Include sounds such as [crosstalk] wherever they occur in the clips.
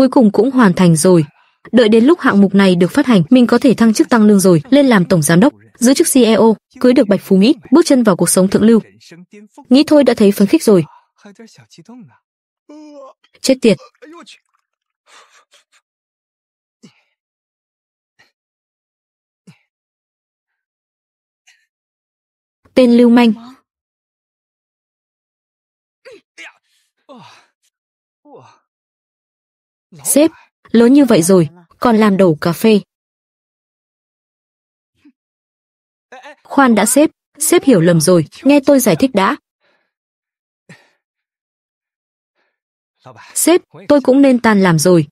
cuối cùng cũng hoàn thành rồi. Đợi đến lúc hạng mục này được phát hành, mình có thể thăng chức tăng lương rồi, lên làm tổng giám đốc, giữ chức CEO, cưới được Bạch Phú Mỹ, bước chân vào cuộc sống thượng lưu. Nghĩ thôi đã thấy phấn khích rồi. Chết tiệt. Tên lưu manh. Wow. Sếp, lớn như vậy rồi, còn làm đầu cà phê. Khoan đã sếp, sếp hiểu lầm rồi, nghe tôi giải thích đã. Sếp, tôi cũng nên tan làm rồi.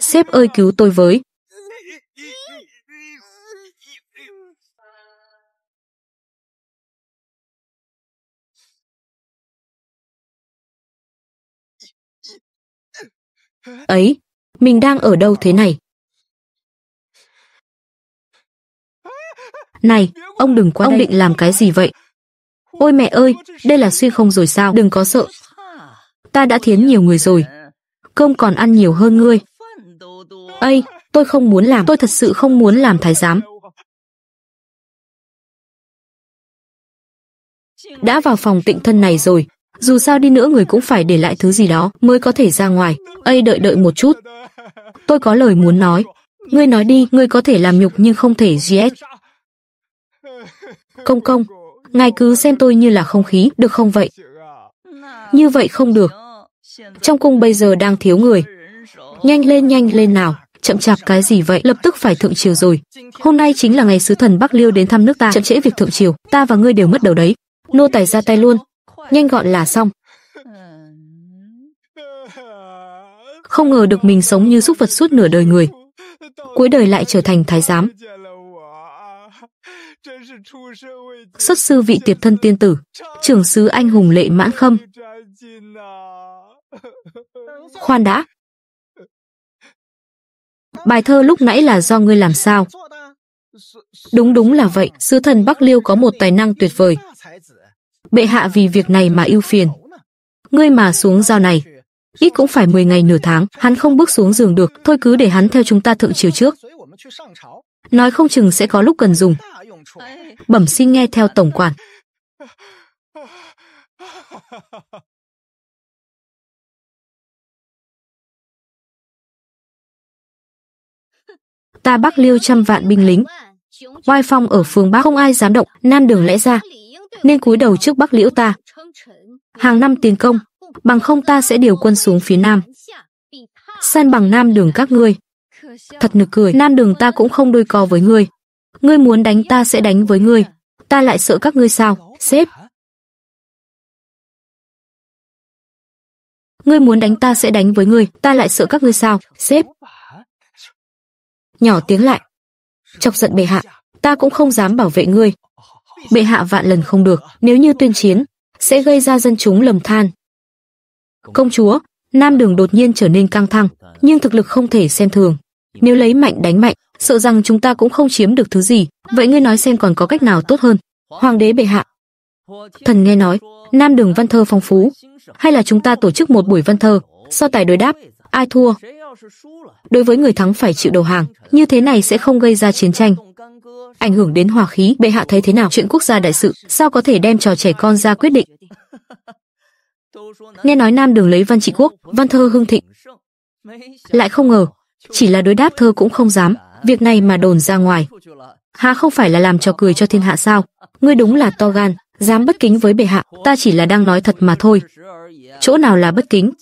Sếp ơi cứu tôi với. Ấy, mình đang ở đâu thế này? Này, ông đừng qua Ông đây. định làm cái gì vậy? Ôi mẹ ơi, đây là suy không rồi sao? Đừng có sợ. Ta đã thiến nhiều người rồi. Cơm còn ăn nhiều hơn ngươi. Ây, tôi không muốn làm. Tôi thật sự không muốn làm thái giám. Đã vào phòng tịnh thân này rồi, dù sao đi nữa người cũng phải để lại thứ gì đó mới có thể ra ngoài. Ây đợi đợi một chút. Tôi có lời muốn nói. Ngươi nói đi, ngươi có thể làm nhục nhưng không thể giết. Công công, ngài cứ xem tôi như là không khí, được không vậy? Như vậy không được. Trong cung bây giờ đang thiếu người. Nhanh lên nhanh lên nào, chậm chạp cái gì vậy, lập tức phải thượng triều rồi. Hôm nay chính là ngày sứ thần Bắc Liêu đến thăm nước ta, chậm trễ việc thượng triều, ta và ngươi đều mất đầu đấy. Nô tài ra tay luôn, nhanh gọn là xong. Không ngờ được mình sống như súc vật suốt nửa đời người. Cuối đời lại trở thành thái giám. Xuất sư vị tiệp thân tiên tử, trưởng sứ anh hùng lệ mãn khâm. Khoan đã. Bài thơ lúc nãy là do ngươi làm sao? Đúng đúng là vậy, sứ thần Bắc Liêu có một tài năng tuyệt vời, bệ hạ vì việc này mà ưu phiền. Ngươi mà xuống giao này, ít cũng phải 10 ngày nửa tháng, hắn không bước xuống giường được, thôi cứ để hắn theo chúng ta thượng triều trước. Nói không chừng sẽ có lúc cần dùng. Bẩm xin nghe theo tổng quản. Ta Bắc Liêu trăm vạn binh lính. Oai phong ở phương Bắc không ai dám động, Nam đường lẽ ra, nên cúi đầu trước Bắc Liễu ta. Hàng năm tiến công, bằng không ta sẽ điều quân xuống phía Nam. San bằng Nam đường các ngươi. Thật nực cười, Nam đường ta cũng không đôi co với ngươi. Ngươi muốn đánh ta sẽ đánh với ngươi. Ta lại sợ các ngươi sao, sếp. Ngươi muốn đánh ta sẽ đánh với ngươi, ta lại sợ các ngươi sao, sếp. Nhỏ tiếng lại. Chọc giận bệ hạ, ta cũng không dám bảo vệ ngươi, bệ hạ vạn lần không được, nếu như tuyên chiến, sẽ gây ra dân chúng lầm than. Công chúa, Nam Đường đột nhiên trở nên căng thẳng, nhưng thực lực không thể xem thường. Nếu lấy mạnh đánh mạnh, sợ rằng chúng ta cũng không chiếm được thứ gì, vậy ngươi nói xem còn có cách nào tốt hơn. Hoàng đế bệ hạ. Thần nghe nói, Nam Đường văn thơ phong phú, hay là chúng ta tổ chức một buổi văn thơ, so tài đối đáp, ai thua. Đối với người thắng phải chịu đầu hàng, như thế này sẽ không gây ra chiến tranh ảnh hưởng đến hòa khí, bệ hạ thấy thế nào? Chuyện quốc gia đại sự, sao có thể đem trò trẻ con ra quyết định? [laughs] Nghe nói Nam Đường lấy văn trị quốc, văn thơ hưng thịnh. Lại không ngờ, chỉ là đối đáp thơ cũng không dám, việc này mà đồn ra ngoài. Hà không phải là làm trò cười cho thiên hạ sao? Ngươi đúng là to gan, dám bất kính với bệ hạ, ta chỉ là đang nói thật mà thôi. Chỗ nào là bất kính?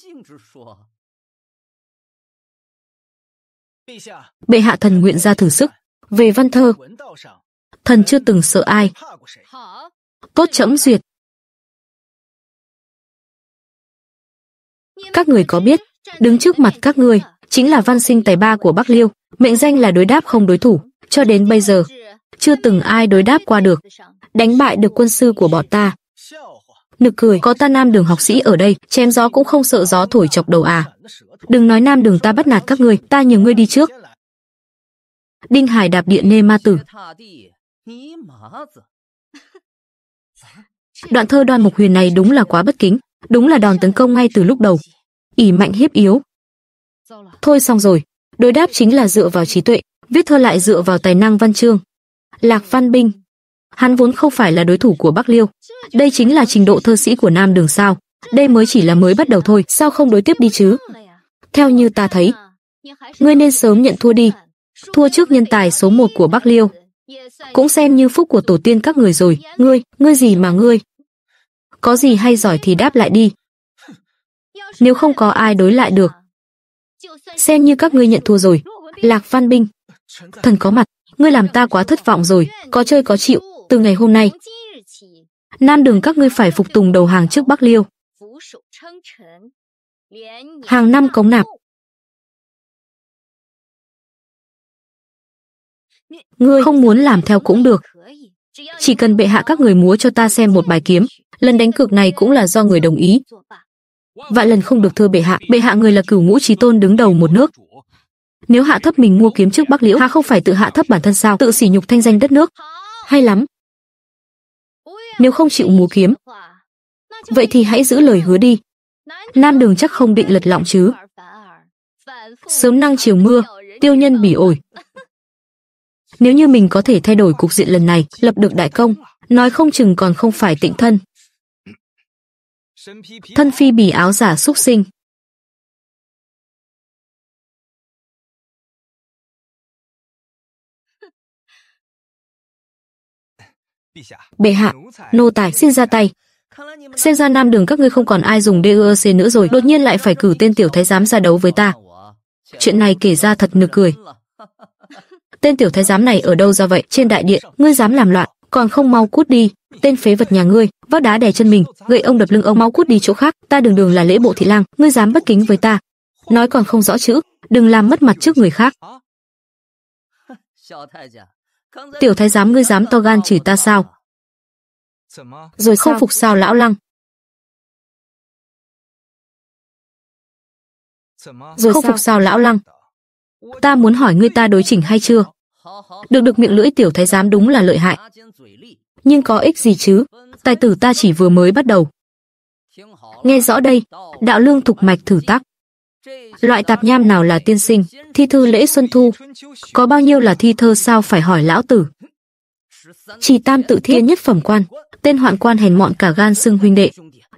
Bệ hạ thần nguyện ra thử sức. Về văn thơ, thần chưa từng sợ ai. Tốt chấm duyệt. Các người có biết, đứng trước mặt các người chính là văn sinh tài ba của Bắc Liêu, mệnh danh là đối đáp không đối thủ, cho đến bây giờ, chưa từng ai đối đáp qua được, đánh bại được quân sư của bọn ta. Nực cười, có ta nam đường học sĩ ở đây, chém gió cũng không sợ gió thổi chọc đầu à. Đừng nói nam đường ta bắt nạt các người ta nhường ngươi đi trước. Đinh Hải đạp điện nê ma tử. Đoạn thơ đoan mục huyền này đúng là quá bất kính, đúng là đòn tấn công ngay từ lúc đầu. ỉ mạnh hiếp yếu. Thôi xong rồi, đối đáp chính là dựa vào trí tuệ, viết thơ lại dựa vào tài năng văn chương. Lạc Văn Binh Hắn vốn không phải là đối thủ của Bắc Liêu. Đây chính là trình độ thơ sĩ của Nam Đường sao. Đây mới chỉ là mới bắt đầu thôi, sao không đối tiếp đi chứ? Theo như ta thấy, ngươi nên sớm nhận thua đi. Thua trước nhân tài số 1 của Bắc Liêu. Cũng xem như phúc của tổ tiên các người rồi, ngươi, ngươi gì mà ngươi? Có gì hay giỏi thì đáp lại đi. Nếu không có ai đối lại được, xem như các ngươi nhận thua rồi. Lạc Văn Binh, thần có mặt, ngươi làm ta quá thất vọng rồi, có chơi có chịu, từ ngày hôm nay. Nam đường các ngươi phải phục tùng đầu hàng trước Bắc Liêu. Hàng năm cống nạp, ngươi không muốn làm theo cũng được. Chỉ cần bệ hạ các người múa cho ta xem một bài kiếm, lần đánh cược này cũng là do người đồng ý. Vạn lần không được thưa bệ hạ, bệ hạ người là cửu ngũ trí tôn đứng đầu một nước. Nếu hạ thấp mình mua kiếm trước Bắc Liễu, hạ không phải tự hạ thấp bản thân sao, tự sỉ nhục thanh danh đất nước. Hay lắm. Nếu không chịu múa kiếm, vậy thì hãy giữ lời hứa đi. Nam đường chắc không định lật lọng chứ. Sớm năng chiều mưa, tiêu nhân bỉ ổi, nếu như mình có thể thay đổi cục diện lần này, lập được đại công, nói không chừng còn không phải tịnh thân. Thân phi bỉ áo giả súc sinh. Bệ hạ, nô tài xin ra tay. Xem ra nam đường các ngươi không còn ai dùng DEC nữa rồi, đột nhiên lại phải cử tên tiểu thái giám ra đấu với ta. Chuyện này kể ra thật nực cười tên tiểu thái giám này ở đâu ra vậy trên đại điện ngươi dám làm loạn còn không mau cút đi tên phế vật nhà ngươi vác đá đè chân mình gậy ông đập lưng ông mau cút đi chỗ khác ta đường đường là lễ bộ thị lang ngươi dám bất kính với ta nói còn không rõ chữ đừng làm mất mặt trước người khác tiểu thái giám ngươi dám to gan chửi ta sao rồi không phục sao lão lăng rồi không phục sao lão lăng Ta muốn hỏi ngươi ta đối chỉnh hay chưa? Được được miệng lưỡi tiểu thái giám đúng là lợi hại. Nhưng có ích gì chứ? Tài tử ta chỉ vừa mới bắt đầu. Nghe rõ đây, đạo lương thục mạch thử tác. Loại tạp nham nào là tiên sinh, thi thư lễ xuân thu, có bao nhiêu là thi thơ sao phải hỏi lão tử. Chỉ tam tự thiên nhất phẩm quan, tên hoạn quan hèn mọn cả gan xưng huynh đệ,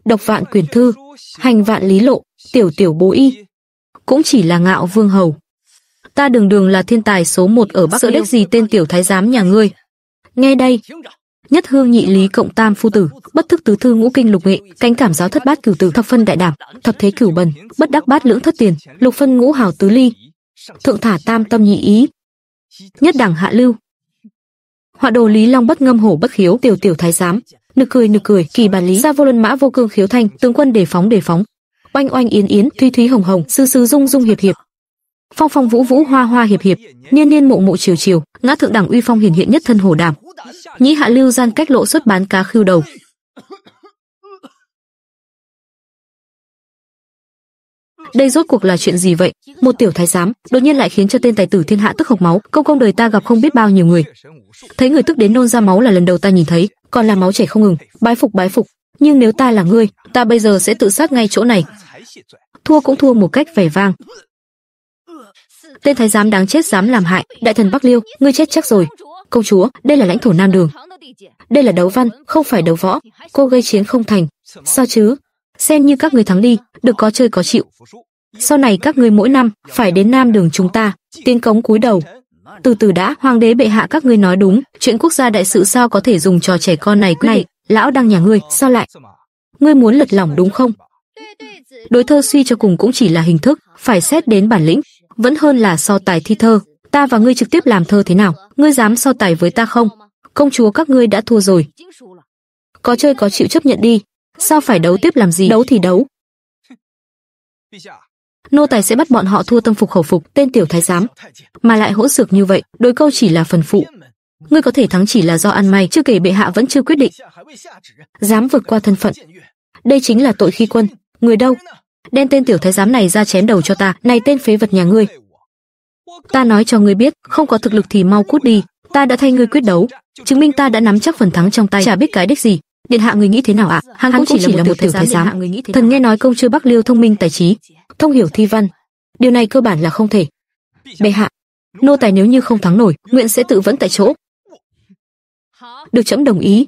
độc vạn quyền thư, hành vạn lý lộ, tiểu tiểu bố y. Cũng chỉ là ngạo vương hầu, Ta đường đường là thiên tài số một ở Bắc Sợ đếch gì tên tiểu thái giám nhà ngươi. Nghe đây, nhất hương nhị lý cộng tam phu tử bất thức tứ thư ngũ kinh lục nghệ cánh cảm giáo thất bát cửu tử thập phân đại đảm thập thế cửu bần bất đắc bát lưỡng thất tiền lục phân ngũ hào tứ ly thượng thả tam tâm nhị ý nhất đẳng hạ lưu họa đồ lý long bất ngâm hổ bất hiếu tiểu tiểu thái giám nực cười nực cười kỳ bản lý ra vô luân mã vô cương khiếu thanh tướng quân đề phóng đề phóng oanh oanh yến yến thúy thúy hồng hồng sư sư dung dung hiệp hiệp phong phong vũ vũ hoa hoa hiệp hiệp niên niên mộ mộ chiều chiều ngã thượng đẳng uy phong hiển hiện nhất thân hồ đàm nhĩ hạ lưu gian cách lộ xuất bán cá khưu đầu đây rốt cuộc là chuyện gì vậy một tiểu thái giám đột nhiên lại khiến cho tên tài tử thiên hạ tức hộc máu công công đời ta gặp không biết bao nhiêu người thấy người tức đến nôn ra máu là lần đầu ta nhìn thấy còn là máu chảy không ngừng bái phục bái phục nhưng nếu ta là ngươi ta bây giờ sẽ tự sát ngay chỗ này thua cũng thua một cách vẻ vang tên thái giám đáng chết dám làm hại đại thần bắc liêu ngươi chết chắc rồi công chúa đây là lãnh thổ nam đường đây là đấu văn không phải đấu võ cô gây chiến không thành sao chứ xem như các người thắng đi được có chơi có chịu sau này các ngươi mỗi năm phải đến nam đường chúng ta tiến cống cúi đầu từ từ đã hoàng đế bệ hạ các ngươi nói đúng chuyện quốc gia đại sự sao có thể dùng trò trẻ con này này lão đang nhà ngươi sao lại ngươi muốn lật lỏng đúng không đối thơ suy cho cùng cũng chỉ là hình thức phải xét đến bản lĩnh vẫn hơn là so tài thi thơ. Ta và ngươi trực tiếp làm thơ thế nào? Ngươi dám so tài với ta không? Công chúa các ngươi đã thua rồi. Có chơi có chịu chấp nhận đi. Sao phải đấu tiếp làm gì? Đấu thì đấu. Nô tài sẽ bắt bọn họ thua tâm phục khẩu phục tên tiểu thái giám, mà lại hỗn xược như vậy, đôi câu chỉ là phần phụ. Ngươi có thể thắng chỉ là do ăn may, chưa kể bệ hạ vẫn chưa quyết định. Dám vượt qua thân phận. Đây chính là tội khi quân, người đâu? đem tên tiểu thái giám này ra chém đầu cho ta này tên phế vật nhà ngươi ta nói cho ngươi biết không có thực lực thì mau cút đi ta đã thay ngươi quyết đấu chứng minh ta đã nắm chắc phần thắng trong tay chả biết cái đích gì điện hạ người nghĩ thế nào ạ à? hắn cũng chỉ, chỉ là một tiểu thái giám thần nghe nói công chưa bắc liêu thông minh tài trí thông hiểu thi văn điều này cơ bản là không thể bệ hạ nô tài nếu như không thắng nổi nguyện sẽ tự vẫn tại chỗ được trẫm đồng ý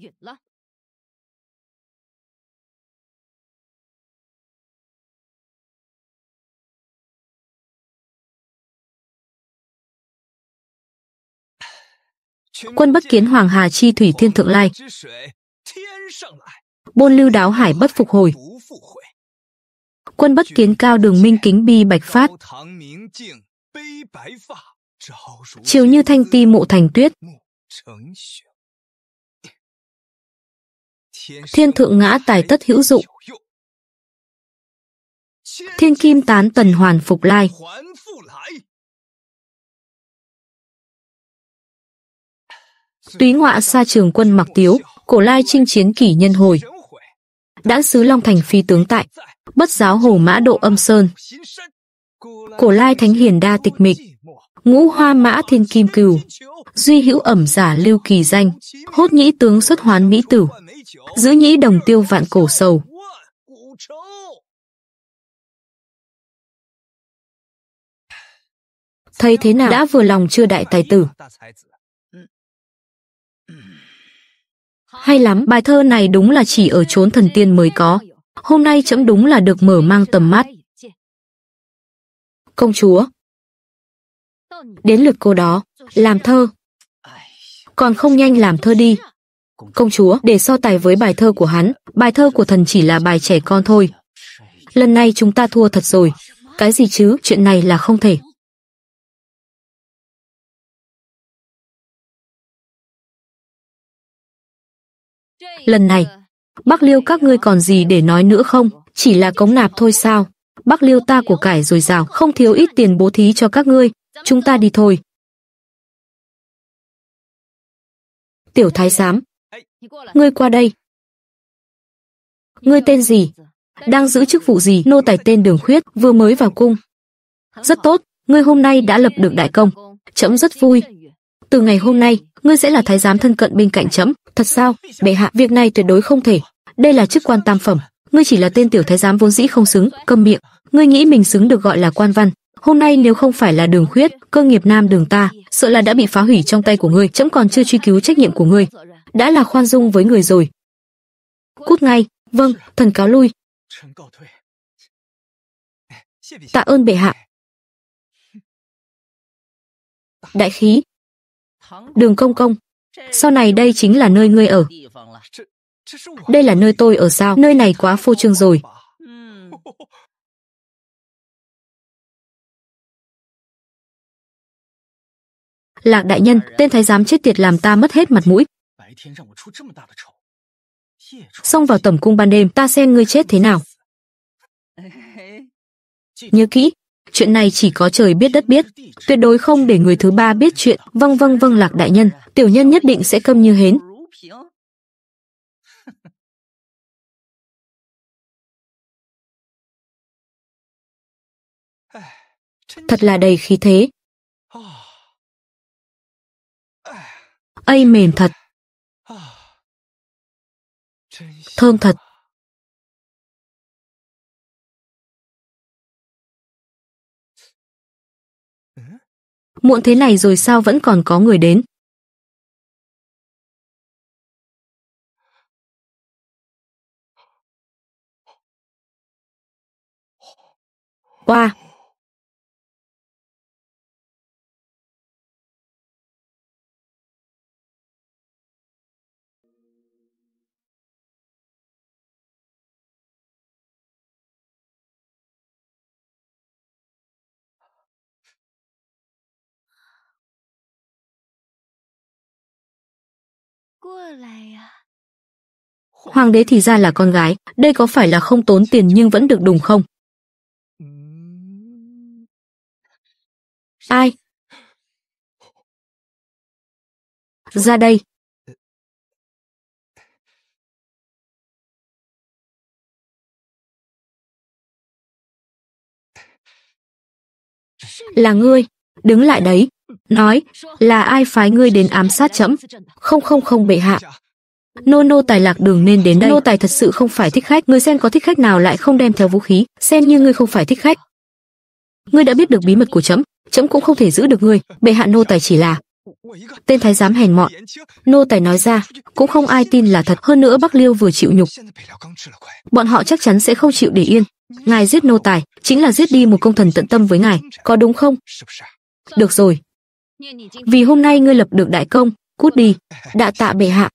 quân bất kiến hoàng hà chi thủy thiên thượng lai. Bôn lưu đáo hải bất phục hồi. Quân bất kiến cao đường minh kính bi bạch phát. Chiều như thanh ti mộ thành tuyết. Thiên thượng ngã tài tất hữu dụng. Thiên kim tán tần hoàn phục lai. túy ngọa xa trường quân mặc tiếu, cổ lai chinh chiến kỷ nhân hồi. Đãn sứ Long Thành phi tướng tại, bất giáo hồ mã độ âm sơn. Cổ lai thánh hiền đa tịch mịch, ngũ hoa mã thiên kim cừu, duy hữu ẩm giả lưu kỳ danh, hốt nhĩ tướng xuất hoán mỹ tử, giữ nhĩ đồng tiêu vạn cổ sầu. Thấy thế nào đã vừa lòng chưa đại tài tử? Hay lắm, bài thơ này đúng là chỉ ở chốn thần tiên mới có. Hôm nay chấm đúng là được mở mang tầm mắt. Công chúa Đến lượt cô đó, làm thơ. Còn không nhanh làm thơ đi. Công chúa, để so tài với bài thơ của hắn, bài thơ của thần chỉ là bài trẻ con thôi. Lần này chúng ta thua thật rồi. Cái gì chứ, chuyện này là không thể. lần này. bắc Liêu các ngươi còn gì để nói nữa không? Chỉ là cống nạp thôi sao? bắc Liêu ta của cải dồi dào không thiếu ít tiền bố thí cho các ngươi. Chúng ta đi thôi. Tiểu thái giám. Ngươi qua đây. Ngươi tên gì? Đang giữ chức vụ gì? Nô tài tên Đường Khuyết, vừa mới vào cung. Rất tốt, ngươi hôm nay đã lập được đại công. trẫm rất vui. Từ ngày hôm nay, ngươi sẽ là thái giám thân cận bên cạnh chấm thật sao bệ hạ việc này tuyệt đối không thể đây là chức quan tam phẩm ngươi chỉ là tên tiểu thái giám vốn dĩ không xứng câm miệng ngươi nghĩ mình xứng được gọi là quan văn hôm nay nếu không phải là đường khuyết cơ nghiệp nam đường ta sợ là đã bị phá hủy trong tay của ngươi chấm còn chưa truy cứu trách nhiệm của ngươi đã là khoan dung với người rồi cút ngay vâng thần cáo lui tạ ơn bệ hạ đại khí Đường công công, sau này đây chính là nơi ngươi ở. Đây là nơi tôi ở sao? Nơi này quá phô trương rồi. Lạc đại nhân, tên thái giám chết tiệt làm ta mất hết mặt mũi. Xông vào tầm cung ban đêm, ta xem ngươi chết thế nào. Nhớ kỹ, chuyện này chỉ có trời biết đất biết, tuyệt đối không để người thứ ba biết chuyện. Vâng vâng vâng lạc đại nhân, tiểu nhân nhất định sẽ câm như hến. Thật là đầy khí thế. Ây mềm thật. Thơm thật. muộn thế này rồi sao vẫn còn có người đến. qua wow, À? Hoàng đế thì ra là con gái, đây có phải là không tốn tiền nhưng vẫn được đùng không? Ai? Ra đây. Là ngươi, đứng lại đấy, nói là ai phái ngươi đến ám sát trẫm không không không bệ hạ nô nô tài lạc đường nên đến đây nô tài thật sự không phải thích khách người sen có thích khách nào lại không đem theo vũ khí sen như ngươi không phải thích khách ngươi đã biết được bí mật của trẫm trẫm cũng không thể giữ được ngươi bệ hạ nô tài chỉ là tên thái giám hèn mọn nô tài nói ra cũng không ai tin là thật hơn nữa bắc liêu vừa chịu nhục bọn họ chắc chắn sẽ không chịu để yên ngài giết nô tài chính là giết đi một công thần tận tâm với ngài có đúng không được rồi vì hôm nay ngươi lập được đại công, cút đi, đã tạ bệ hạ.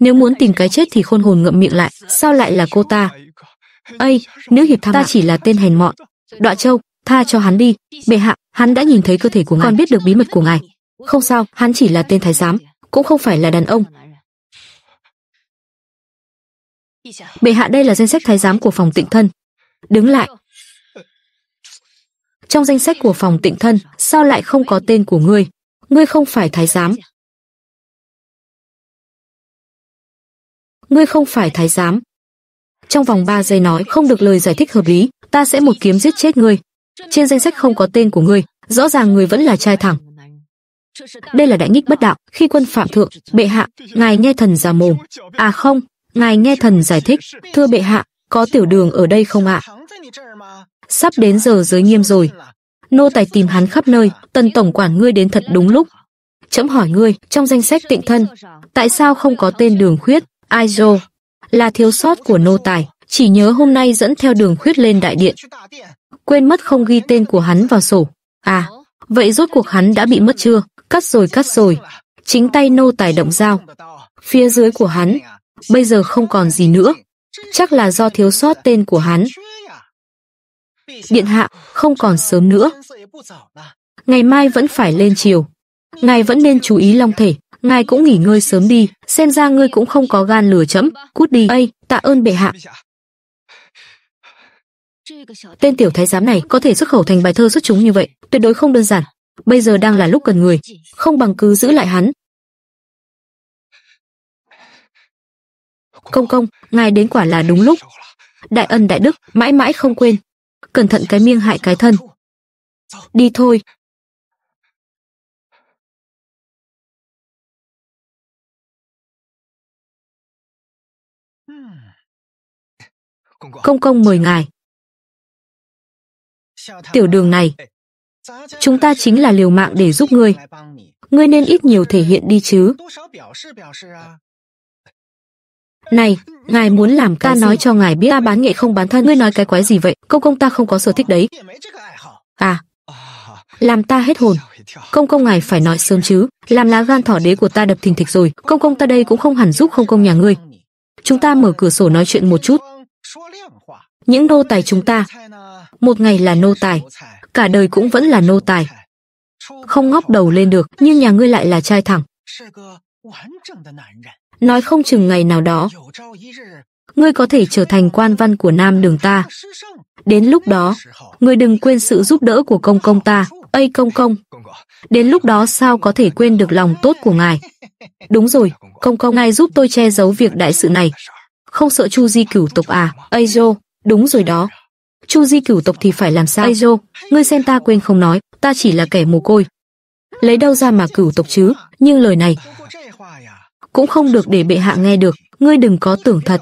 Nếu muốn tìm cái chết thì khôn hồn ngậm miệng lại, sao lại là cô ta? Ây, nữ hiệp tham ta chỉ là tên hèn mọn. Đoạ Châu, tha cho hắn đi, bệ hạ, hắn đã nhìn thấy cơ thể của ngài, còn biết được bí mật của ngài. Không sao, hắn chỉ là tên thái giám, cũng không phải là đàn ông. Bệ hạ đây là danh sách thái giám của phòng tịnh thân. Đứng lại, trong danh sách của phòng tịnh thân, sao lại không có tên của ngươi? Ngươi không phải thái giám. Ngươi không phải thái giám. Trong vòng 3 giây nói không được lời giải thích hợp lý, ta sẽ một kiếm giết chết ngươi. Trên danh sách không có tên của ngươi, rõ ràng ngươi vẫn là trai thẳng. Đây là đại nghịch bất đạo, khi quân phạm thượng, bệ hạ, ngài nghe thần giả mồm. À không, ngài nghe thần giải thích, thưa bệ hạ, có tiểu đường ở đây không ạ? À? sắp đến giờ giới nghiêm rồi. Nô tài tìm hắn khắp nơi, tân tổng quản ngươi đến thật đúng lúc. Chấm hỏi ngươi, trong danh sách tịnh thân, tại sao không có tên đường khuyết, ai Là thiếu sót của nô tài, chỉ nhớ hôm nay dẫn theo đường khuyết lên đại điện. Quên mất không ghi tên của hắn vào sổ. À, vậy rốt cuộc hắn đã bị mất chưa? Cắt rồi cắt rồi. Chính tay nô tài động dao. Phía dưới của hắn, bây giờ không còn gì nữa. Chắc là do thiếu sót tên của hắn. Điện hạ, không còn sớm nữa. Ngày mai vẫn phải lên chiều. Ngài vẫn nên chú ý long thể, ngài cũng nghỉ ngơi sớm đi, xem ra ngươi cũng không có gan lừa chấm, cút đi. Ây, tạ ơn bệ hạ. Tên tiểu thái giám này có thể xuất khẩu thành bài thơ xuất chúng như vậy, tuyệt đối không đơn giản. Bây giờ đang là lúc cần người, không bằng cứ giữ lại hắn. Công công, ngài đến quả là đúng lúc. Đại ân đại đức, mãi mãi không quên cẩn thận cái miêng hại cái thân. Đi thôi. Công công mời ngài. Tiểu đường này, chúng ta chính là liều mạng để giúp ngươi. Ngươi nên ít nhiều thể hiện đi chứ. Này, ngài muốn làm ta nói cho ngài biết ta bán nghệ không bán thân. Ngươi nói cái quái gì vậy? Công công ta không có sở thích đấy. À. à, làm ta hết hồn. Công công ngài phải nói sớm chứ, làm lá gan thỏ đế của ta đập thình thịch rồi. Công công ta đây cũng không hẳn giúp không công nhà ngươi. Chúng ta mở cửa sổ nói chuyện một chút. Những nô tài chúng ta, một ngày là nô tài, cả đời cũng vẫn là nô tài. Không ngóc đầu lên được, nhưng nhà ngươi lại là trai thẳng nói không chừng ngày nào đó, ngươi có thể trở thành quan văn của Nam đường ta. Đến lúc đó, ngươi đừng quên sự giúp đỡ của công công ta, ây công công. Đến lúc đó sao có thể quên được lòng tốt của ngài? Đúng rồi, công công ngài giúp tôi che giấu việc đại sự này. Không sợ Chu Di cửu tộc à, ây dô, đúng rồi đó. Chu Di cửu tộc thì phải làm sao? Ây dô, ngươi xem ta quên không nói, ta chỉ là kẻ mồ côi. Lấy đâu ra mà cửu tộc chứ? Nhưng lời này, cũng không được để bệ hạ nghe được, ngươi đừng có tưởng thật.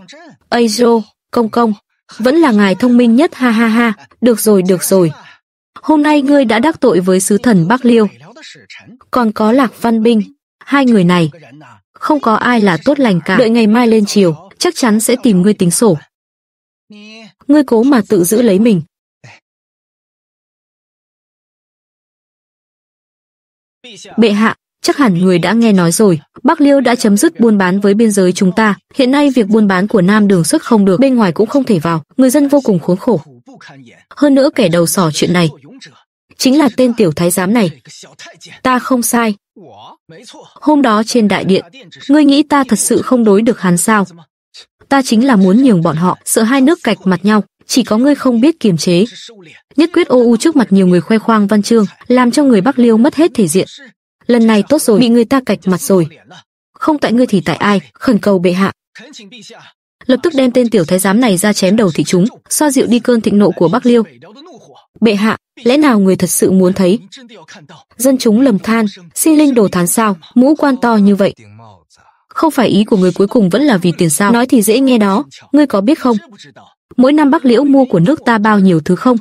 Azo, công công, vẫn là ngài thông minh nhất ha ha ha, được rồi được rồi. Hôm nay ngươi đã đắc tội với sứ thần Bắc Liêu. Còn có Lạc Văn Binh, hai người này, không có ai là tốt lành cả. Đợi ngày mai lên chiều, chắc chắn sẽ tìm ngươi tính sổ. Ngươi cố mà tự giữ lấy mình. Bệ hạ, chắc hẳn người đã nghe nói rồi, Bắc Liêu đã chấm dứt buôn bán với biên giới chúng ta, hiện nay việc buôn bán của Nam Đường xuất không được, bên ngoài cũng không thể vào, người dân vô cùng khốn khổ. Hơn nữa kẻ đầu sỏ chuyện này chính là tên tiểu thái giám này. Ta không sai. Hôm đó trên đại điện, ngươi nghĩ ta thật sự không đối được hắn sao? Ta chính là muốn nhường bọn họ, sợ hai nước cạch mặt nhau, chỉ có ngươi không biết kiềm chế. Nhất quyết ô u trước mặt nhiều người khoe khoang văn chương, làm cho người Bắc Liêu mất hết thể diện lần này tốt rồi bị người ta cạch mặt rồi không tại ngươi thì tại ai khẩn cầu bệ hạ lập tức đem tên tiểu thái giám này ra chém đầu thị chúng xoa dịu đi cơn thịnh nộ của bắc liêu bệ hạ lẽ nào người thật sự muốn thấy dân chúng lầm than xin linh đồ thán sao mũ quan to như vậy không phải ý của người cuối cùng vẫn là vì tiền sao nói thì dễ nghe đó ngươi có biết không Mỗi năm Bắc Liễu mua của nước ta bao nhiêu thứ không?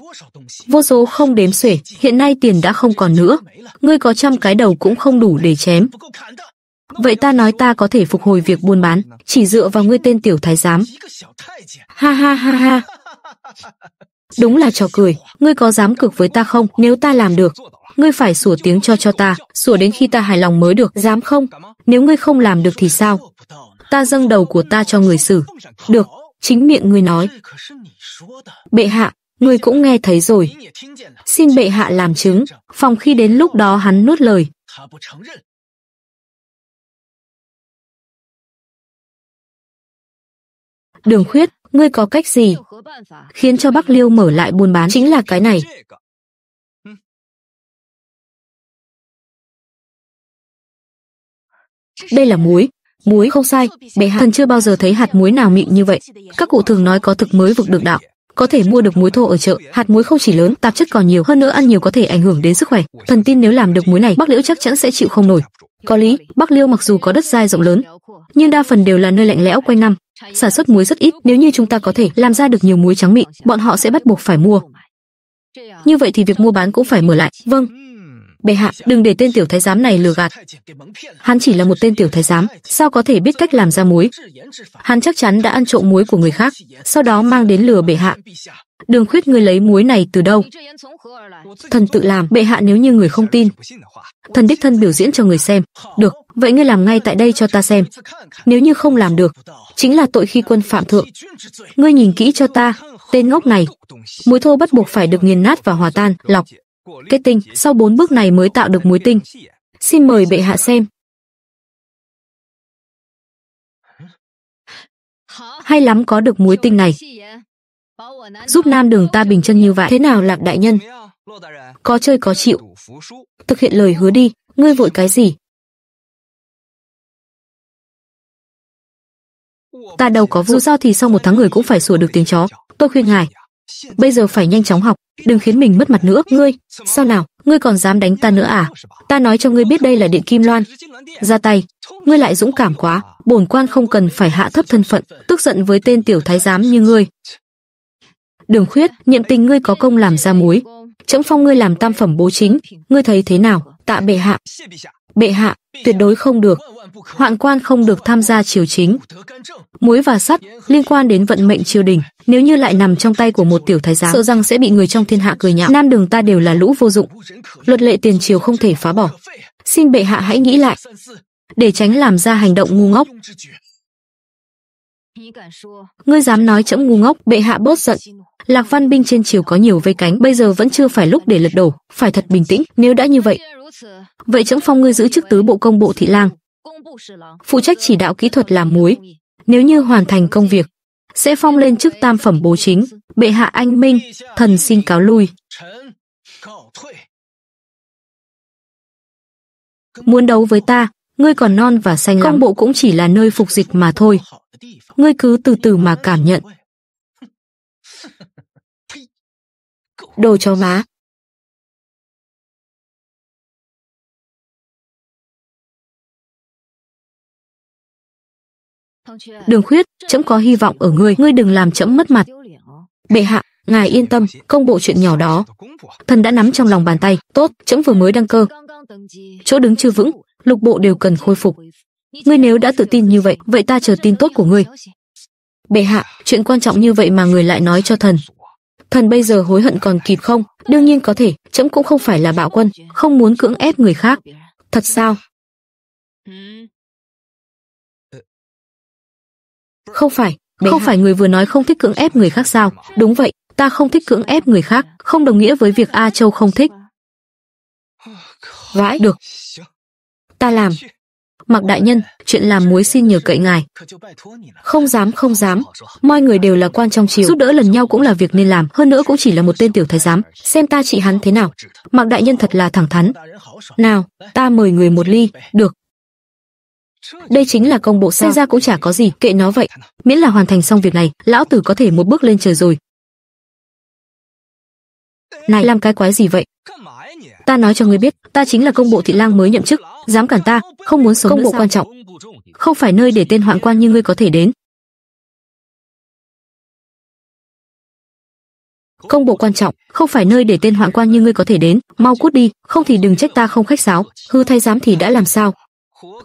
Vô số không đếm xuể, hiện nay tiền đã không còn nữa. Ngươi có trăm cái đầu cũng không đủ để chém. Vậy ta nói ta có thể phục hồi việc buôn bán, chỉ dựa vào ngươi tên tiểu thái giám. Ha ha ha ha. Đúng là trò cười, ngươi có dám cực với ta không? Nếu ta làm được, ngươi phải sủa tiếng cho cho ta, sủa đến khi ta hài lòng mới được, dám không? Nếu ngươi không làm được thì sao? Ta dâng đầu của ta cho người xử. Được, Chính miệng người nói. Bệ hạ, người cũng nghe thấy rồi. Xin bệ hạ làm chứng, phòng khi đến lúc đó hắn nuốt lời. Đường khuyết, ngươi có cách gì khiến cho Bắc Liêu mở lại buôn bán chính là cái này. Đây là muối, muối không sai bệ hạ thần chưa bao giờ thấy hạt muối nào mịn như vậy các cụ thường nói có thực mới vực được đạo có thể mua được muối thô ở chợ hạt muối không chỉ lớn tạp chất còn nhiều hơn nữa ăn nhiều có thể ảnh hưởng đến sức khỏe thần tin nếu làm được muối này bắc liễu chắc chắn sẽ chịu không nổi có lý bắc liêu mặc dù có đất đai rộng lớn nhưng đa phần đều là nơi lạnh lẽo quanh năm sản xuất muối rất ít nếu như chúng ta có thể làm ra được nhiều muối trắng mịn bọn họ sẽ bắt buộc phải mua như vậy thì việc mua bán cũng phải mở lại vâng bệ hạ đừng để tên tiểu thái giám này lừa gạt hắn chỉ là một tên tiểu thái giám sao có thể biết cách làm ra muối hắn chắc chắn đã ăn trộm muối của người khác sau đó mang đến lừa bệ hạ đường khuyết người lấy muối này từ đâu thần tự làm bệ hạ nếu như người không tin thần đích thân biểu diễn cho người xem được vậy ngươi làm ngay tại đây cho ta xem nếu như không làm được chính là tội khi quân phạm thượng ngươi nhìn kỹ cho ta tên ngốc này muối thô bắt buộc phải được nghiền nát và hòa tan lọc Kết tinh, sau bốn bước này mới tạo được muối tinh. Xin mời bệ hạ xem. Hay lắm có được muối tinh này. Giúp nam đường ta bình chân như vậy. Thế nào lạc đại nhân? Có chơi có chịu. Thực hiện lời hứa đi, ngươi vội cái gì? Ta đâu có vụ. do thì sau một tháng người cũng phải sủa được tiếng chó. Tôi khuyên ngài, Bây giờ phải nhanh chóng học, đừng khiến mình mất mặt nữa. Ngươi, sao nào, ngươi còn dám đánh ta nữa à? Ta nói cho ngươi biết đây là điện kim loan. Ra tay, ngươi lại dũng cảm quá, bổn quan không cần phải hạ thấp thân phận, tức giận với tên tiểu thái giám như ngươi. Đường khuyết, nhiệm tình ngươi có công làm ra muối. Trẫm phong ngươi làm tam phẩm bố chính, ngươi thấy thế nào? Tạ bệ hạ. Bệ hạ, tuyệt đối không được. Hoạn quan không được tham gia triều chính. Muối và sắt liên quan đến vận mệnh triều đình, nếu như lại nằm trong tay của một tiểu thái giám, sợ rằng sẽ bị người trong thiên hạ cười nhạo. Nam đường ta đều là lũ vô dụng, luật lệ tiền triều không thể phá bỏ. Xin bệ hạ hãy nghĩ lại, để tránh làm ra hành động ngu ngốc. Ngươi dám nói chẫm ngu ngốc, bệ hạ bớt giận. Lạc Văn binh trên chiều có nhiều vây cánh, bây giờ vẫn chưa phải lúc để lật đổ, phải thật bình tĩnh, nếu đã như vậy. Vậy chẫm phong ngươi giữ chức tứ bộ công bộ thị lang, phụ trách chỉ đạo kỹ thuật làm muối. Nếu như hoàn thành công việc, sẽ phong lên chức tam phẩm bố chính, bệ hạ anh minh, thần xin cáo lui. Muốn đấu với ta, Ngươi còn non và xanh lắm. Công bộ cũng chỉ là nơi phục dịch mà thôi. Ngươi cứ từ từ mà cảm nhận. Đồ chó má. Đường khuyết, trẫm có hy vọng ở ngươi, ngươi đừng làm trẫm mất mặt. Bệ hạ, ngài yên tâm, công bộ chuyện nhỏ đó. Thần đã nắm trong lòng bàn tay, tốt, trẫm vừa mới đăng cơ. Chỗ đứng chưa vững, lục bộ đều cần khôi phục. Ngươi nếu đã tự tin như vậy, vậy ta chờ tin tốt của ngươi. Bệ hạ, chuyện quan trọng như vậy mà người lại nói cho thần. Thần bây giờ hối hận còn kịp không? Đương nhiên có thể, chấm cũng không phải là bạo quân, không muốn cưỡng ép người khác. Thật sao? Không phải, không phải người vừa nói không thích cưỡng ép người khác sao? Đúng vậy, ta không thích cưỡng ép người khác, không đồng nghĩa với việc A Châu không thích. Oh, Vãi được ta làm. Mặc đại nhân, chuyện làm muối xin nhờ cậy ngài. Không dám, không dám. Mọi người đều là quan trong triều, giúp đỡ lần nhau cũng là việc nên làm, hơn nữa cũng chỉ là một tên tiểu thái giám, xem ta trị hắn thế nào. Mặc đại nhân thật là thẳng thắn. Nào, ta mời người một ly, được. Đây chính là công bộ sao. Xe ra cũng chả có gì, kệ nó vậy. Miễn là hoàn thành xong việc này, lão tử có thể một bước lên trời rồi. Này, làm cái quái gì vậy? Ta nói cho ngươi biết, ta chính là công bộ thị lang mới nhậm chức, dám cản ta không muốn sống công bộ quan trọng không phải nơi để tên hoạn quan như ngươi có thể đến công bộ quan trọng không phải nơi để tên hoạn quan như ngươi có thể đến mau cút đi không thì đừng trách ta không khách sáo hư thay dám thì đã làm sao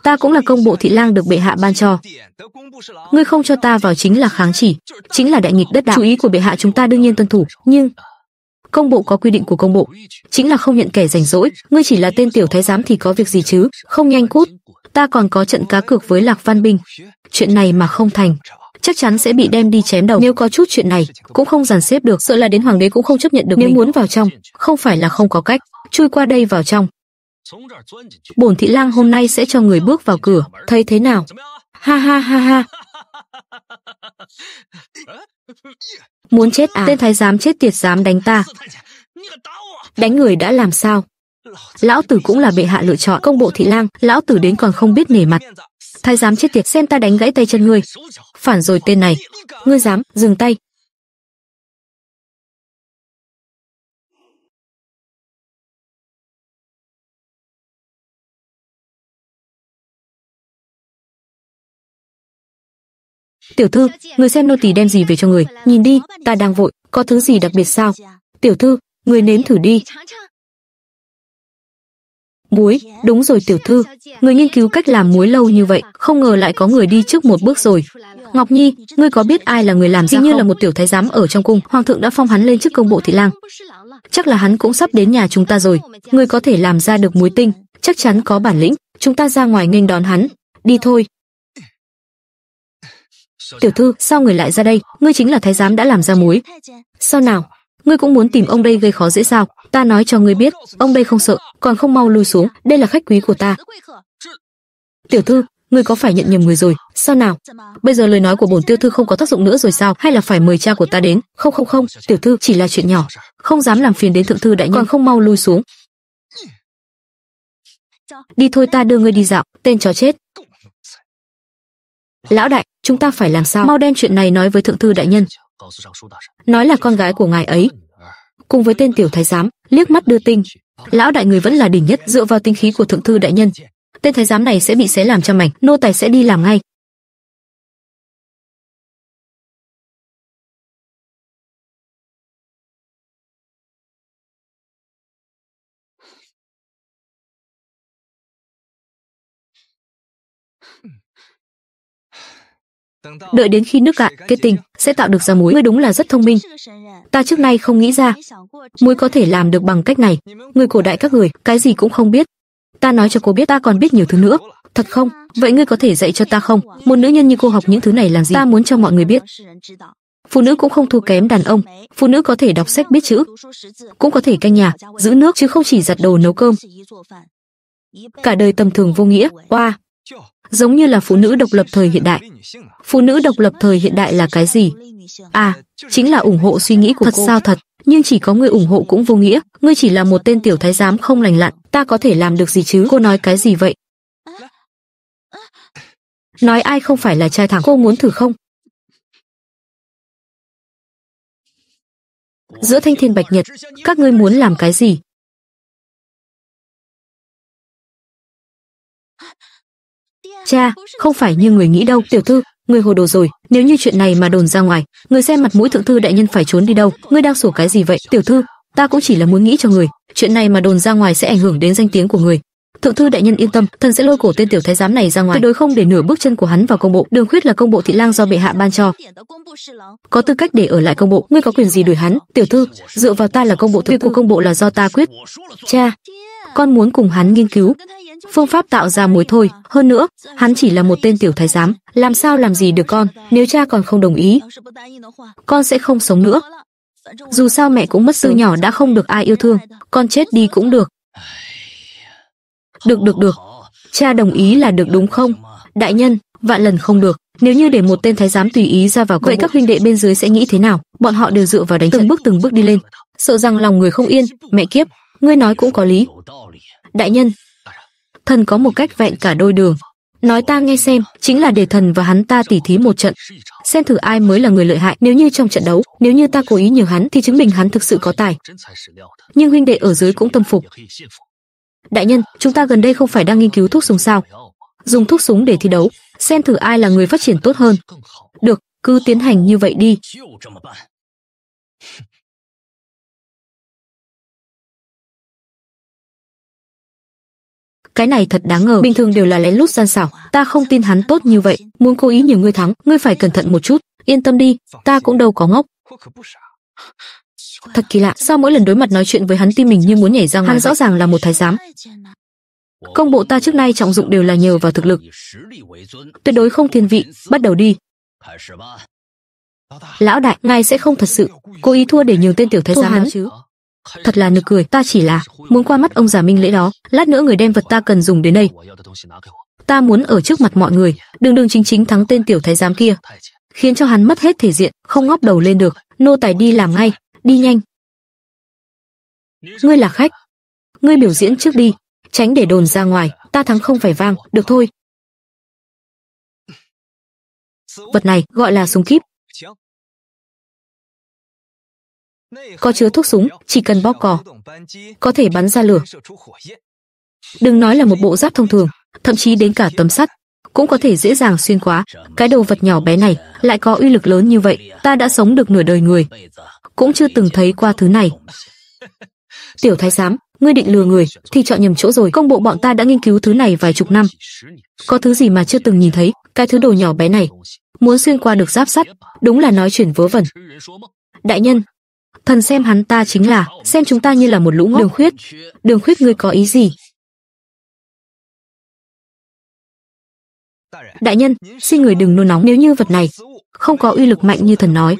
ta cũng là công bộ thị lang được bệ hạ ban cho ngươi không cho ta vào chính là kháng chỉ chính là đại nghịch đất đạo chú ý của bệ hạ chúng ta đương nhiên tuân thủ nhưng công bộ có quy định của công bộ, chính là không nhận kẻ rảnh rỗi, ngươi chỉ là tên tiểu thái giám thì có việc gì chứ, không nhanh cút, ta còn có trận cá cược với Lạc Văn binh. Chuyện này mà không thành, chắc chắn sẽ bị đem đi chém đầu. Nếu có chút chuyện này, cũng không dàn xếp được, sợ là đến hoàng đế cũng không chấp nhận được. Nếu muốn vào trong, không phải là không có cách, chui qua đây vào trong. Bổn thị lang hôm nay sẽ cho người bước vào cửa, thấy thế nào? Ha ha ha ha. Muốn chết à? Tên thái giám chết tiệt dám đánh ta. À. Đánh người đã làm sao? Lão tử cũng là bệ hạ lựa chọn công bộ thị lang, lão tử đến còn không biết nể mặt. Thái giám chết tiệt xem ta đánh gãy tay chân ngươi. Phản rồi tên này. Ngươi dám, dừng tay, Tiểu thư, người xem nô tỳ đem gì về cho người, nhìn đi, ta đang vội, có thứ gì đặc biệt sao? Tiểu thư, người nếm thử đi. Muối, đúng rồi tiểu thư, người nghiên cứu cách làm muối lâu như vậy, không ngờ lại có người đi trước một bước rồi. Ngọc Nhi, ngươi có biết ai là người làm ra như là một tiểu thái giám ở trong cung, hoàng thượng đã phong hắn lên chức công bộ thị lang. Chắc là hắn cũng sắp đến nhà chúng ta rồi, ngươi có thể làm ra được muối tinh, chắc chắn có bản lĩnh, chúng ta ra ngoài nghênh đón hắn. Đi thôi, tiểu thư sao người lại ra đây ngươi chính là thái giám đã làm ra muối sao nào ngươi cũng muốn tìm ông đây gây khó dễ sao ta nói cho ngươi biết ông đây không sợ còn không mau lui xuống đây là khách quý của ta tiểu thư ngươi có phải nhận nhầm người rồi sao nào bây giờ lời nói của bổn tiêu thư không có tác dụng nữa rồi sao hay là phải mời cha của ta đến không không không tiểu thư chỉ là chuyện nhỏ không dám làm phiền đến thượng thư đại nhân còn không mau lui xuống đi thôi ta đưa ngươi đi dạo tên chó chết lão đại chúng ta phải làm sao mau đem chuyện này nói với thượng thư đại nhân nói là con gái của ngài ấy cùng với tên tiểu thái giám liếc mắt đưa tinh lão đại người vẫn là đỉnh nhất dựa vào tinh khí của thượng thư đại nhân tên thái giám này sẽ bị xé làm cho mảnh nô tài sẽ đi làm ngay Đợi đến khi nước cạn, kết tinh sẽ tạo được ra muối. Ngươi đúng là rất thông minh. Ta trước nay không nghĩ ra muối có thể làm được bằng cách này. Người cổ đại các người, cái gì cũng không biết. Ta nói cho cô biết ta còn biết nhiều thứ nữa. Thật không? Vậy ngươi có thể dạy cho ta không? Một nữ nhân như cô học những thứ này làm gì? Ta muốn cho mọi người biết. Phụ nữ cũng không thua kém đàn ông, phụ nữ có thể đọc sách biết chữ, cũng có thể canh nhà, giữ nước chứ không chỉ giặt đồ nấu cơm. Cả đời tầm thường vô nghĩa, oa, wow, giống như là phụ nữ độc lập thời hiện đại. Phụ nữ độc lập thời hiện đại là cái gì? À, chính là ủng hộ suy nghĩ của thật cô. sao thật, nhưng chỉ có người ủng hộ cũng vô nghĩa, ngươi chỉ là một tên tiểu thái giám không lành lặn, ta có thể làm được gì chứ? Cô nói cái gì vậy? Nói ai không phải là trai thẳng, cô muốn thử không? Giữa thanh thiên bạch nhật, các ngươi muốn làm cái gì? Cha, không phải như người nghĩ đâu, tiểu thư, người hồ đồ rồi, nếu như chuyện này mà đồn ra ngoài, người xem mặt mũi thượng thư đại nhân phải trốn đi đâu, ngươi đang sổ cái gì vậy, tiểu thư, ta cũng chỉ là muốn nghĩ cho người, chuyện này mà đồn ra ngoài sẽ ảnh hưởng đến danh tiếng của người. Thượng thư đại nhân yên tâm, thần sẽ lôi cổ tên tiểu thái giám này ra ngoài, tuyệt đối không để nửa bước chân của hắn vào công bộ. Đường khuyết là công bộ thị lang do bệ hạ ban cho, có tư cách để ở lại công bộ, ngươi có quyền gì đuổi hắn? Tiểu thư, dựa vào ta là công bộ, thượng. việc của công bộ là do ta quyết. Cha, con muốn cùng hắn nghiên cứu, phương pháp tạo ra muối thôi. Hơn nữa, hắn chỉ là một tên tiểu thái giám, làm sao làm gì được con, nếu cha còn không đồng ý, con sẽ không sống nữa. Dù sao mẹ cũng mất từ nhỏ đã không được ai yêu thương, con chết đi cũng được. Được được được, cha đồng ý là được đúng không? Đại nhân, vạn lần không được. Nếu như để một tên thái giám tùy ý ra vào công vậy các huynh đệ bên dưới sẽ nghĩ thế nào? Bọn họ đều dựa vào đánh từng bước từng bước đi lên, sợ rằng lòng người không yên. Mẹ kiếp, ngươi nói cũng có lý. Đại nhân, thần có một cách vẹn cả đôi đường. Nói ta nghe xem, chính là để thần và hắn ta tỉ thí một trận, xem thử ai mới là người lợi hại. Nếu như trong trận đấu, nếu như ta cố ý nhường hắn thì chứng minh hắn thực sự có tài. Nhưng huynh đệ ở dưới cũng tâm phục. Đại nhân, chúng ta gần đây không phải đang nghiên cứu thuốc súng sao? Dùng thuốc súng để thi đấu, xem thử ai là người phát triển tốt hơn. Được, cứ tiến hành như vậy đi. cái này thật đáng ngờ bình thường đều là lén lút gian xảo ta không tin hắn tốt như vậy muốn cố ý nhiều ngươi thắng ngươi phải cẩn thận một chút yên tâm đi ta cũng đâu có ngốc thật kỳ lạ sao mỗi lần đối mặt nói chuyện với hắn tim mình như muốn nhảy ra ngoài hắn rõ ràng là một thái giám công bộ ta trước nay trọng dụng đều là nhờ vào thực lực tuyệt đối không thiên vị bắt đầu đi lão đại ngài sẽ không thật sự cố ý thua để nhường tên tiểu thái giám hắn chứ Thật là nực cười, ta chỉ là muốn qua mắt ông già Minh Lễ đó, lát nữa người đem vật ta cần dùng đến đây. Ta muốn ở trước mặt mọi người, đường đường chính chính thắng tên tiểu thái giám kia, khiến cho hắn mất hết thể diện, không ngóc đầu lên được, nô tài đi làm ngay, đi nhanh. Ngươi là khách, ngươi biểu diễn trước đi, tránh để đồn ra ngoài, ta thắng không phải vang, được thôi. Vật này gọi là súng kíp, Có chứa thuốc súng, chỉ cần bóp cò, có thể bắn ra lửa. Đừng nói là một bộ giáp thông thường, thậm chí đến cả tấm sắt cũng có thể dễ dàng xuyên qua. Cái đầu vật nhỏ bé này lại có uy lực lớn như vậy, ta đã sống được nửa đời người, cũng chưa từng thấy qua thứ này. Tiểu thái giám, ngươi định lừa người thì chọn nhầm chỗ rồi. Công bộ bọn ta đã nghiên cứu thứ này vài chục năm, có thứ gì mà chưa từng nhìn thấy? Cái thứ đồ nhỏ bé này muốn xuyên qua được giáp sắt, đúng là nói chuyện vớ vẩn. Đại nhân, thần xem hắn ta chính là xem chúng ta như là một lũ ngốc. Đường Khuyết, Đường Khuyết ngươi có ý gì? Đại nhân, xin người đừng nôn nóng nếu như vật này không có uy lực mạnh như thần nói.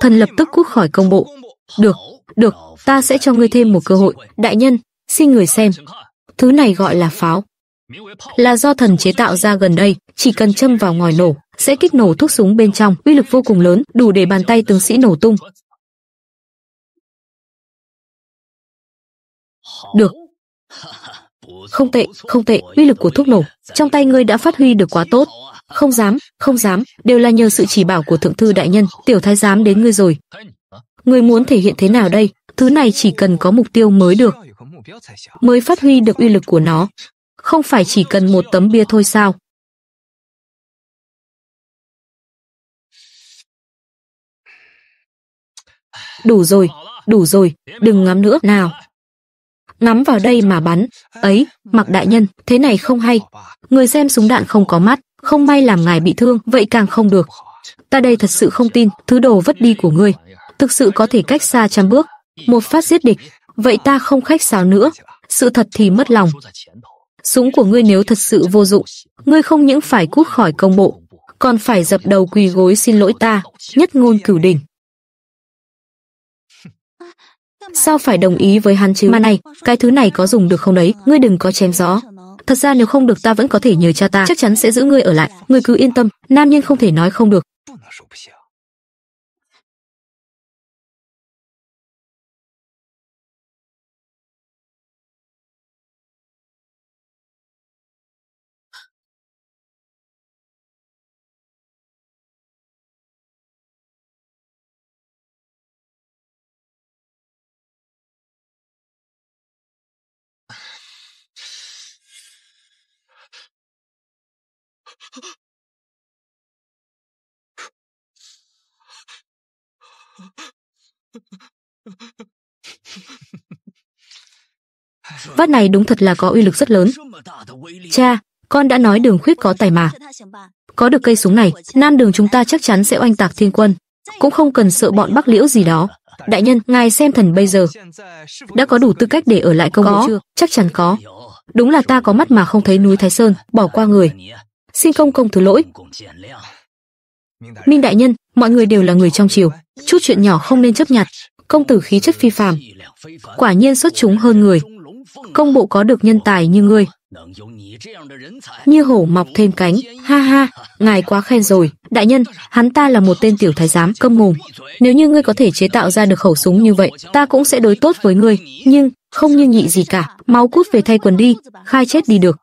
Thần lập tức cút khỏi công bộ. Được, được, ta sẽ cho ngươi thêm một cơ hội. Đại nhân, xin người xem. Thứ này gọi là pháo. Là do thần chế tạo ra gần đây, chỉ cần châm vào ngòi nổ, sẽ kích nổ thuốc súng bên trong, uy lực vô cùng lớn, đủ để bàn tay tướng sĩ nổ tung. Được. Không tệ, không tệ, uy lực của thuốc nổ trong tay ngươi đã phát huy được quá tốt. Không dám, không dám, đều là nhờ sự chỉ bảo của thượng thư đại nhân, tiểu thái giám đến ngươi rồi. Ngươi muốn thể hiện thế nào đây? Thứ này chỉ cần có mục tiêu mới được, mới phát huy được uy lực của nó. Không phải chỉ cần một tấm bia thôi sao? Đủ rồi, đủ rồi, đừng ngắm nữa, nào ngắm vào đây mà bắn ấy mặc đại nhân thế này không hay người xem súng đạn không có mắt không may làm ngài bị thương vậy càng không được ta đây thật sự không tin thứ đồ vất đi của ngươi thực sự có thể cách xa trăm bước một phát giết địch vậy ta không khách sáo nữa sự thật thì mất lòng súng của ngươi nếu thật sự vô dụng ngươi không những phải cút khỏi công bộ còn phải dập đầu quỳ gối xin lỗi ta nhất ngôn cửu đỉnh sao phải đồng ý với hắn chứ? Mà này, cái thứ này có dùng được không đấy? Ngươi đừng có chém gió. Thật ra nếu không được ta vẫn có thể nhờ cha ta, chắc chắn sẽ giữ ngươi ở lại. Ngươi cứ yên tâm, nam nhân không thể nói không được. Vát này đúng thật là có uy lực rất lớn. Cha, con đã nói đường khuyết có tài mà. Có được cây súng này, nan đường chúng ta chắc chắn sẽ oanh tạc thiên quân. Cũng không cần sợ bọn bắc liễu gì đó. Đại nhân, ngài xem thần bây giờ. Đã có đủ tư cách để ở lại công có, chưa? Chắc chắn có. Đúng là ta có mắt mà không thấy núi Thái Sơn, bỏ qua người. Xin công công thứ lỗi. Minh đại nhân, mọi người đều là người trong triều, chút chuyện nhỏ không nên chấp nhặt. Công tử khí chất phi phàm, quả nhiên xuất chúng hơn người công bộ có được nhân tài như ngươi. Như hổ mọc thêm cánh, ha ha, ngài quá khen rồi. Đại nhân, hắn ta là một tên tiểu thái giám câm mồm. Nếu như ngươi có thể chế tạo ra được khẩu súng như vậy, ta cũng sẽ đối tốt với ngươi. Nhưng, không như nhị gì cả, mau cút về thay quần đi, khai chết đi được.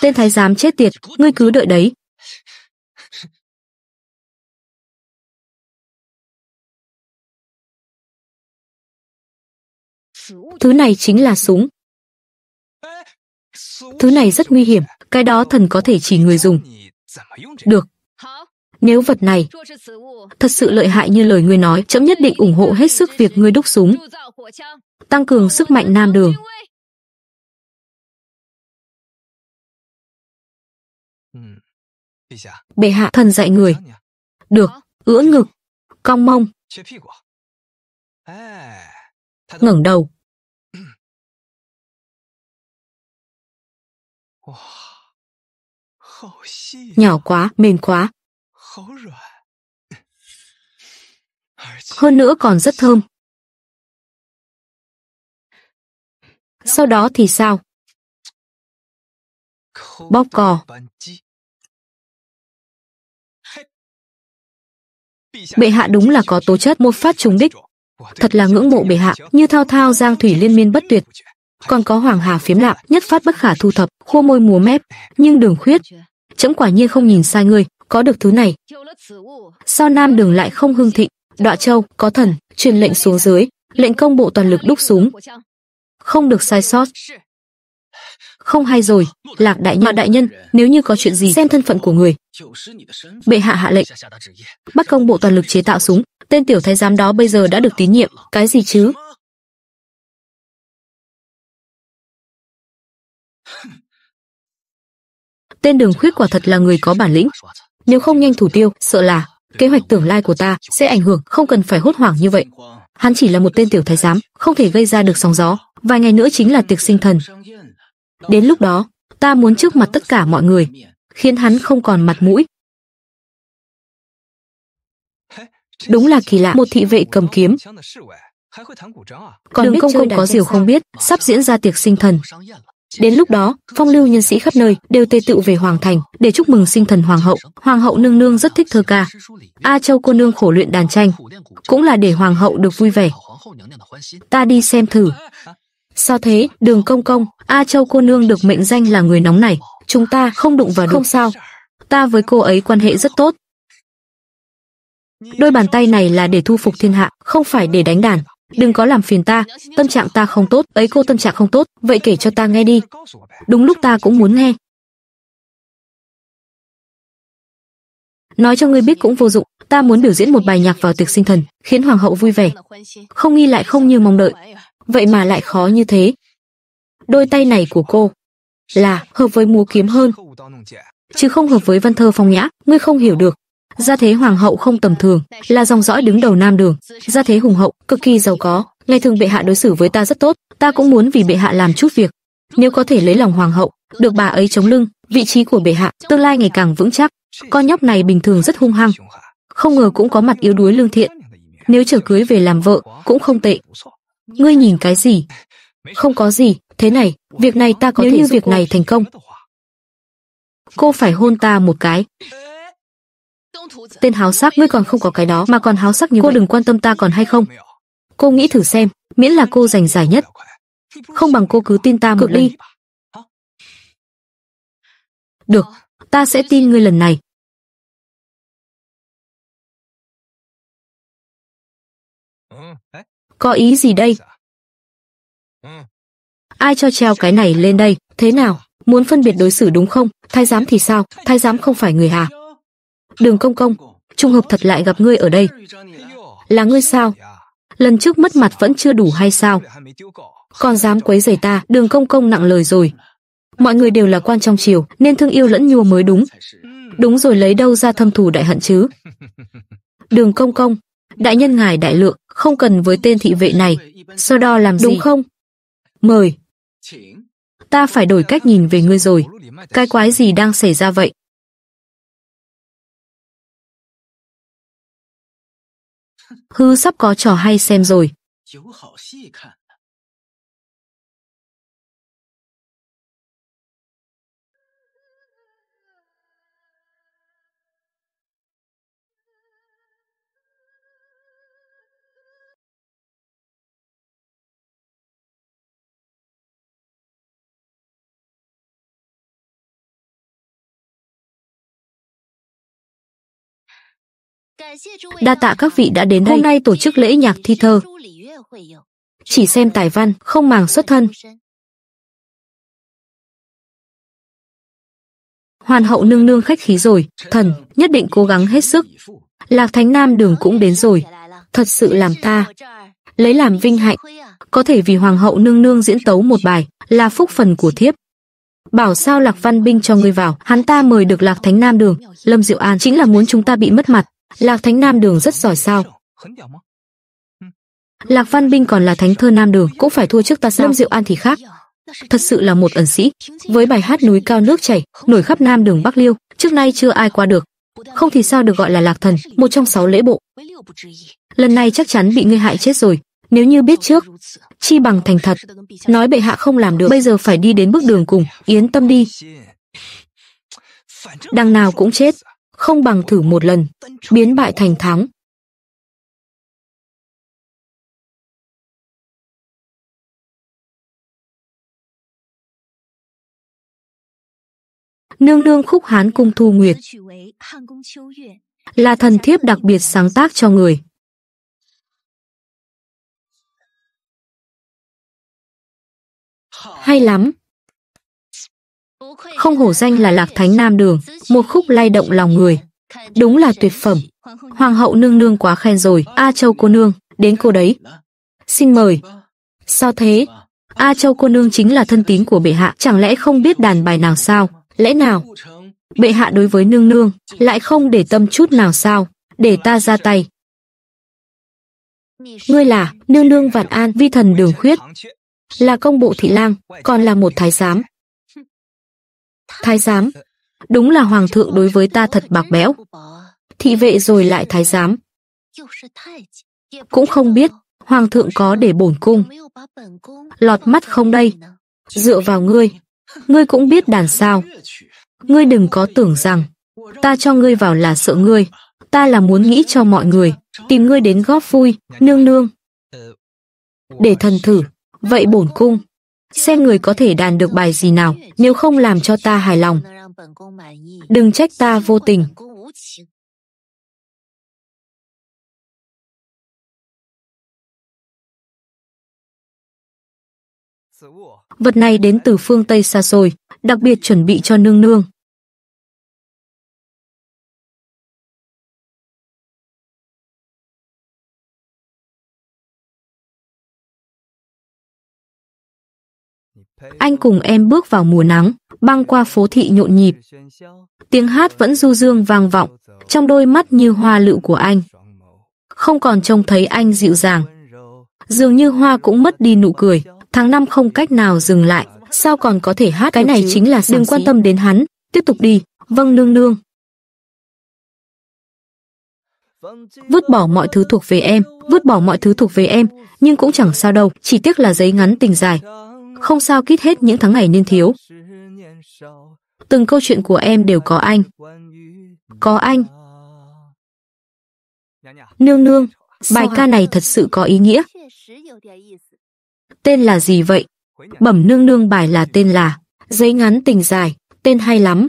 Tên thái giám chết tiệt, ngươi cứ đợi đấy, Thứ này chính là súng. Thứ này rất nguy hiểm, cái đó thần có thể chỉ người dùng. Được. Nếu vật này thật sự lợi hại như lời ngươi nói, chấm nhất định ủng hộ hết sức việc ngươi đúc súng, tăng cường sức mạnh nam đường. Bệ hạ thần dạy người. Được, ưỡn ngực, cong mông ngẩng đầu. Nhỏ quá, mềm quá. Hơn nữa còn rất thơm. Sau đó thì sao? Bóp cò. Bệ hạ đúng là có tố chất một phát trúng đích. Thật là ngưỡng mộ bệ hạ, như thao thao giang thủy liên miên bất tuyệt. Còn có hoàng hà phiếm lạm, nhất phát bất khả thu thập, khô môi múa mép, nhưng đường khuyết. Chấm quả nhiên không nhìn sai người, có được thứ này. Sao nam đường lại không hưng thịnh, đọa châu, có thần, truyền lệnh xuống dưới, lệnh công bộ toàn lực đúc súng. Không được sai sót không hay rồi, lạc đại nhân, đại nhân, nếu như có chuyện gì, xem thân phận của người. Bệ hạ hạ lệnh, bắt công bộ toàn lực chế tạo súng, tên tiểu thái giám đó bây giờ đã được tín nhiệm, cái gì chứ? Tên đường khuyết quả thật là người có bản lĩnh. Nếu không nhanh thủ tiêu, sợ là kế hoạch tương lai của ta sẽ ảnh hưởng, không cần phải hốt hoảng như vậy. Hắn chỉ là một tên tiểu thái giám, không thể gây ra được sóng gió, vài ngày nữa chính là tiệc sinh thần. Đến lúc đó, ta muốn trước mặt tất cả mọi người, khiến hắn không còn mặt mũi. Đúng là kỳ lạ, một thị vệ cầm kiếm. Còn đường công công có diều không biết, sắp diễn ra tiệc sinh thần. Đến lúc đó, phong lưu nhân sĩ khắp nơi đều tề tựu về hoàng thành để chúc mừng sinh thần hoàng hậu. Hoàng hậu nương nương rất thích thơ ca. A Châu cô nương khổ luyện đàn tranh, cũng là để hoàng hậu được vui vẻ. Ta đi xem thử. Sao thế, đường công công, A Châu cô nương được mệnh danh là người nóng này, chúng ta không đụng vào được. Không sao, ta với cô ấy quan hệ rất tốt. Đôi bàn tay này là để thu phục thiên hạ, không phải để đánh đàn. Đừng có làm phiền ta, tâm trạng ta không tốt, ấy cô tâm trạng không tốt, vậy kể cho ta nghe đi. Đúng lúc ta cũng muốn nghe. Nói cho ngươi biết cũng vô dụng, ta muốn biểu diễn một bài nhạc vào tiệc sinh thần, khiến hoàng hậu vui vẻ. Không nghi lại không như mong đợi, vậy mà lại khó như thế. Đôi tay này của cô là hợp với múa kiếm hơn, chứ không hợp với văn thơ phong nhã, ngươi không hiểu được. Gia thế hoàng hậu không tầm thường, là dòng dõi đứng đầu Nam Đường, gia thế hùng hậu, cực kỳ giàu có, ngày thường bệ hạ đối xử với ta rất tốt, ta cũng muốn vì bệ hạ làm chút việc. Nếu có thể lấy lòng hoàng hậu, được bà ấy chống lưng, vị trí của bệ hạ tương lai ngày càng vững chắc. Con nhóc này bình thường rất hung hăng, không ngờ cũng có mặt yếu đuối lương thiện. Nếu trở cưới về làm vợ cũng không tệ. Ngươi nhìn cái gì? Không có gì, thế này, việc này ta có Nếu thể như việc này thành công. Cô phải hôn ta một cái. Tên háo sắc ngươi còn không có cái đó mà còn háo sắc như Cô vậy. đừng quan tâm ta còn hay không. Cô nghĩ thử xem, miễn là cô giành giải nhất. Không bằng cô cứ tin ta một Cực lần. đi. Được, ta sẽ tin ngươi lần này. Có ý gì đây? Ai cho treo cái này lên đây? Thế nào? Muốn phân biệt đối xử đúng không? Thái giám thì sao? Thái giám không phải người hà? Đường công công, trung hợp thật lại gặp ngươi ở đây. Là ngươi sao? Lần trước mất mặt vẫn chưa đủ hay sao? Còn dám quấy rầy ta, đường công công nặng lời rồi. Mọi người đều là quan trong triều, nên thương yêu lẫn nhua mới đúng. Đúng rồi lấy đâu ra thâm thù đại hận chứ? Đường công công, đại nhân ngài đại lượng, không cần với tên thị vệ này. so đo làm gì? Đúng không? Mời. Ta phải đổi cách nhìn về ngươi rồi. Cái quái gì đang xảy ra vậy? [laughs] Hư sắp có trò hay xem rồi. Đa tạ các vị đã đến đây. Hôm nay tổ chức lễ nhạc thi thơ. Chỉ xem tài văn, không màng xuất thân. Hoàn hậu nương nương khách khí rồi, thần, nhất định cố gắng hết sức. Lạc Thánh Nam đường cũng đến rồi, thật sự làm ta. Lấy làm vinh hạnh, có thể vì Hoàng hậu nương nương diễn tấu một bài, là phúc phần của thiếp. Bảo sao Lạc Văn Binh cho ngươi vào, hắn ta mời được Lạc Thánh Nam đường, Lâm Diệu An chính là muốn chúng ta bị mất mặt. Lạc Thánh Nam Đường rất giỏi sao? Lạc Văn Binh còn là thánh thơ Nam Đường cũng phải thua trước ta sao? Lâm Diệu An thì khác. Thật sự là một ẩn sĩ, với bài hát núi cao nước chảy, nổi khắp Nam Đường Bắc Liêu, trước nay chưa ai qua được. Không thì sao được gọi là Lạc Thần, một trong sáu lễ bộ. Lần này chắc chắn bị ngươi hại chết rồi, nếu như biết trước, chi bằng thành thật, nói bệ hạ không làm được, bây giờ phải đi đến bước đường cùng, yến tâm đi. Đằng nào cũng chết không bằng thử một lần, biến bại thành thắng. Nương nương khúc Hán cung thu nguyệt là thần thiếp đặc biệt sáng tác cho người. Hay lắm, không hổ danh là Lạc Thánh Nam Đường, một khúc lay động lòng người. Đúng là tuyệt phẩm. Hoàng hậu nương nương quá khen rồi, A Châu cô nương, đến cô đấy. Xin mời. Sao thế? A Châu cô nương chính là thân tín của bệ hạ, chẳng lẽ không biết đàn bài nào sao? Lẽ nào? Bệ hạ đối với nương nương, lại không để tâm chút nào sao? Để ta ra tay. Ngươi là nương nương vạn an vi thần đường khuyết, là công bộ thị lang, còn là một thái giám, Thái giám, đúng là hoàng thượng đối với ta thật bạc bẽo. Thị vệ rồi lại thái giám. Cũng không biết, hoàng thượng có để bổn cung. Lọt mắt không đây, dựa vào ngươi. Ngươi cũng biết đàn sao. Ngươi đừng có tưởng rằng, ta cho ngươi vào là sợ ngươi. Ta là muốn nghĩ cho mọi người, tìm ngươi đến góp vui, nương nương. Để thần thử, vậy bổn cung xem người có thể đàn được bài gì nào, nếu không làm cho ta hài lòng. Đừng trách ta vô tình. Vật này đến từ phương Tây xa xôi, đặc biệt chuẩn bị cho nương nương. Anh cùng em bước vào mùa nắng, băng qua phố thị nhộn nhịp. Tiếng hát vẫn du dương vang vọng, trong đôi mắt như hoa lựu của anh. Không còn trông thấy anh dịu dàng. Dường như hoa cũng mất đi nụ cười, tháng năm không cách nào dừng lại, sao còn có thể hát cái này chính là đừng quan tâm đến hắn, tiếp tục đi, vâng nương nương. Vứt bỏ mọi thứ thuộc về em, vứt bỏ mọi thứ thuộc về em, nhưng cũng chẳng sao đâu, chỉ tiếc là giấy ngắn tình dài, không sao kít hết những tháng ngày nên thiếu. Từng câu chuyện của em đều có anh. Có anh. Nương nương, bài ca này thật sự có ý nghĩa. Tên là gì vậy? Bẩm nương nương bài là tên là Giấy ngắn tình dài, tên hay lắm.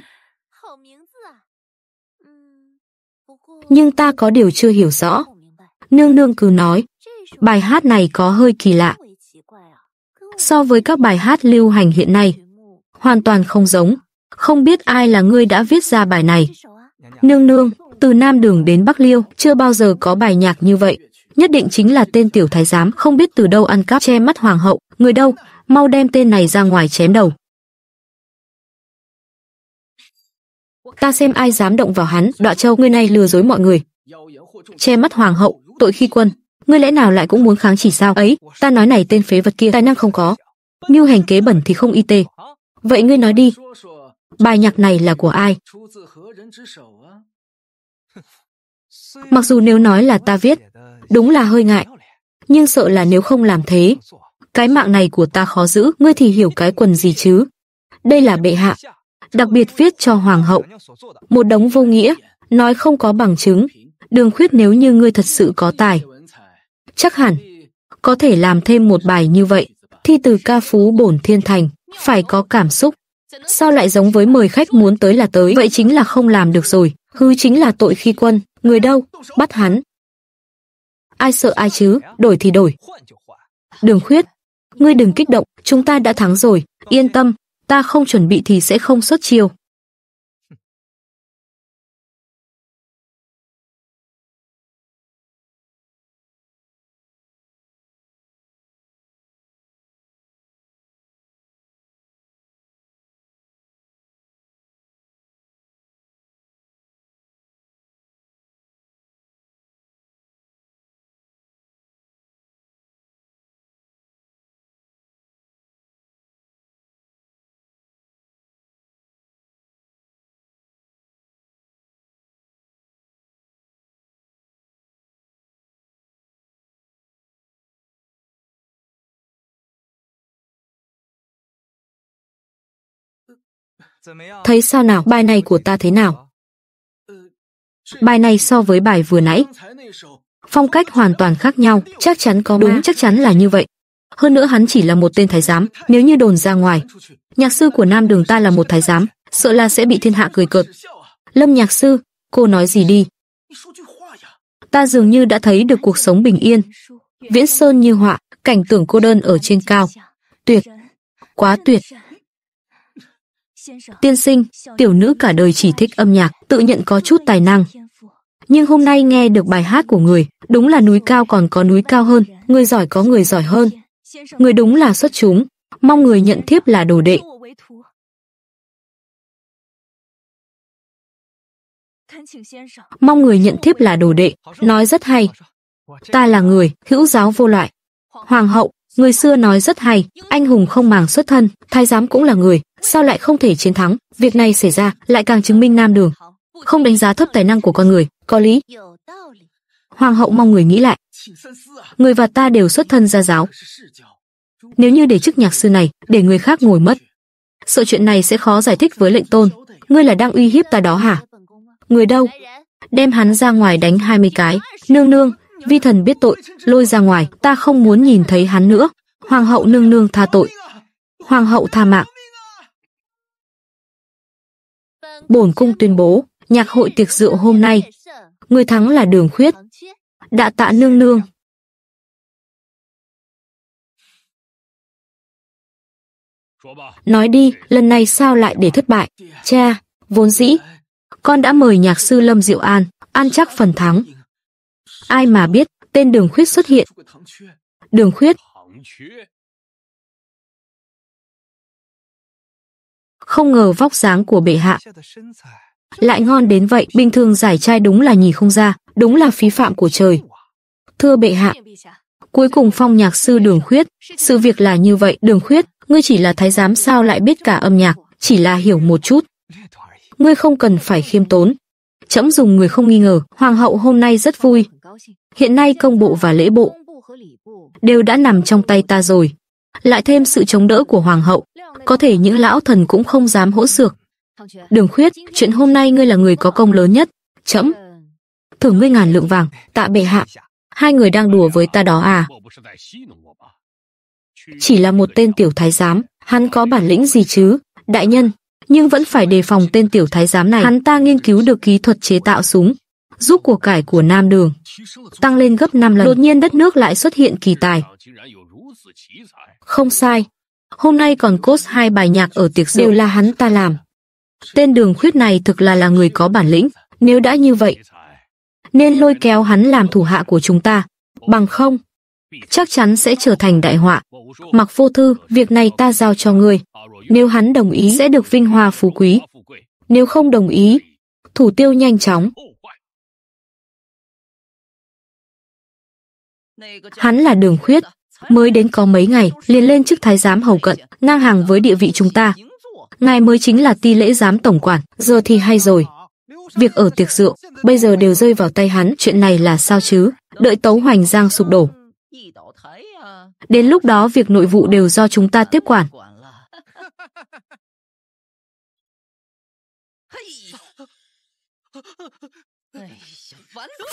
Nhưng ta có điều chưa hiểu rõ. Nương nương cứ nói, bài hát này có hơi kỳ lạ so với các bài hát lưu hành hiện nay. Hoàn toàn không giống. Không biết ai là người đã viết ra bài này. Nương nương, từ Nam Đường đến Bắc Liêu, chưa bao giờ có bài nhạc như vậy. Nhất định chính là tên tiểu thái giám không biết từ đâu ăn cắp che mắt hoàng hậu. Người đâu, mau đem tên này ra ngoài chém đầu. Ta xem ai dám động vào hắn, đọa châu, người này lừa dối mọi người. Che mắt hoàng hậu, tội khi quân ngươi lẽ nào lại cũng muốn kháng chỉ sao ấy ta nói này tên phế vật kia tài năng không có như hành kế bẩn thì không y tê vậy ngươi nói đi bài nhạc này là của ai mặc dù nếu nói là ta viết đúng là hơi ngại nhưng sợ là nếu không làm thế cái mạng này của ta khó giữ ngươi thì hiểu cái quần gì chứ đây là bệ hạ đặc biệt viết cho hoàng hậu một đống vô nghĩa nói không có bằng chứng đường khuyết nếu như ngươi thật sự có tài Chắc hẳn, có thể làm thêm một bài như vậy. Thi từ ca phú bổn thiên thành, phải có cảm xúc. Sao lại giống với mời khách muốn tới là tới, vậy chính là không làm được rồi. Hư chính là tội khi quân, người đâu, bắt hắn. Ai sợ ai chứ, đổi thì đổi. Đường khuyết, ngươi đừng kích động, chúng ta đã thắng rồi, yên tâm, ta không chuẩn bị thì sẽ không xuất chiêu. Thấy sao nào, bài này của ta thế nào? Bài này so với bài vừa nãy, phong cách hoàn toàn khác nhau, chắc chắn có Đúng, chắc chắn là như vậy. Hơn nữa hắn chỉ là một tên thái giám, nếu như đồn ra ngoài, nhạc sư của Nam Đường ta là một thái giám, sợ là sẽ bị thiên hạ cười cợt. Lâm nhạc sư, cô nói gì đi? Ta dường như đã thấy được cuộc sống bình yên. Viễn sơn như họa, cảnh tưởng cô đơn ở trên cao. Tuyệt, quá tuyệt. Tiên sinh, tiểu nữ cả đời chỉ thích âm nhạc, tự nhận có chút tài năng. Nhưng hôm nay nghe được bài hát của người, đúng là núi cao còn có núi cao hơn, người giỏi có người giỏi hơn. Người đúng là xuất chúng, mong người nhận thiếp là đồ đệ. Mong người nhận thiếp là đồ đệ, nói rất hay. Ta là người, hữu giáo vô loại. Hoàng hậu, Người xưa nói rất hay, anh hùng không màng xuất thân, thái giám cũng là người, sao lại không thể chiến thắng? Việc này xảy ra lại càng chứng minh Nam Đường không đánh giá thấp tài năng của con người, có lý. Hoàng hậu mong người nghĩ lại. Người và ta đều xuất thân gia giáo. Nếu như để chức nhạc sư này, để người khác ngồi mất, sợ chuyện này sẽ khó giải thích với lệnh tôn. Ngươi là đang uy hiếp ta đó hả? Người đâu? Đem hắn ra ngoài đánh 20 cái. Nương nương, Vi thần biết tội, lôi ra ngoài, ta không muốn nhìn thấy hắn nữa. Hoàng hậu nương nương tha tội. Hoàng hậu tha mạng. Bổn cung tuyên bố, nhạc hội tiệc rượu hôm nay, người thắng là Đường Khuyết. Đạ tạ nương nương. Nói đi, lần này sao lại để thất bại? Cha, vốn dĩ, con đã mời nhạc sư Lâm Diệu An, an chắc phần thắng, Ai mà biết, tên đường khuyết xuất hiện. Đường khuyết. Không ngờ vóc dáng của bệ hạ lại ngon đến vậy, bình thường giải trai đúng là nhìn không ra, đúng là phí phạm của trời. Thưa bệ hạ, cuối cùng phong nhạc sư Đường Khuyết, sự việc là như vậy, Đường Khuyết, ngươi chỉ là thái giám sao lại biết cả âm nhạc, chỉ là hiểu một chút. Ngươi không cần phải khiêm tốn. Chấm dùng người không nghi ngờ, hoàng hậu hôm nay rất vui. Hiện nay công bộ và lễ bộ đều đã nằm trong tay ta rồi. Lại thêm sự chống đỡ của hoàng hậu, có thể những lão thần cũng không dám hỗ xược. Đường khuyết, chuyện hôm nay ngươi là người có công lớn nhất. Chấm. Thưởng ngươi ngàn lượng vàng, tạ bệ hạ. Hai người đang đùa với ta đó à? Chỉ là một tên tiểu thái giám, hắn có bản lĩnh gì chứ? Đại nhân, nhưng vẫn phải đề phòng tên tiểu thái giám này. Hắn ta nghiên cứu được kỹ thuật chế tạo súng, giúp của cải của Nam Đường tăng lên gấp 5 lần. Đột nhiên đất nước lại xuất hiện kỳ tài. Không sai, hôm nay còn cốt hai bài nhạc ở tiệc rượu đều là hắn ta làm. Tên Đường Khuyết này thực là là người có bản lĩnh, nếu đã như vậy, nên lôi kéo hắn làm thủ hạ của chúng ta, bằng không chắc chắn sẽ trở thành đại họa. Mặc vô thư, việc này ta giao cho ngươi. Nếu hắn đồng ý sẽ được vinh hoa phú quý. Nếu không đồng ý, thủ tiêu nhanh chóng. Hắn là đường khuyết, mới đến có mấy ngày, liền lên chức thái giám hầu cận, ngang hàng với địa vị chúng ta. Ngài mới chính là ti lễ giám tổng quản, giờ thì hay rồi. Việc ở tiệc rượu, bây giờ đều rơi vào tay hắn, chuyện này là sao chứ? Đợi tấu hoành giang sụp đổ, À? Đến lúc đó việc nội vụ đều do chúng ta tiếp quản.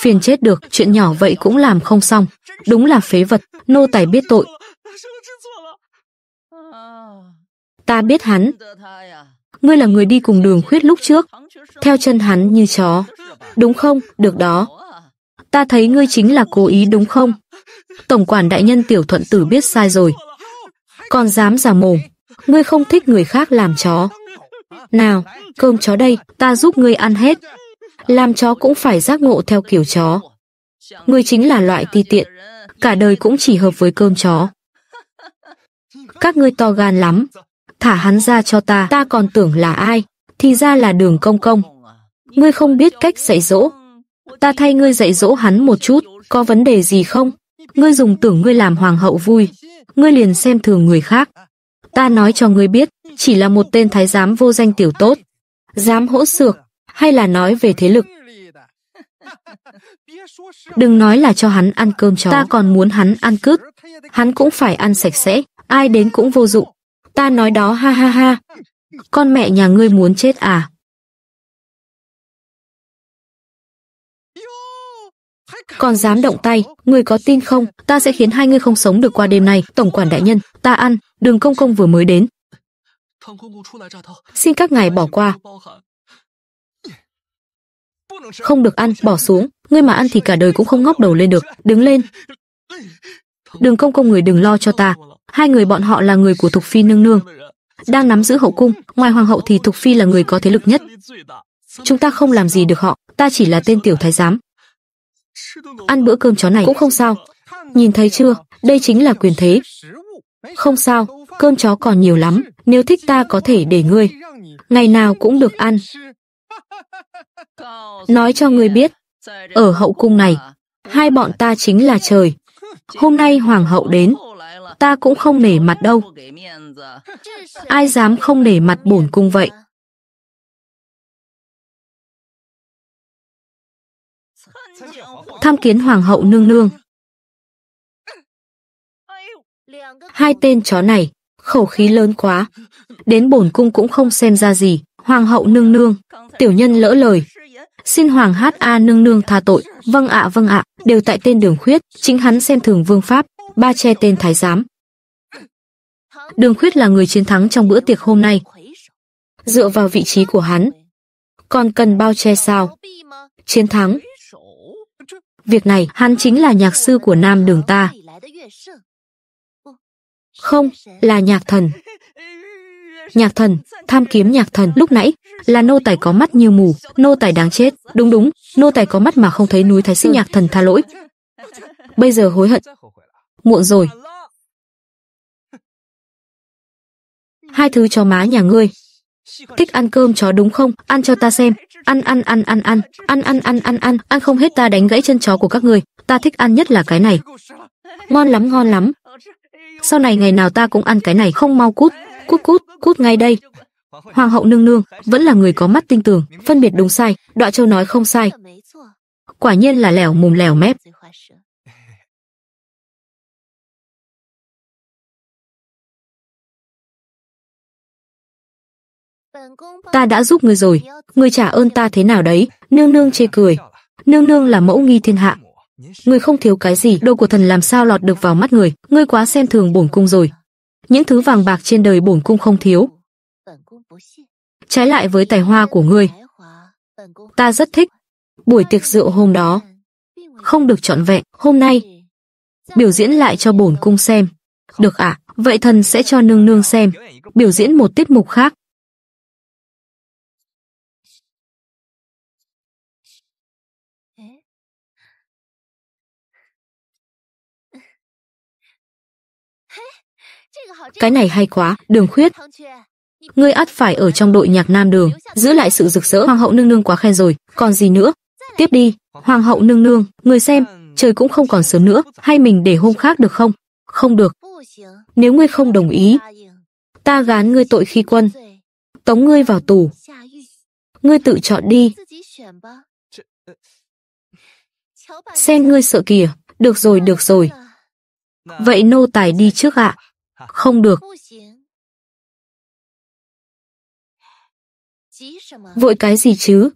Phiền chết được, chuyện nhỏ vậy cũng làm không xong. Đúng là phế vật, nô tài biết tội. Ta biết hắn. Ngươi là người đi cùng đường khuyết lúc trước, theo chân hắn như chó. Đúng không? Được đó. Ta thấy ngươi chính là cố ý đúng không? Tổng quản đại nhân tiểu thuận tử biết sai rồi. Còn dám giả mồm, ngươi không thích người khác làm chó. Nào, cơm chó đây, ta giúp ngươi ăn hết. Làm chó cũng phải giác ngộ theo kiểu chó. Ngươi chính là loại ti tiện, cả đời cũng chỉ hợp với cơm chó. Các ngươi to gan lắm, thả hắn ra cho ta, ta còn tưởng là ai, thì ra là đường công công. Ngươi không biết cách dạy dỗ. Ta thay ngươi dạy dỗ hắn một chút, có vấn đề gì không? Ngươi dùng tưởng ngươi làm hoàng hậu vui, ngươi liền xem thường người khác. Ta nói cho ngươi biết, chỉ là một tên thái giám vô danh tiểu tốt, dám hỗ xược, hay là nói về thế lực. Đừng nói là cho hắn ăn cơm chó, ta còn muốn hắn ăn cướp, hắn cũng phải ăn sạch sẽ, ai đến cũng vô dụng. Ta nói đó ha ha ha, con mẹ nhà ngươi muốn chết à? Còn dám động tay, người có tin không, ta sẽ khiến hai ngươi không sống được qua đêm này, tổng quản đại nhân, ta ăn, đường công công vừa mới đến. Xin các ngài bỏ qua. Không được ăn, bỏ xuống, ngươi mà ăn thì cả đời cũng không ngóc đầu lên được, đứng lên. Đường công công người đừng lo cho ta, hai người bọn họ là người của Thục Phi nương nương. Đang nắm giữ hậu cung, ngoài hoàng hậu thì Thục Phi là người có thế lực nhất. Chúng ta không làm gì được họ, ta chỉ là tên tiểu thái giám, Ăn bữa cơm chó này cũng không sao. Nhìn thấy chưa, đây chính là quyền thế. Không sao, cơm chó còn nhiều lắm, nếu thích ta có thể để ngươi. Ngày nào cũng được ăn. Nói cho ngươi biết, ở hậu cung này, hai bọn ta chính là trời. Hôm nay hoàng hậu đến, ta cũng không nể mặt đâu. Ai dám không nể mặt bổn cung vậy? tham kiến hoàng hậu nương nương. Hai tên chó này, khẩu khí lớn quá, đến bổn cung cũng không xem ra gì, hoàng hậu nương nương, tiểu nhân lỡ lời. Xin hoàng hát a nương nương tha tội, vâng ạ vâng ạ, đều tại tên đường khuyết, chính hắn xem thường vương pháp, ba che tên thái giám. Đường khuyết là người chiến thắng trong bữa tiệc hôm nay. Dựa vào vị trí của hắn, còn cần bao che sao? Chiến thắng, Việc này, hắn chính là nhạc sư của nam đường ta. Không, là nhạc thần. Nhạc thần, tham kiếm nhạc thần lúc nãy là nô tài có mắt như mù, nô tài đáng chết, đúng đúng, nô tài có mắt mà không thấy núi Thái Sinh nhạc thần tha lỗi. Bây giờ hối hận. Muộn rồi. Hai thứ cho má nhà ngươi, Thích ăn cơm chó đúng không? Ăn cho ta xem. Ăn ăn ăn ăn ăn, ăn ăn ăn ăn ăn, ăn không hết ta đánh gãy chân chó của các người. Ta thích ăn nhất là cái này. Ngon lắm ngon lắm. Sau này ngày nào ta cũng ăn cái này không mau cút, cút cút, cút ngay đây. Hoàng hậu nương nương vẫn là người có mắt tinh tường, phân biệt đúng sai, Đoạ Châu nói không sai. Quả nhiên là lẻo mồm lẻo mép. Ta đã giúp ngươi rồi, ngươi trả ơn ta thế nào đấy, nương nương chê cười. Nương nương là mẫu nghi thiên hạ. Ngươi không thiếu cái gì, đồ của thần làm sao lọt được vào mắt người, ngươi quá xem thường bổn cung rồi. Những thứ vàng bạc trên đời bổn cung không thiếu. Trái lại với tài hoa của ngươi, ta rất thích. Buổi tiệc rượu hôm đó, không được trọn vẹn, hôm nay, biểu diễn lại cho bổn cung xem. Được ạ, à, vậy thần sẽ cho nương nương xem, biểu diễn một tiết mục khác. cái này hay quá, đường khuyết. Ngươi ắt phải ở trong đội nhạc nam đường, giữ lại sự rực rỡ hoàng hậu nương nương quá khen rồi, còn gì nữa? Tiếp đi, hoàng hậu nương nương, người xem, trời cũng không còn sớm nữa, hay mình để hôm khác được không? Không được. Nếu ngươi không đồng ý, ta gán ngươi tội khi quân, tống ngươi vào tù. Ngươi tự chọn đi. Xem ngươi sợ kìa, được rồi, được rồi. Vậy nô tài đi trước ạ. À. Không được. Vội cái gì chứ?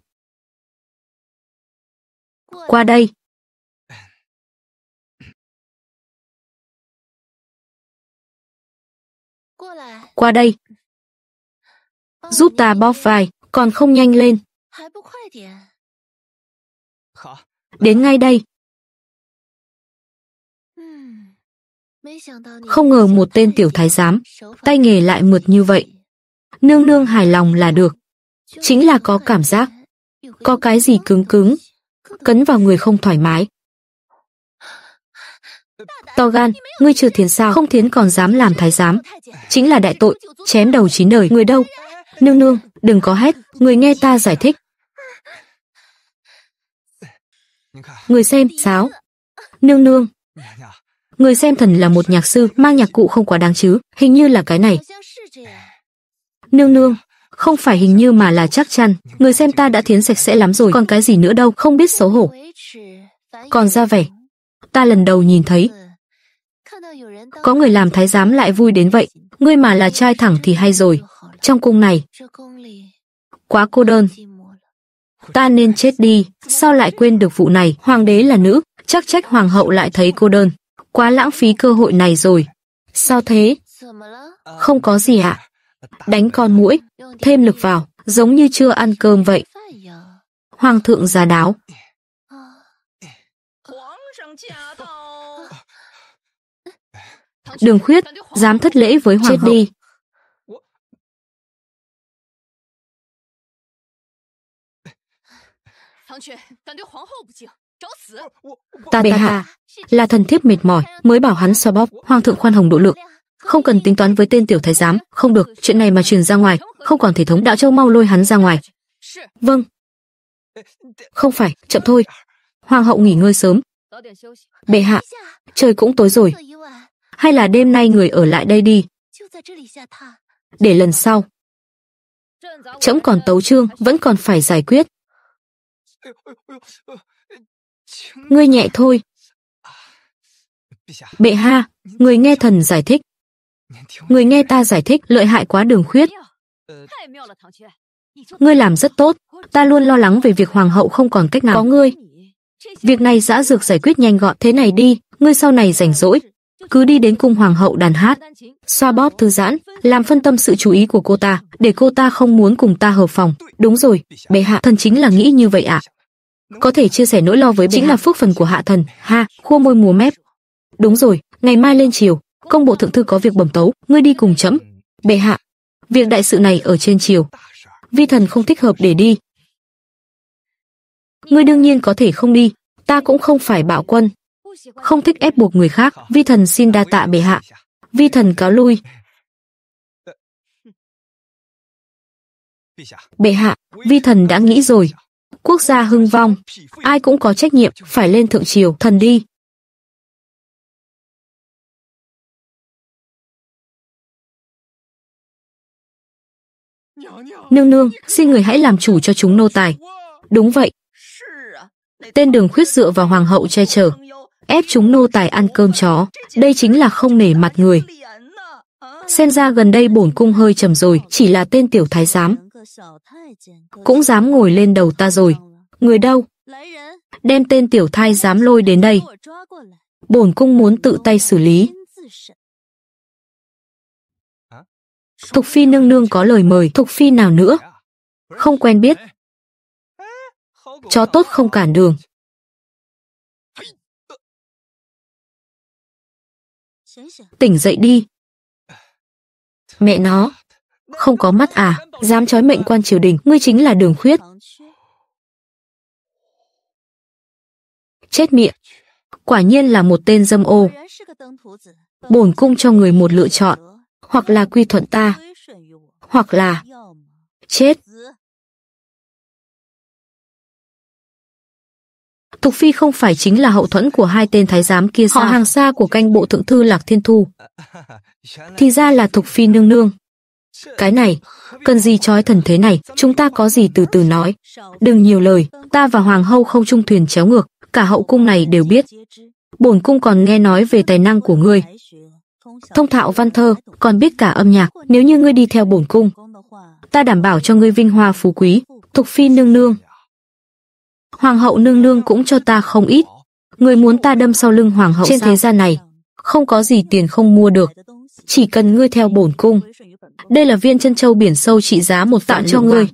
Qua đây. [coughs] Qua đây. Giúp ta bóp vài, còn không nhanh lên. Đến ngay đây. Không ngờ một tên tiểu thái giám, tay nghề lại mượt như vậy. Nương nương hài lòng là được. Chính là có cảm giác. Có cái gì cứng cứng, cấn vào người không thoải mái. To gan, ngươi chưa thiến sao không thiến còn dám làm thái giám. Chính là đại tội, chém đầu chín đời. Người đâu? Nương nương, đừng có hết, người nghe ta giải thích. Người xem, sáo. Nương nương người xem thần là một nhạc sư, mang nhạc cụ không quá đáng chứ, hình như là cái này. Nương nương, không phải hình như mà là chắc chắn, người xem ta đã thiến sạch sẽ lắm rồi, còn cái gì nữa đâu, không biết xấu hổ. Còn ra vẻ, ta lần đầu nhìn thấy. Có người làm thái giám lại vui đến vậy, ngươi mà là trai thẳng thì hay rồi. Trong cung này, quá cô đơn. Ta nên chết đi, sao lại quên được vụ này, hoàng đế là nữ, chắc trách hoàng hậu lại thấy cô đơn quá lãng phí cơ hội này rồi. Sao thế? Không có gì ạ. À? Đánh con mũi, thêm lực vào, giống như chưa ăn cơm vậy. Hoàng thượng giá đáo. Đường khuyết, dám thất lễ với hoàng Chết hậu. Ờ, ta bệ hạ, là thần thiếp mệt mỏi mới bảo hắn xoa bóp, hoàng thượng khoan hồng độ lượng. Không cần tính toán với tên tiểu thái giám, không được, chuyện này mà truyền ra ngoài, không còn thể thống đạo châu mau lôi hắn ra ngoài. Vâng. Không phải, chậm thôi. Hoàng hậu nghỉ ngơi sớm. Bệ hạ, trời cũng tối rồi. À. Hay là đêm nay người ở lại đây đi. Để lần sau. Chấm còn tấu trương, vẫn còn phải giải quyết. Ngươi nhẹ thôi. Bệ hạ. người nghe thần giải thích. Người nghe ta giải thích lợi hại quá đường khuyết. Ngươi làm rất tốt, ta luôn lo lắng về việc hoàng hậu không còn cách nào có ngươi. Việc này dã dược giải quyết nhanh gọn thế này đi, ngươi sau này rảnh rỗi. Cứ đi đến cung hoàng hậu đàn hát, xoa bóp thư giãn, làm phân tâm sự chú ý của cô ta, để cô ta không muốn cùng ta hợp phòng. Đúng rồi, bệ hạ thần chính là nghĩ như vậy ạ. À có thể chia sẻ nỗi lo với bệ chính là phước phần của hạ thần ha khua môi múa mép đúng rồi ngày mai lên triều công bộ thượng thư có việc bẩm tấu ngươi đi cùng chấm bệ hạ việc đại sự này ở trên triều vi thần không thích hợp để đi ngươi đương nhiên có thể không đi ta cũng không phải bạo quân không thích ép buộc người khác vi thần xin đa tạ bệ hạ vi thần cáo lui bệ hạ vi thần đã nghĩ rồi quốc gia hưng vong, ai cũng có trách nhiệm phải lên thượng triều thần đi. Nương nương, xin người hãy làm chủ cho chúng nô tài. Đúng vậy. Tên đường khuyết dựa vào hoàng hậu che chở, ép chúng nô tài ăn cơm chó. Đây chính là không nể mặt người. Xem ra gần đây bổn cung hơi trầm rồi, chỉ là tên tiểu thái giám. Cũng dám ngồi lên đầu ta rồi. Người đâu? Đem tên tiểu thai dám lôi đến đây. Bổn cung muốn tự tay xử lý. Thục phi nương nương có lời mời. Thục phi nào nữa? Không quen biết. Chó tốt không cản đường. Tỉnh dậy đi. Mẹ nó, không có mắt à, dám trói mệnh quan triều đình, ngươi chính là đường khuyết. Chết miệng. Quả nhiên là một tên dâm ô. Bổn cung cho người một lựa chọn, hoặc là quy thuận ta, hoặc là chết. Thục Phi không phải chính là hậu thuẫn của hai tên thái giám kia sao? Họ hàng xa của canh bộ thượng thư Lạc Thiên Thu. Thì ra là Thục Phi nương nương. Cái này, cần gì trói thần thế này, chúng ta có gì từ từ nói. Đừng nhiều lời, ta và hoàng hậu không chung thuyền chéo ngược, cả hậu cung này đều biết. Bổn cung còn nghe nói về tài năng của ngươi. Thông thạo văn thơ, còn biết cả âm nhạc, nếu như ngươi đi theo bổn cung. Ta đảm bảo cho ngươi vinh hoa phú quý, thục phi nương nương. Hoàng hậu nương nương cũng cho ta không ít. Ngươi muốn ta đâm sau lưng hoàng hậu Trên sao? thế gian này, không có gì tiền không mua được. Chỉ cần ngươi theo bổn cung, đây là viên chân châu biển sâu trị giá một tạ cho ngươi.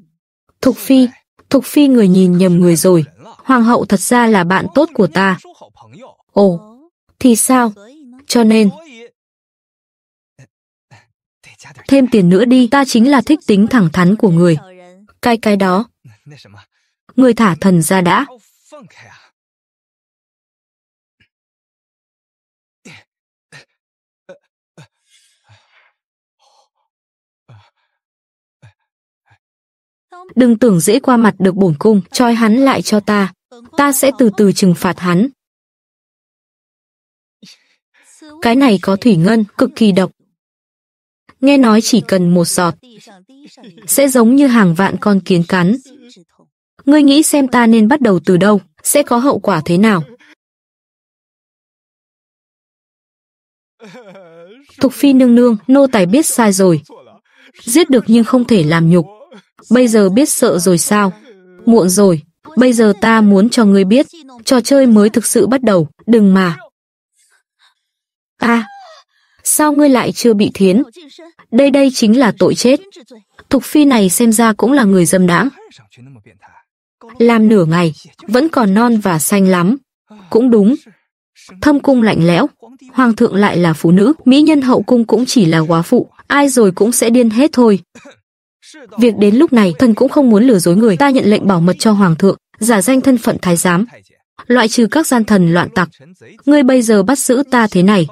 Thục Phi, Thục Phi người nhìn nhầm người rồi. Hoàng hậu thật ra là bạn tốt của ta. Ồ, thì sao? Cho nên... Thêm tiền nữa đi, ta chính là thích tính thẳng thắn của người. Cái cái đó. Người thả thần ra đã. Đừng tưởng dễ qua mặt được bổn cung, trói hắn lại cho ta. Ta sẽ từ từ trừng phạt hắn. Cái này có thủy ngân, cực kỳ độc. Nghe nói chỉ cần một giọt, sẽ giống như hàng vạn con kiến cắn. Ngươi nghĩ xem ta nên bắt đầu từ đâu, sẽ có hậu quả thế nào? Thục phi nương nương, nô tài biết sai rồi. Giết được nhưng không thể làm nhục bây giờ biết sợ rồi sao? Muộn rồi, bây giờ ta muốn cho ngươi biết, trò chơi mới thực sự bắt đầu, đừng mà. a à, sao ngươi lại chưa bị thiến? Đây đây chính là tội chết. Thục phi này xem ra cũng là người dâm đãng. Làm nửa ngày, vẫn còn non và xanh lắm. Cũng đúng. Thâm cung lạnh lẽo, hoàng thượng lại là phụ nữ, mỹ nhân hậu cung cũng chỉ là quá phụ, ai rồi cũng sẽ điên hết thôi. Việc đến lúc này, thần cũng không muốn lừa dối người, ta nhận lệnh bảo mật cho hoàng thượng, giả danh thân phận thái giám, loại trừ các gian thần loạn tặc. Ngươi bây giờ bắt giữ ta thế này,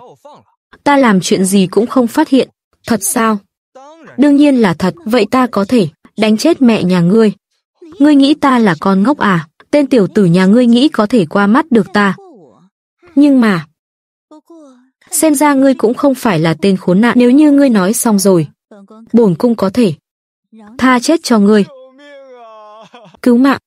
ta làm chuyện gì cũng không phát hiện, thật sao? Đương nhiên là thật, vậy ta có thể đánh chết mẹ nhà ngươi. Ngươi nghĩ ta là con ngốc à? Tên tiểu tử nhà ngươi nghĩ có thể qua mắt được ta. Nhưng mà, xem ra ngươi cũng không phải là tên khốn nạn nếu như ngươi nói xong rồi. Bổn cung có thể Tha chết cho ngươi. Cứu mạng.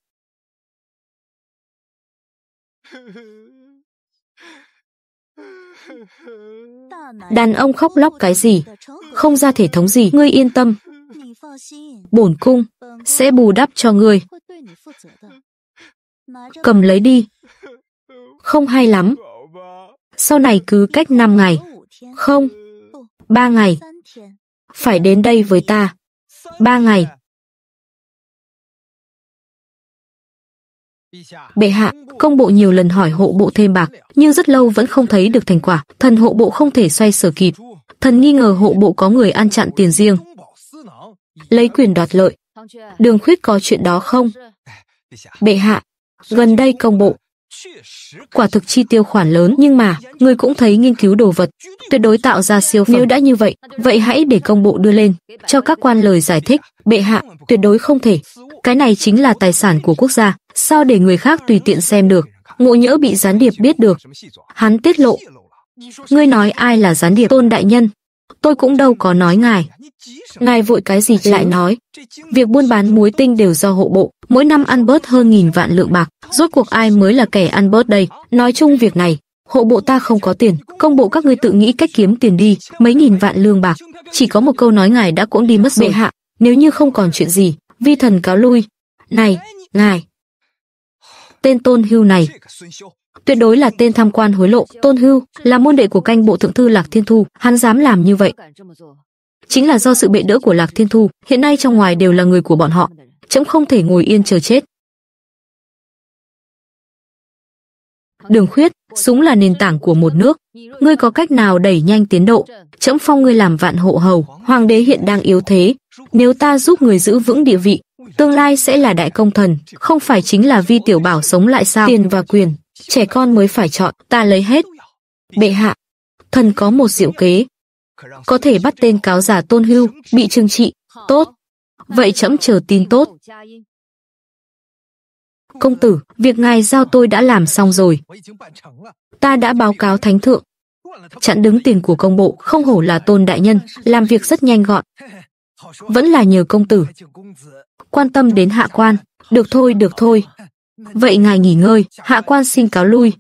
Đàn ông khóc lóc cái gì? Không ra thể thống gì, ngươi yên tâm. Bổn cung sẽ bù đắp cho ngươi. Cầm lấy đi. Không hay lắm. Sau này cứ cách 5 ngày. Không. 3 ngày. Phải đến đây với ta ba ngày. Bệ hạ, công bộ nhiều lần hỏi hộ bộ thêm bạc, nhưng rất lâu vẫn không thấy được thành quả, thần hộ bộ không thể xoay sở kịp. Thần nghi ngờ hộ bộ có người ăn chặn tiền riêng, lấy quyền đoạt lợi. Đường khuyết có chuyện đó không? Bệ hạ, gần đây công bộ Quả thực chi tiêu khoản lớn nhưng mà, người cũng thấy nghiên cứu đồ vật, tuyệt đối tạo ra siêu phẩm. Nếu đã như vậy, vậy hãy để công bộ đưa lên, cho các quan lời giải thích, bệ hạ, tuyệt đối không thể. Cái này chính là tài sản của quốc gia, sao để người khác tùy tiện xem được, ngộ nhỡ bị gián điệp biết được. Hắn tiết lộ. Ngươi nói ai là gián điệp tôn đại nhân, Tôi cũng đâu có nói ngài. Ngài vội cái gì lại nói. Việc buôn bán muối tinh đều do hộ bộ, mỗi năm ăn bớt hơn nghìn vạn lượng bạc. Rốt cuộc ai mới là kẻ ăn bớt đây? Nói chung việc này, hộ bộ ta không có tiền, công bộ các ngươi tự nghĩ cách kiếm tiền đi, mấy nghìn vạn lương bạc. Chỉ có một câu nói ngài đã cũng đi mất rồi. Bệ hạ, nếu như không còn chuyện gì, vi thần cáo lui. Này, ngài. Tên tôn hưu này, tuyệt đối là tên tham quan hối lộ, Tôn Hưu, là môn đệ của canh bộ thượng thư Lạc Thiên Thu, hắn dám làm như vậy. Chính là do sự bệ đỡ của Lạc Thiên Thu, hiện nay trong ngoài đều là người của bọn họ, chấm không thể ngồi yên chờ chết. Đường khuyết, súng là nền tảng của một nước. Ngươi có cách nào đẩy nhanh tiến độ? Chấm phong ngươi làm vạn hộ hầu, hoàng đế hiện đang yếu thế. Nếu ta giúp người giữ vững địa vị, tương lai sẽ là đại công thần, không phải chính là vi tiểu bảo sống lại sao? Tiền và quyền, trẻ con mới phải chọn, ta lấy hết. Bệ hạ, thần có một diệu kế. Có thể bắt tên cáo giả tôn hưu, bị trừng trị, tốt. Vậy chấm chờ tin tốt. Công tử, việc ngài giao tôi đã làm xong rồi. Ta đã báo cáo thánh thượng. Chặn đứng tiền của công bộ, không hổ là tôn đại nhân, làm việc rất nhanh gọn. Vẫn là nhờ công tử. Quan tâm đến hạ quan. Được thôi, được thôi, Vậy ngài nghỉ ngơi, hạ quan xin cáo lui.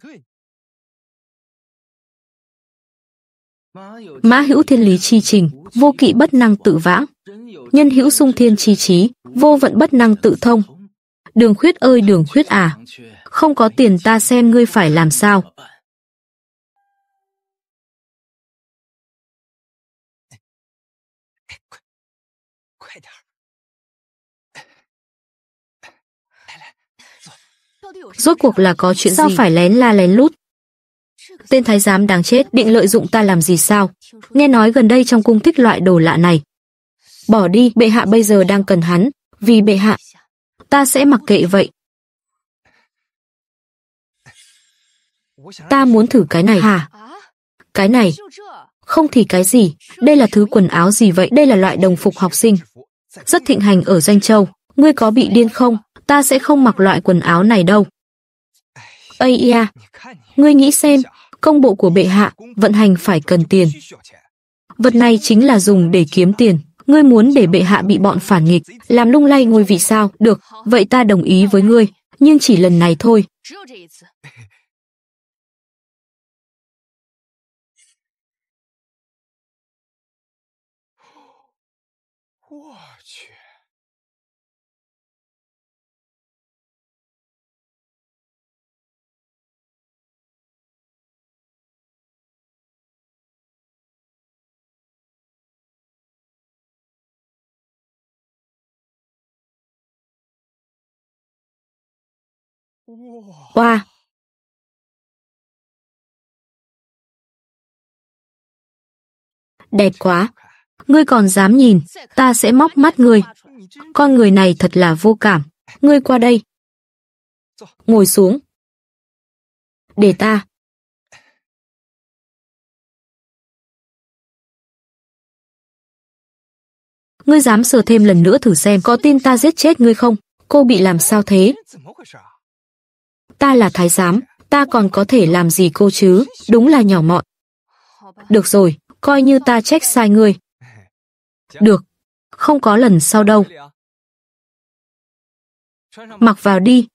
Mã hữu thiên lý chi trình, vô kỵ bất năng tự vãng. Nhân hữu sung thiên chi trí, vô vận bất năng tự thông. Đường khuyết ơi đường khuyết à, không có tiền ta xem ngươi phải làm sao. Rốt cuộc là có chuyện sao gì? phải lén la lén lút? Tên thái giám đáng chết định lợi dụng ta làm gì sao? Nghe nói gần đây trong cung thích loại đồ lạ này. Bỏ đi, bệ hạ bây giờ đang cần hắn, vì bệ hạ. Ta sẽ mặc kệ vậy. Ta muốn thử cái này hả? Cái này? Không thì cái gì? Đây là thứ quần áo gì vậy? Đây là loại đồng phục học sinh. Rất thịnh hành ở Danh Châu. Ngươi có bị điên không? ta sẽ không mặc loại quần áo này đâu. Ây ia, ngươi nghĩ xem, công bộ của bệ hạ, vận hành phải cần tiền. Vật này chính là dùng để kiếm tiền. Ngươi muốn để bệ hạ bị bọn phản nghịch, làm lung lay ngôi vị sao, được, vậy ta đồng ý với ngươi, nhưng chỉ lần này thôi. Wow! Đẹp quá! Ngươi còn dám nhìn, ta sẽ móc mắt ngươi. Con người này thật là vô cảm. Ngươi qua đây. Ngồi xuống. Để ta. Ngươi dám sờ thêm lần nữa thử xem có tin ta giết chết ngươi không? Cô bị làm sao thế? ta là thái giám, ta còn có thể làm gì cô chứ, đúng là nhỏ mọn. Được rồi, coi như ta trách sai ngươi. Được, không có lần sau đâu. Mặc vào đi,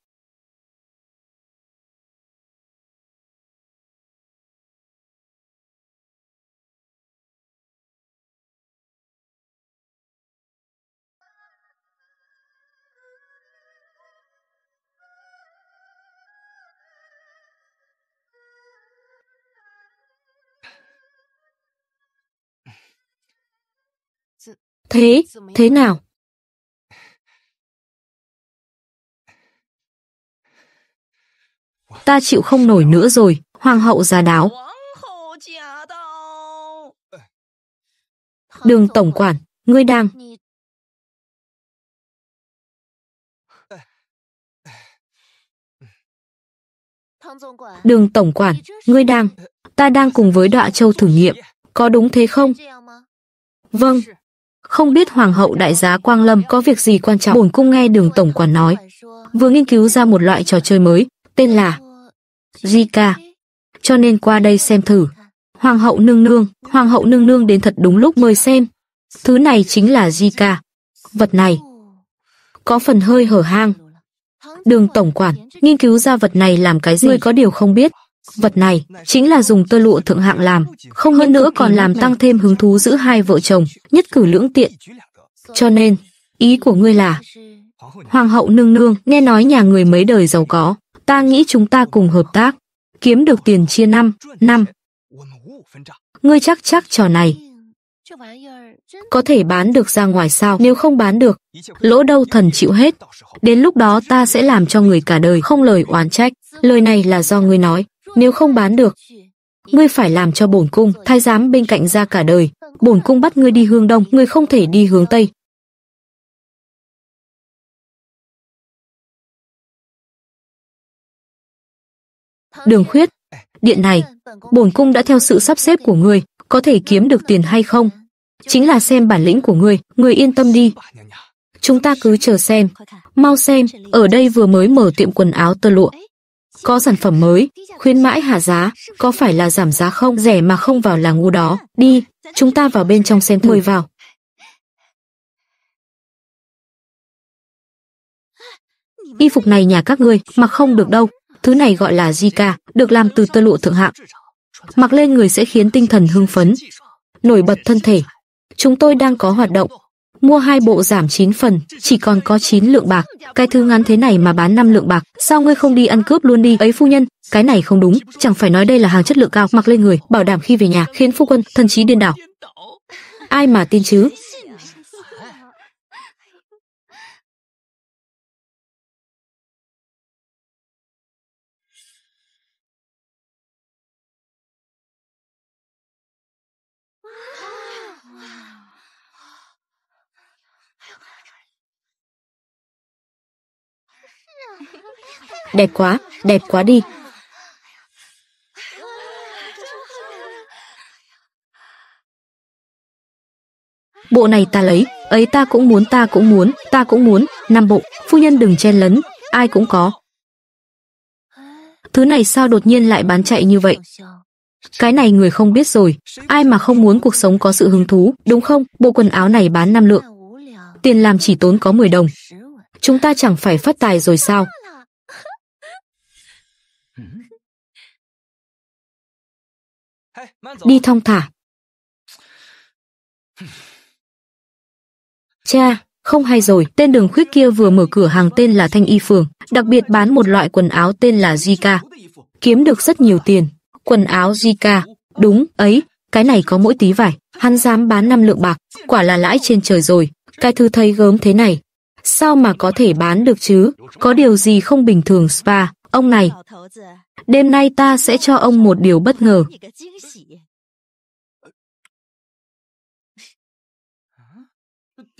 Thế, thế nào? Ta chịu không nổi nữa rồi, hoàng hậu giá đáo. Đường tổng quản, ngươi đang... Đường tổng quản, ngươi đang... Ta đang cùng với đọa châu thử nghiệm, có đúng thế không? Vâng, không biết Hoàng hậu đại giá Quang Lâm có việc gì quan trọng. Bổn cung nghe đường tổng quản nói. Vừa nghiên cứu ra một loại trò chơi mới, tên là Zika. Cho nên qua đây xem thử. Hoàng hậu nương nương, hoàng hậu nương nương đến thật đúng lúc mời xem. Thứ này chính là Zika. Vật này có phần hơi hở hang. Đường tổng quản, nghiên cứu ra vật này làm cái gì? Người có điều không biết, Vật này chính là dùng tơ lụa thượng hạng làm, không hơn nữa còn làm tăng thêm hứng thú giữa hai vợ chồng, nhất cử lưỡng tiện. Cho nên, ý của ngươi là Hoàng hậu nương nương nghe nói nhà người mấy đời giàu có, ta nghĩ chúng ta cùng hợp tác, kiếm được tiền chia năm, năm. Ngươi chắc chắc trò này có thể bán được ra ngoài sao nếu không bán được lỗ đâu thần chịu hết đến lúc đó ta sẽ làm cho người cả đời không lời oán trách lời này là do ngươi nói nếu không bán được, ngươi phải làm cho bổn cung thái giám bên cạnh ra cả đời, bổn cung bắt ngươi đi hướng đông, ngươi không thể đi hướng tây. Đường khuyết, điện này, bổn cung đã theo sự sắp xếp của ngươi, có thể kiếm được tiền hay không? Chính là xem bản lĩnh của ngươi, ngươi yên tâm đi. Chúng ta cứ chờ xem, mau xem, ở đây vừa mới mở tiệm quần áo tơ lụa, có sản phẩm mới, khuyến mãi hạ giá, có phải là giảm giá không? Rẻ mà không vào là ngu đó. Đi, chúng ta vào bên trong xem thử. Mời vào. Y phục này nhà các ngươi mặc không được đâu. Thứ này gọi là Zika, được làm từ tơ lụa thượng hạng. Mặc lên người sẽ khiến tinh thần hưng phấn, nổi bật thân thể. Chúng tôi đang có hoạt động, mua hai bộ giảm 9 phần, chỉ còn có 9 lượng bạc, cái thứ ngắn thế này mà bán 5 lượng bạc, sao ngươi không đi ăn cướp luôn đi ấy phu nhân, cái này không đúng, chẳng phải nói đây là hàng chất lượng cao, mặc lên người, bảo đảm khi về nhà khiến phu quân thần trí điên đảo. Ai mà tin chứ, đẹp quá, đẹp quá đi. Bộ này ta lấy, ấy ta cũng muốn, ta cũng muốn, ta cũng muốn, năm bộ, phu nhân đừng chen lấn, ai cũng có. Thứ này sao đột nhiên lại bán chạy như vậy? Cái này người không biết rồi, ai mà không muốn cuộc sống có sự hứng thú, đúng không? Bộ quần áo này bán năm lượng. Tiền làm chỉ tốn có 10 đồng. Chúng ta chẳng phải phát tài rồi sao? đi thong thả cha không hay rồi, tên đường khuyết kia vừa mở cửa hàng tên là Thanh Y Phường, đặc biệt bán một loại quần áo tên là Zika. Kiếm được rất nhiều tiền. Quần áo Zika, đúng, ấy, cái này có mỗi tí vải. Hắn dám bán năm lượng bạc, quả là lãi trên trời rồi. Cái thư thấy gớm thế này. Sao mà có thể bán được chứ? Có điều gì không bình thường spa? Ông này, đêm nay ta sẽ cho ông một điều bất ngờ.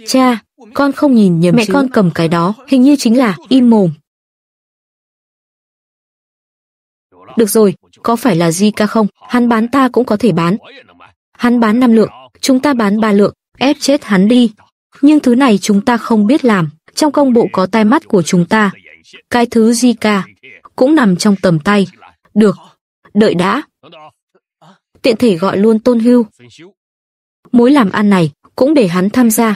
Cha, con không nhìn nhầm Mẹ chứ. con cầm cái đó, hình như chính là im mồm. Được rồi, có phải là Zika không? Hắn bán ta cũng có thể bán. Hắn bán năm lượng, chúng ta bán ba lượng, ép chết hắn đi. Nhưng thứ này chúng ta không biết làm, trong công bộ có tai mắt của chúng ta. Cái thứ Zika, cũng nằm trong tầm tay. Được, đợi đã. Tiện thể gọi luôn Tôn Hưu. Mối làm ăn này cũng để hắn tham gia.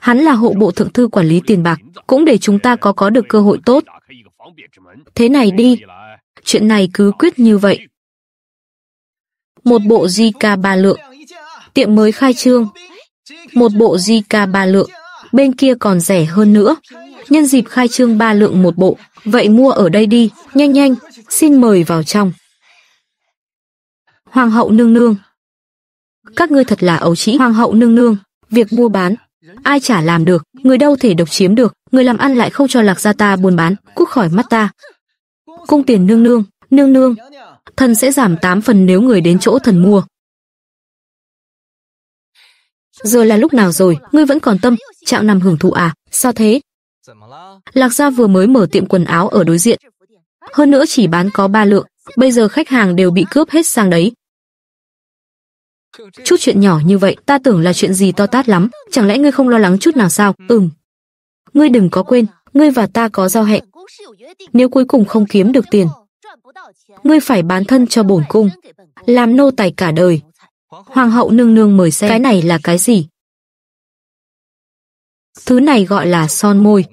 Hắn là hộ bộ thượng thư quản lý tiền bạc, cũng để chúng ta có có được cơ hội tốt. Thế này đi, chuyện này cứ quyết như vậy. Một bộ JK ba lượng, tiệm mới khai trương. Một bộ JK ba lượng, bên kia còn rẻ hơn nữa nhân dịp khai trương ba lượng một bộ, vậy mua ở đây đi, nhanh nhanh, xin mời vào trong. Hoàng hậu nương nương. Các ngươi thật là ấu trĩ hoàng hậu nương nương, việc mua bán, ai chả làm được, người đâu thể độc chiếm được, người làm ăn lại không cho lạc gia ta buôn bán, cút khỏi mắt ta. Cung tiền nương nương, nương nương, thần sẽ giảm 8 phần nếu người đến chỗ thần mua. Giờ là lúc nào rồi, ngươi vẫn còn tâm, trạng nằm hưởng thụ à, sao thế, Lạc Gia vừa mới mở tiệm quần áo ở đối diện. Hơn nữa chỉ bán có 3 lượng, bây giờ khách hàng đều bị cướp hết sang đấy. Chút chuyện nhỏ như vậy, ta tưởng là chuyện gì to tát lắm, chẳng lẽ ngươi không lo lắng chút nào sao? Ừm. Ngươi đừng có quên, ngươi và ta có giao hẹn. Nếu cuối cùng không kiếm được tiền, ngươi phải bán thân cho bổn cung, làm nô tài cả đời. Hoàng hậu nương nương mời xem. Cái này là cái gì? Thứ này gọi là son môi.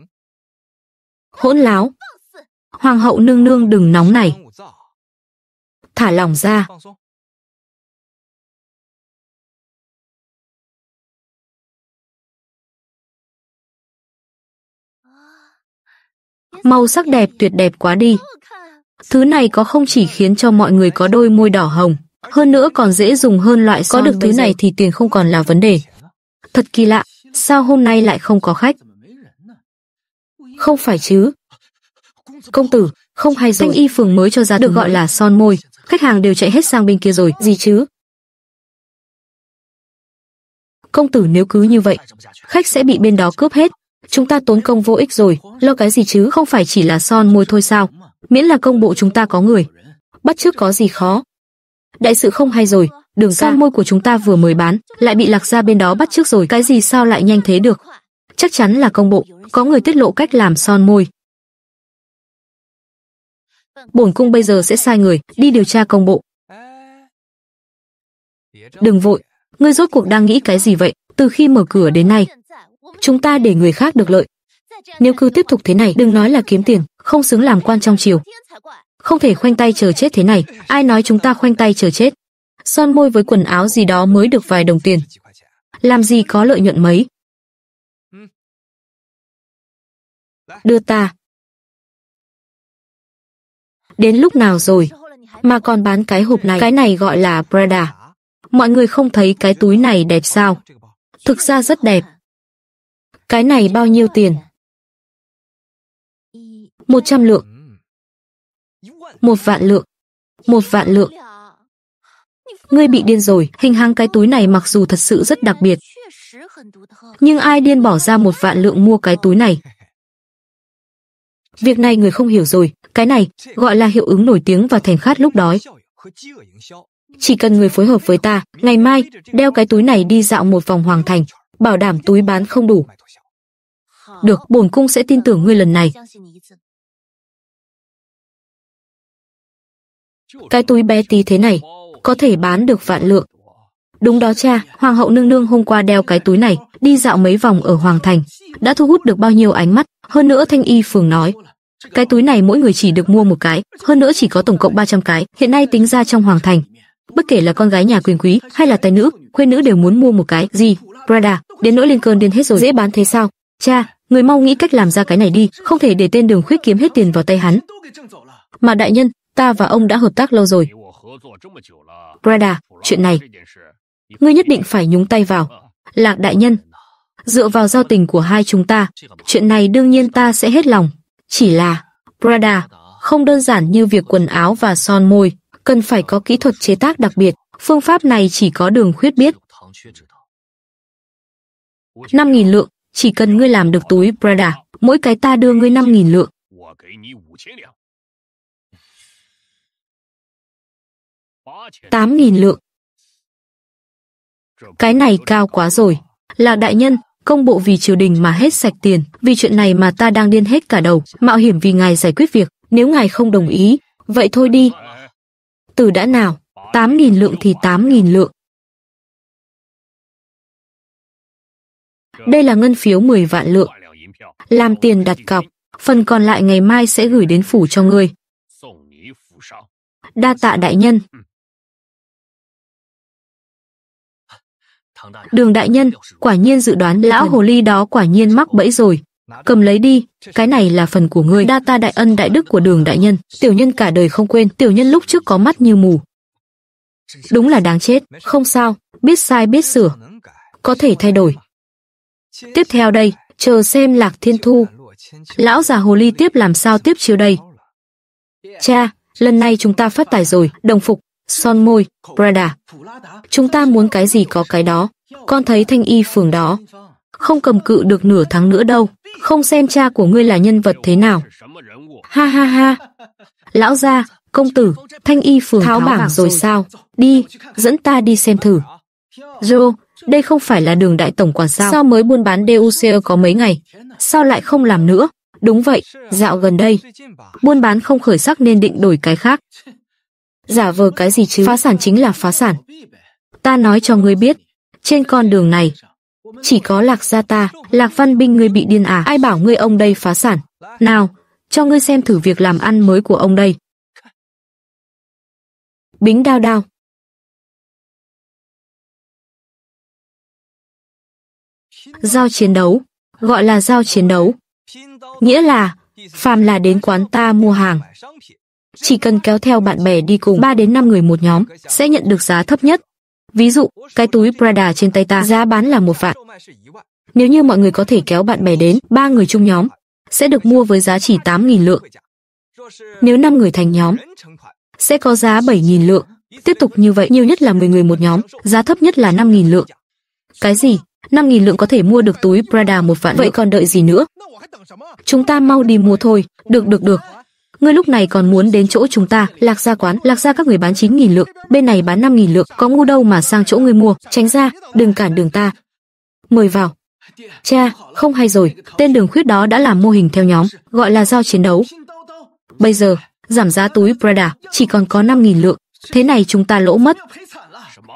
Hỗn láo. Hoàng hậu nương nương đừng nóng này. Thả lòng ra. Màu sắc đẹp tuyệt đẹp quá đi. Thứ này có không chỉ khiến cho mọi người có đôi môi đỏ hồng, hơn nữa còn dễ dùng hơn loại son Có được thứ này thì tiền không còn là vấn đề. Thật kỳ lạ. Sao hôm nay lại không có khách? Không phải chứ. Công tử, không hay rồi. Thanh y phường mới cho ra được gọi là son môi. Khách hàng đều chạy hết sang bên kia rồi, gì chứ? Công tử nếu cứ như vậy, khách sẽ bị bên đó cướp hết. Chúng ta tốn công vô ích rồi, lo cái gì chứ không phải chỉ là son môi thôi sao? Miễn là công bộ chúng ta có người. Bắt trước có gì khó. Đại sự không hay rồi, đường son dạ. môi của chúng ta vừa mới bán, lại bị lạc ra bên đó bắt trước rồi, cái gì sao lại nhanh thế được? Chắc chắn là công bộ, có người tiết lộ cách làm son môi. Bổn cung bây giờ sẽ sai người đi điều tra công bộ. Đừng vội, ngươi rốt cuộc đang nghĩ cái gì vậy? Từ khi mở cửa đến nay, chúng ta để người khác được lợi. Nếu cứ tiếp tục thế này, đừng nói là kiếm tiền, không xứng làm quan trong triều. Không thể khoanh tay chờ chết thế này, ai nói chúng ta khoanh tay chờ chết? son môi với quần áo gì đó mới được vài đồng tiền. Làm gì có lợi nhuận mấy. Đưa ta. Đến lúc nào rồi? Mà còn bán cái hộp này. Cái này gọi là Prada. Mọi người không thấy cái túi này đẹp sao? Thực ra rất đẹp. Cái này bao nhiêu tiền? một trăm lượng. Một vạn lượng. Một vạn lượng. Ngươi bị điên rồi, hình hang cái túi này mặc dù thật sự rất đặc biệt. Nhưng ai điên bỏ ra một vạn lượng mua cái túi này? Việc này người không hiểu rồi, cái này gọi là hiệu ứng nổi tiếng và thèm khát lúc đói. Chỉ cần người phối hợp với ta, ngày mai đeo cái túi này đi dạo một vòng hoàng thành, bảo đảm túi bán không đủ. Được, bổn cung sẽ tin tưởng ngươi lần này. Cái túi bé tí thế này, có thể bán được vạn lượng. Đúng đó cha, Hoàng hậu nương nương hôm qua đeo cái túi này, đi dạo mấy vòng ở Hoàng Thành, đã thu hút được bao nhiêu ánh mắt, hơn nữa Thanh Y Phường nói. Cái túi này mỗi người chỉ được mua một cái, hơn nữa chỉ có tổng cộng 300 cái, hiện nay tính ra trong Hoàng Thành. Bất kể là con gái nhà quyền quý hay là tài nữ, khuê nữ đều muốn mua một cái, gì, Prada, đến nỗi lên cơn điên hết rồi dễ bán thế sao? Cha, người mau nghĩ cách làm ra cái này đi, không thể để tên đường khuyết kiếm hết tiền vào tay hắn. Mà đại nhân, ta và ông đã hợp tác lâu rồi, Brenda, chuyện này, ngươi nhất định phải nhúng tay vào. Lạc đại nhân, dựa vào giao tình của hai chúng ta, chuyện này đương nhiên ta sẽ hết lòng. Chỉ là, Prada, không đơn giản như việc quần áo và son môi, cần phải có kỹ thuật chế tác đặc biệt, phương pháp này chỉ có đường khuyết biết. 5.000 lượng, chỉ cần ngươi làm được túi Prada, mỗi cái ta đưa ngươi 5.000 lượng. 8.000 lượng. Cái này cao quá rồi. Là đại nhân, công bộ vì triều đình mà hết sạch tiền, vì chuyện này mà ta đang điên hết cả đầu, mạo hiểm vì ngài giải quyết việc, nếu ngài không đồng ý, vậy thôi đi. Từ đã nào, 8.000 lượng thì 8.000 lượng. Đây là ngân phiếu 10 vạn lượng. Làm tiền đặt cọc, phần còn lại ngày mai sẽ gửi đến phủ cho ngươi. Đa tạ đại nhân, Đường đại nhân, quả nhiên dự đoán lão hồ ly đó quả nhiên mắc bẫy rồi. Cầm lấy đi, cái này là phần của ngươi. Đa ta đại ân đại đức của đường đại nhân. Tiểu nhân cả đời không quên, tiểu nhân lúc trước có mắt như mù. Đúng là đáng chết, không sao, biết sai biết sửa. Có thể thay đổi. Tiếp theo đây, chờ xem lạc thiên thu. Lão già hồ ly tiếp làm sao tiếp chiều đây. Cha, lần này chúng ta phát tài rồi, đồng phục, son môi, Prada. Chúng ta muốn cái gì có cái đó. Con thấy thanh y phường đó. Không cầm cự được nửa tháng nữa đâu. Không xem cha của ngươi là nhân vật thế nào. Ha ha ha. Lão gia, công tử, thanh y phường tháo, bảng rồi sao? Đi, dẫn ta đi xem thử. Joe, đây không phải là đường đại tổng quản sao? Sao mới buôn bán DUC e có mấy ngày? Sao lại không làm nữa? Đúng vậy, dạo gần đây, buôn bán không khởi sắc nên định đổi cái khác giả vờ cái gì chứ phá sản chính là phá sản ta nói cho ngươi biết trên con đường này chỉ có lạc gia ta lạc văn binh ngươi bị điên à ai bảo ngươi ông đây phá sản nào cho ngươi xem thử việc làm ăn mới của ông đây bính đao đao giao chiến đấu gọi là giao chiến đấu nghĩa là phàm là đến quán ta mua hàng chỉ cần kéo theo bạn bè đi cùng 3 đến 5 người một nhóm, sẽ nhận được giá thấp nhất. Ví dụ, cái túi Prada trên tay ta giá bán là một vạn. Nếu như mọi người có thể kéo bạn bè đến, ba người chung nhóm, sẽ được mua với giá chỉ 8.000 lượng. Nếu 5 người thành nhóm, sẽ có giá 7.000 lượng. Tiếp tục như vậy, nhiều nhất là 10 người một nhóm, giá thấp nhất là 5.000 lượng. Cái gì? 5.000 lượng có thể mua được túi Prada một vạn vậy còn đợi gì nữa? Chúng ta mau đi mua thôi, được được được, ngươi lúc này còn muốn đến chỗ chúng ta, Lạc ra quán, Lạc ra các người bán chín nghìn lượng, bên này bán năm nghìn lượng, có ngu đâu mà sang chỗ ngươi mua, tránh ra, đừng cản đường ta. Mời vào. Cha, không hay rồi, tên đường khuyết đó đã làm mô hình theo nhóm, gọi là giao chiến đấu. Bây giờ, giảm giá túi Prada, chỉ còn có năm nghìn lượng, thế này chúng ta lỗ mất.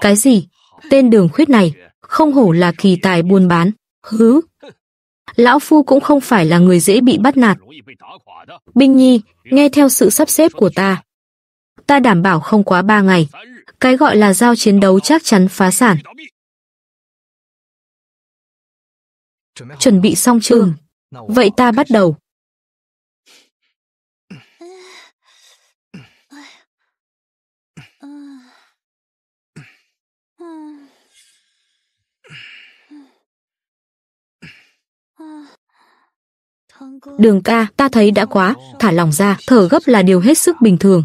Cái gì? Tên đường khuyết này, không hổ là kỳ tài buôn bán. Hứ. Lão phu cũng không phải là người dễ bị bắt nạt. Binh Nhi, nghe theo sự sắp xếp của ta. Ta đảm bảo không quá ba ngày. Cái gọi là giao chiến đấu chắc chắn phá sản. Chuẩn bị xong chưa? Ừ. Vậy ta bắt đầu. Đường ca, ta thấy đã quá, thả lòng ra, thở gấp là điều hết sức bình thường.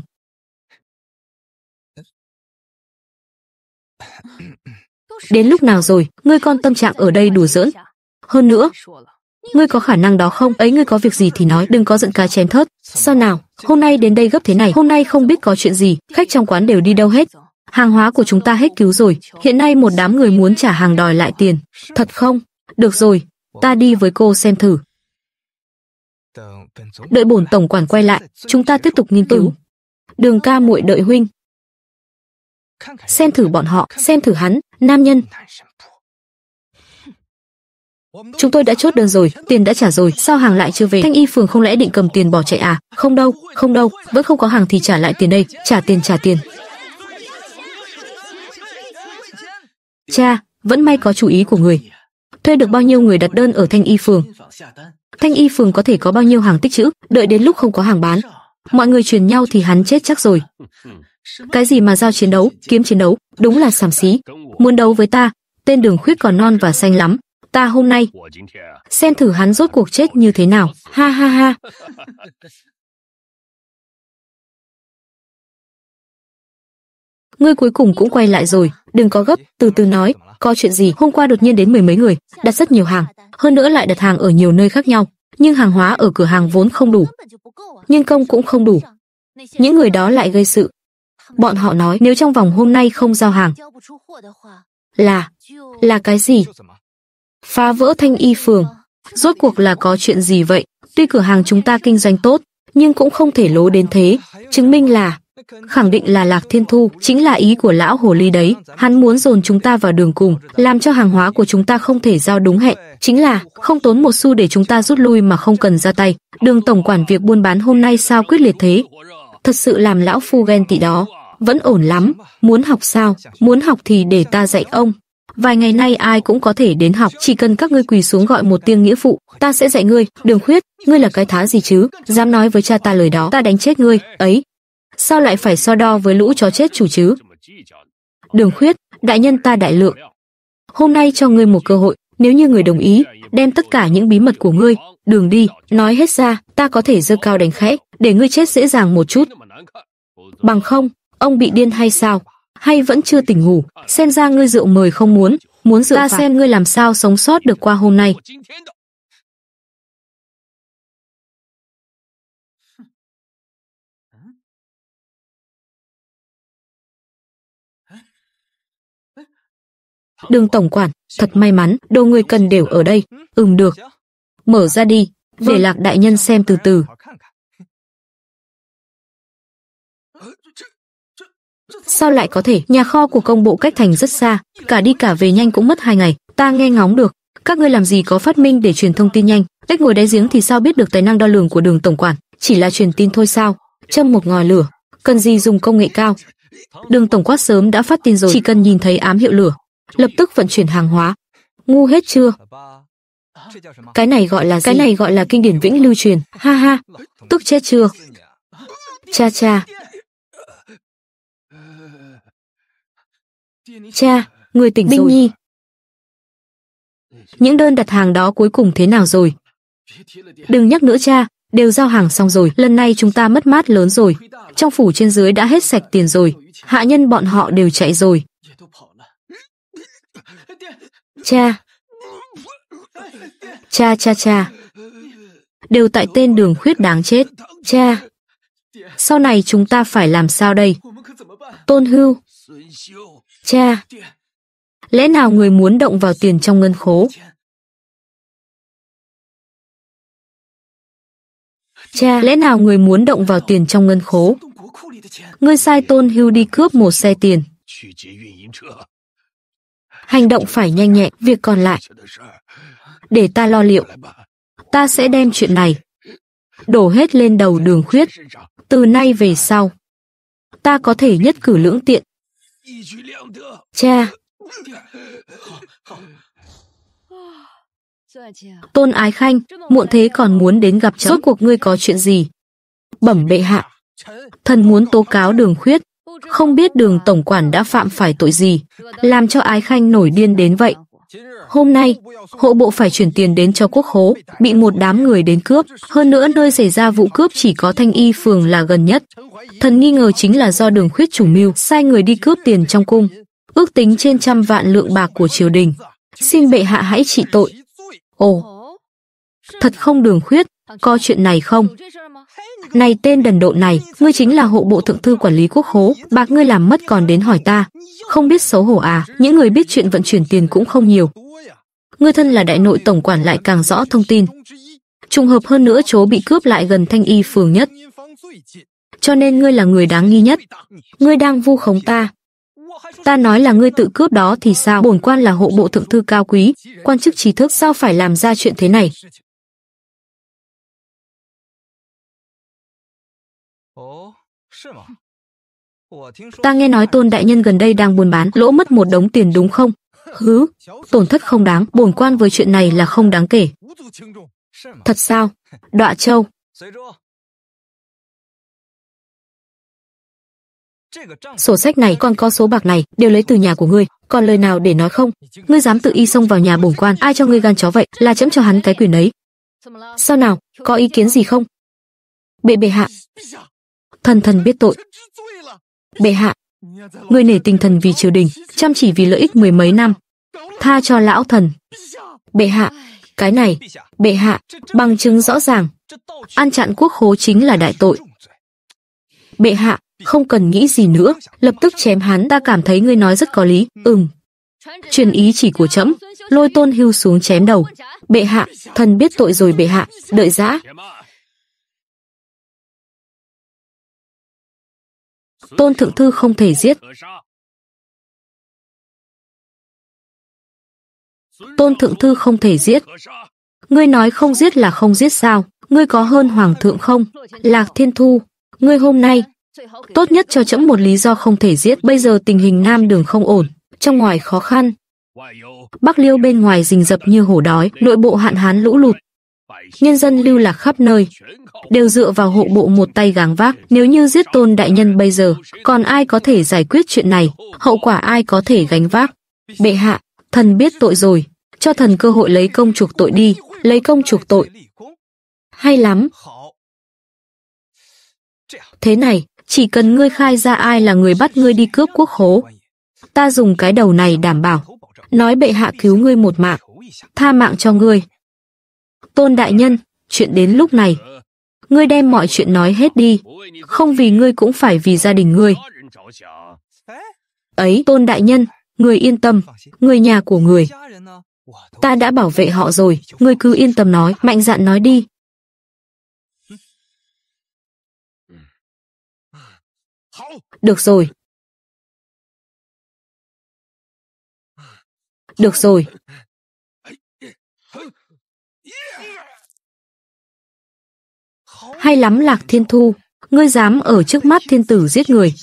Đến lúc nào rồi, ngươi con tâm trạng ở đây đủ giỡn. Hơn nữa, ngươi có khả năng đó không? Ấy ngươi có việc gì thì nói, đừng có giận cá chém thớt. Sao nào, hôm nay đến đây gấp thế này, hôm nay không biết có chuyện gì, khách trong quán đều đi đâu hết. Hàng hóa của chúng ta hết cứu rồi, hiện nay một đám người muốn trả hàng đòi lại tiền. Thật không? Được rồi, ta đi với cô xem thử. Đợi bổn tổng quản quay lại, chúng ta tiếp tục nghiên cứu. Đường ca muội đợi huynh. Xem thử bọn họ, xem thử hắn, nam nhân. Chúng tôi đã chốt đơn rồi, tiền đã trả rồi, sao hàng lại chưa về? Thanh y phường không lẽ định cầm tiền bỏ chạy à? Không đâu, không đâu, vẫn không có hàng thì trả lại tiền đây, trả tiền trả tiền. Cha, vẫn may có chủ ý của người. Thuê được bao nhiêu người đặt đơn ở Thanh y phường? thanh y phường có thể có bao nhiêu hàng tích trữ, đợi đến lúc không có hàng bán, mọi người truyền nhau thì hắn chết chắc rồi. Cái gì mà giao chiến đấu, kiếm chiến đấu, đúng là sảm xí. Muốn đấu với ta, tên đường khuyết còn non và xanh lắm, ta hôm nay xem thử hắn rốt cuộc chết như thế nào. Ha ha ha. Ngươi cuối cùng cũng quay lại rồi, đừng có gấp, từ từ nói, có chuyện gì? Hôm qua đột nhiên đến mười mấy người, đặt rất nhiều hàng, hơn nữa lại đặt hàng ở nhiều nơi khác nhau, nhưng hàng hóa ở cửa hàng vốn không đủ, nhân công cũng không đủ. Những người đó lại gây sự. Bọn họ nói nếu trong vòng hôm nay không giao hàng, là là cái gì? Phá vỡ thanh y phường. Rốt cuộc là có chuyện gì vậy? Tuy cửa hàng chúng ta kinh doanh tốt, nhưng cũng không thể lố đến thế, chứng minh là Khẳng định là Lạc Thiên Thu, chính là ý của lão hồ ly đấy, hắn muốn dồn chúng ta vào đường cùng, làm cho hàng hóa của chúng ta không thể giao đúng hẹn, chính là không tốn một xu để chúng ta rút lui mà không cần ra tay. Đường tổng quản việc buôn bán hôm nay sao quyết liệt thế? Thật sự làm lão phu ghen tị đó, vẫn ổn lắm, muốn học sao, muốn học thì để ta dạy ông. Vài ngày nay ai cũng có thể đến học, chỉ cần các ngươi quỳ xuống gọi một tiếng nghĩa phụ, ta sẽ dạy ngươi, đường khuyết, ngươi là cái thá gì chứ, dám nói với cha ta lời đó, ta đánh chết ngươi, ấy, sao lại phải so đo với lũ chó chết chủ chứ? Đường khuyết, đại nhân ta đại lượng. Hôm nay cho ngươi một cơ hội, nếu như người đồng ý, đem tất cả những bí mật của ngươi, đường đi, nói hết ra, ta có thể dơ cao đánh khẽ, để ngươi chết dễ dàng một chút. Bằng không, ông bị điên hay sao? Hay vẫn chưa tỉnh ngủ, xem ra ngươi rượu mời không muốn, muốn rượu ta phạt. xem ngươi làm sao sống sót được qua hôm nay. Đường tổng quản, thật may mắn, đồ người cần đều ở đây. Ừm được. Mở ra đi, để vâng. lạc đại nhân xem từ từ. Sao lại có thể? Nhà kho của công bộ cách thành rất xa, cả đi cả về nhanh cũng mất hai ngày. Ta nghe ngóng được, các ngươi làm gì có phát minh để truyền thông tin nhanh? Ếch ngồi đáy giếng thì sao biết được tài năng đo lường của đường tổng quản? Chỉ là truyền tin thôi sao? Châm một ngòi lửa, cần gì dùng công nghệ cao? Đường tổng quát sớm đã phát tin rồi, chỉ cần nhìn thấy ám hiệu lửa, lập tức vận chuyển hàng hóa. Ngu hết chưa? Cái này gọi là gì? cái này gọi là kinh điển vĩnh lưu truyền. Ha ha, tức chết chưa? Cha cha. Cha, người tỉnh Binh rồi. Nhi. Những đơn đặt hàng đó cuối cùng thế nào rồi? Đừng nhắc nữa cha, đều giao hàng xong rồi, lần này chúng ta mất mát lớn rồi. Trong phủ trên dưới đã hết sạch tiền rồi, hạ nhân bọn họ đều chạy rồi. Cha. Cha cha cha. Đều tại tên đường khuyết đáng chết. Cha. Sau này chúng ta phải làm sao đây? Tôn Hưu. Cha. Lẽ nào người muốn động vào tiền trong ngân khố? Cha, lẽ nào người muốn động vào tiền trong ngân khố? Ngươi sai Tôn Hưu đi cướp một xe tiền hành động phải nhanh nhẹn, việc còn lại. Để ta lo liệu. Ta sẽ đem chuyện này. Đổ hết lên đầu đường khuyết. Từ nay về sau. Ta có thể nhất cử lưỡng tiện. Cha. Tôn Ái Khanh, muộn thế còn muốn đến gặp cháu. Rốt cuộc ngươi có chuyện gì? Bẩm bệ hạ. Thần muốn tố cáo đường khuyết. Không biết đường tổng quản đã phạm phải tội gì, làm cho Ái Khanh nổi điên đến vậy. Hôm nay, hộ bộ phải chuyển tiền đến cho quốc hố, bị một đám người đến cướp. Hơn nữa nơi xảy ra vụ cướp chỉ có thanh y phường là gần nhất. Thần nghi ngờ chính là do đường khuyết chủ mưu sai người đi cướp tiền trong cung. Ước tính trên trăm vạn lượng bạc của triều đình. Xin bệ hạ hãy trị tội. Ồ, thật không đường khuyết, có chuyện này không? Này tên đần độn này, ngươi chính là hộ bộ thượng thư quản lý quốc hố, bạc ngươi làm mất còn đến hỏi ta. Không biết xấu hổ à, những người biết chuyện vận chuyển tiền cũng không nhiều. Ngươi thân là đại nội tổng quản lại càng rõ thông tin. Trùng hợp hơn nữa chỗ bị cướp lại gần thanh y phường nhất. Cho nên ngươi là người đáng nghi nhất. Ngươi đang vu khống ta. Ta nói là ngươi tự cướp đó thì sao? Bổn quan là hộ bộ thượng thư cao quý, quan chức trí thức sao phải làm ra chuyện thế này? Ta nghe nói tôn đại nhân gần đây đang buôn bán, lỗ mất một đống tiền đúng không? Hứ, [laughs] tổn thất không đáng, bổn quan với chuyện này là không đáng kể. Thật sao? Đọa châu. [laughs] Sổ sách này còn có số bạc này đều lấy từ nhà của ngươi, còn lời nào để nói không? Ngươi dám tự y xông vào nhà bổn quan, ai cho ngươi gan chó vậy, là chấm cho hắn cái quyền ấy. Sao nào, có ý kiến gì không? Bệ bệ hạ. Thần thần biết tội. Bệ hạ, người nể tình thần vì triều đình, chăm chỉ vì lợi ích mười mấy năm. Tha cho lão thần. Bệ hạ, cái này, bệ hạ, bằng chứng rõ ràng. An chặn quốc khố chính là đại tội. Bệ hạ, không cần nghĩ gì nữa, lập tức chém hắn ta cảm thấy ngươi nói rất có lý, ừm. Truyền ý chỉ của trẫm, lôi tôn hưu xuống chém đầu. Bệ hạ, thần biết tội rồi bệ hạ, đợi giã. Tôn Thượng Thư không thể giết. Tôn Thượng Thư không thể giết. Ngươi nói không giết là không giết sao? Ngươi có hơn Hoàng Thượng không? Lạc Thiên Thu, ngươi hôm nay, tốt nhất cho chấm một lý do không thể giết. Bây giờ tình hình Nam Đường không ổn, trong ngoài khó khăn. Bắc Liêu bên ngoài rình rập như hổ đói, nội bộ hạn hán lũ lụt, nhân dân lưu lạc khắp nơi, đều dựa vào hộ bộ một tay gáng vác. Nếu như giết tôn đại nhân bây giờ, còn ai có thể giải quyết chuyện này, hậu quả ai có thể gánh vác. Bệ hạ, thần biết tội rồi, cho thần cơ hội lấy công chuộc tội đi, lấy công chuộc tội. Hay lắm. Thế này, chỉ cần ngươi khai ra ai là người bắt ngươi đi cướp quốc khố. Ta dùng cái đầu này đảm bảo. Nói bệ hạ cứu ngươi một mạng, tha mạng cho ngươi. Tôn Đại Nhân, chuyện đến lúc này. Ngươi đem mọi chuyện nói hết đi, không vì ngươi cũng phải vì gia đình ngươi. Ấy Tôn Đại Nhân, người yên tâm, người nhà của người. Ta đã bảo vệ họ rồi, ngươi cứ yên tâm nói, mạnh dạn nói đi, Được rồi. Được rồi. Hay lắm Lạc Thiên Thu, ngươi dám ở trước mắt thiên tử giết người.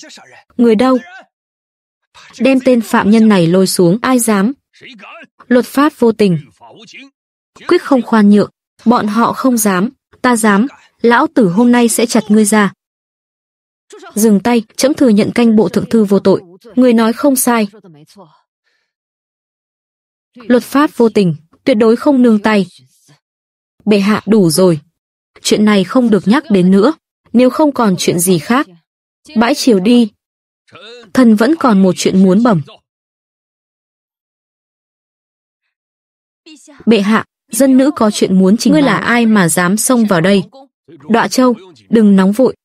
Người đâu? Đem tên phạm nhân này lôi xuống, ai dám? Luật pháp vô tình. Quyết không khoan nhượng, bọn họ không dám, ta dám, lão tử hôm nay sẽ chặt ngươi ra. Dừng tay, chấm thừa nhận canh bộ thượng thư vô tội. Người nói không sai. Luật pháp vô tình, tuyệt đối không nương tay. Bệ hạ đủ rồi chuyện này không được nhắc đến nữa, nếu không còn chuyện gì khác. Bãi chiều đi. Thần vẫn còn một chuyện muốn bẩm. Bệ hạ, dân nữ có chuyện muốn trình Ngươi là ai mà dám xông vào đây? Đọa Châu, đừng nóng vội.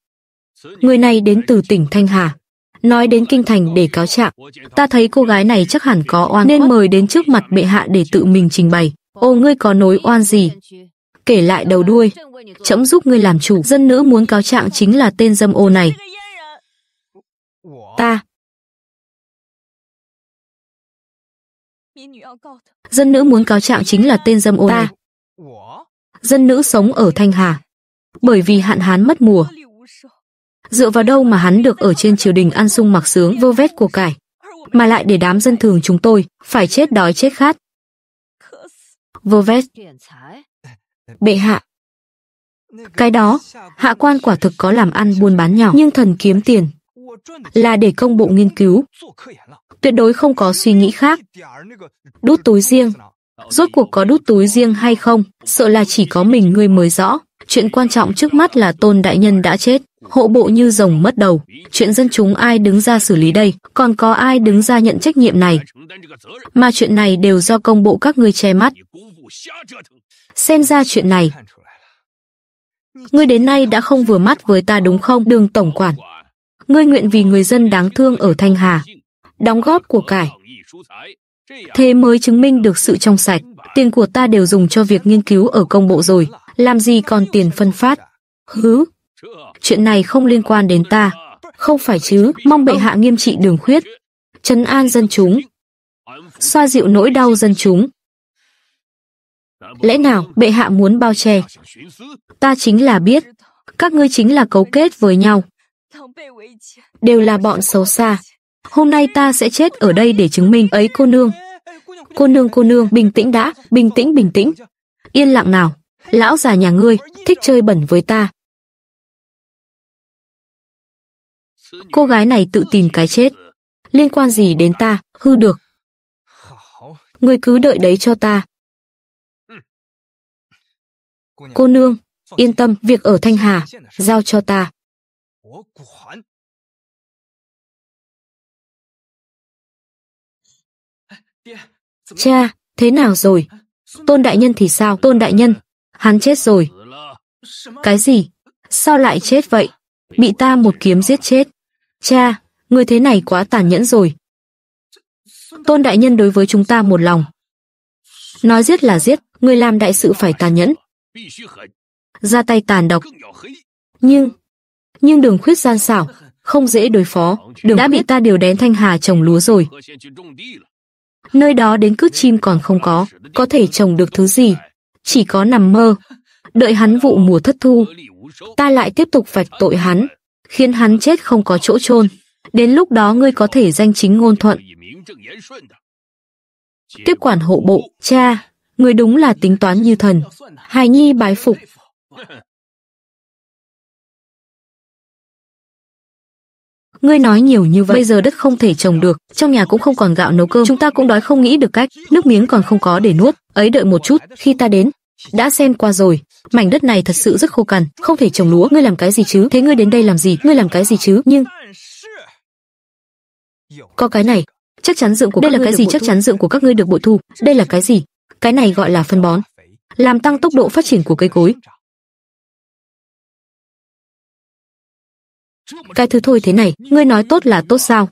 Người này đến từ tỉnh Thanh Hà. Nói đến kinh thành để cáo trạng, ta thấy cô gái này chắc hẳn có oan nên mời đến trước mặt bệ hạ để tự mình trình bày. Ô ngươi có nối oan gì? kể lại đầu đuôi. Chấm giúp ngươi làm chủ, dân nữ muốn cáo trạng chính là tên dâm ô này. Ta. Dân nữ muốn cáo trạng chính là tên dâm ô này. Dân nữ sống ở Thanh Hà. Bởi vì hạn hán mất mùa. Dựa vào đâu mà hắn được ở trên triều đình ăn sung mặc sướng vô vét của cải. Mà lại để đám dân thường chúng tôi phải chết đói chết khát. Vô vét bệ hạ. Cái đó, hạ quan quả thực có làm ăn buôn bán nhỏ, nhưng thần kiếm tiền là để công bộ nghiên cứu. Tuyệt đối không có suy nghĩ khác. Đút túi riêng. Rốt cuộc có đút túi riêng hay không, sợ là chỉ có mình ngươi mới rõ. Chuyện quan trọng trước mắt là tôn đại nhân đã chết, hộ bộ như rồng mất đầu. Chuyện dân chúng ai đứng ra xử lý đây, còn có ai đứng ra nhận trách nhiệm này. Mà chuyện này đều do công bộ các ngươi che mắt. Xem ra chuyện này. Ngươi đến nay đã không vừa mắt với ta đúng không, đường tổng quản? Ngươi nguyện vì người dân đáng thương ở Thanh Hà, đóng góp của cải. Thế mới chứng minh được sự trong sạch. Tiền của ta đều dùng cho việc nghiên cứu ở công bộ rồi, làm gì còn tiền phân phát. Hứ, chuyện này không liên quan đến ta. Không phải chứ, mong bệ hạ nghiêm trị đường khuyết. Trấn an dân chúng. Xoa dịu nỗi đau dân chúng. Lẽ nào bệ hạ muốn bao che? Ta chính là biết, các ngươi chính là cấu kết với nhau. Đều là bọn xấu xa. Hôm nay ta sẽ chết ở đây để chứng minh ấy cô nương. Cô nương cô nương, bình tĩnh đã, bình tĩnh bình tĩnh. Yên lặng nào, lão già nhà ngươi, thích chơi bẩn với ta. Cô gái này tự tìm cái chết. Liên quan gì đến ta, hư được. người cứ đợi đấy cho ta, Cô nương, yên tâm, việc ở Thanh Hà, giao cho ta. Cha, thế nào rồi? Tôn đại nhân thì sao? Tôn đại nhân, hắn chết rồi. Cái gì? Sao lại chết vậy? Bị ta một kiếm giết chết. Cha, người thế này quá tàn nhẫn rồi. Tôn đại nhân đối với chúng ta một lòng. Nói giết là giết, người làm đại sự phải tàn nhẫn, ra tay tàn độc. Nhưng, nhưng đường khuyết gian xảo, không dễ đối phó, đường đã bị ta điều đến Thanh Hà trồng lúa rồi. Nơi đó đến cướp chim còn không có, có thể trồng được thứ gì, chỉ có nằm mơ. Đợi hắn vụ mùa thất thu, ta lại tiếp tục vạch tội hắn, khiến hắn chết không có chỗ chôn. Đến lúc đó ngươi có thể danh chính ngôn thuận. Tiếp quản hộ bộ, cha, Người đúng là tính toán như thần. Hài nhi bái phục. Ngươi nói nhiều như vậy, bây giờ đất không thể trồng được, trong nhà cũng không còn gạo nấu cơm, chúng ta cũng đói không nghĩ được cách, nước miếng còn không có để nuốt, ấy đợi một chút, khi ta đến, đã xem qua rồi, mảnh đất này thật sự rất khô cằn, không thể trồng lúa, ngươi làm cái gì chứ? Thế ngươi đến đây làm gì? Ngươi làm cái gì chứ? Nhưng có cái này, chắc chắn dưỡng của đây là cái gì? Chắc chắn dưỡng của các ngươi được bội thu. Đây là cái gì? Cái này gọi là phân bón, làm tăng tốc độ phát triển của cây cối. Cái thứ thôi thế này, ngươi nói tốt là tốt sao?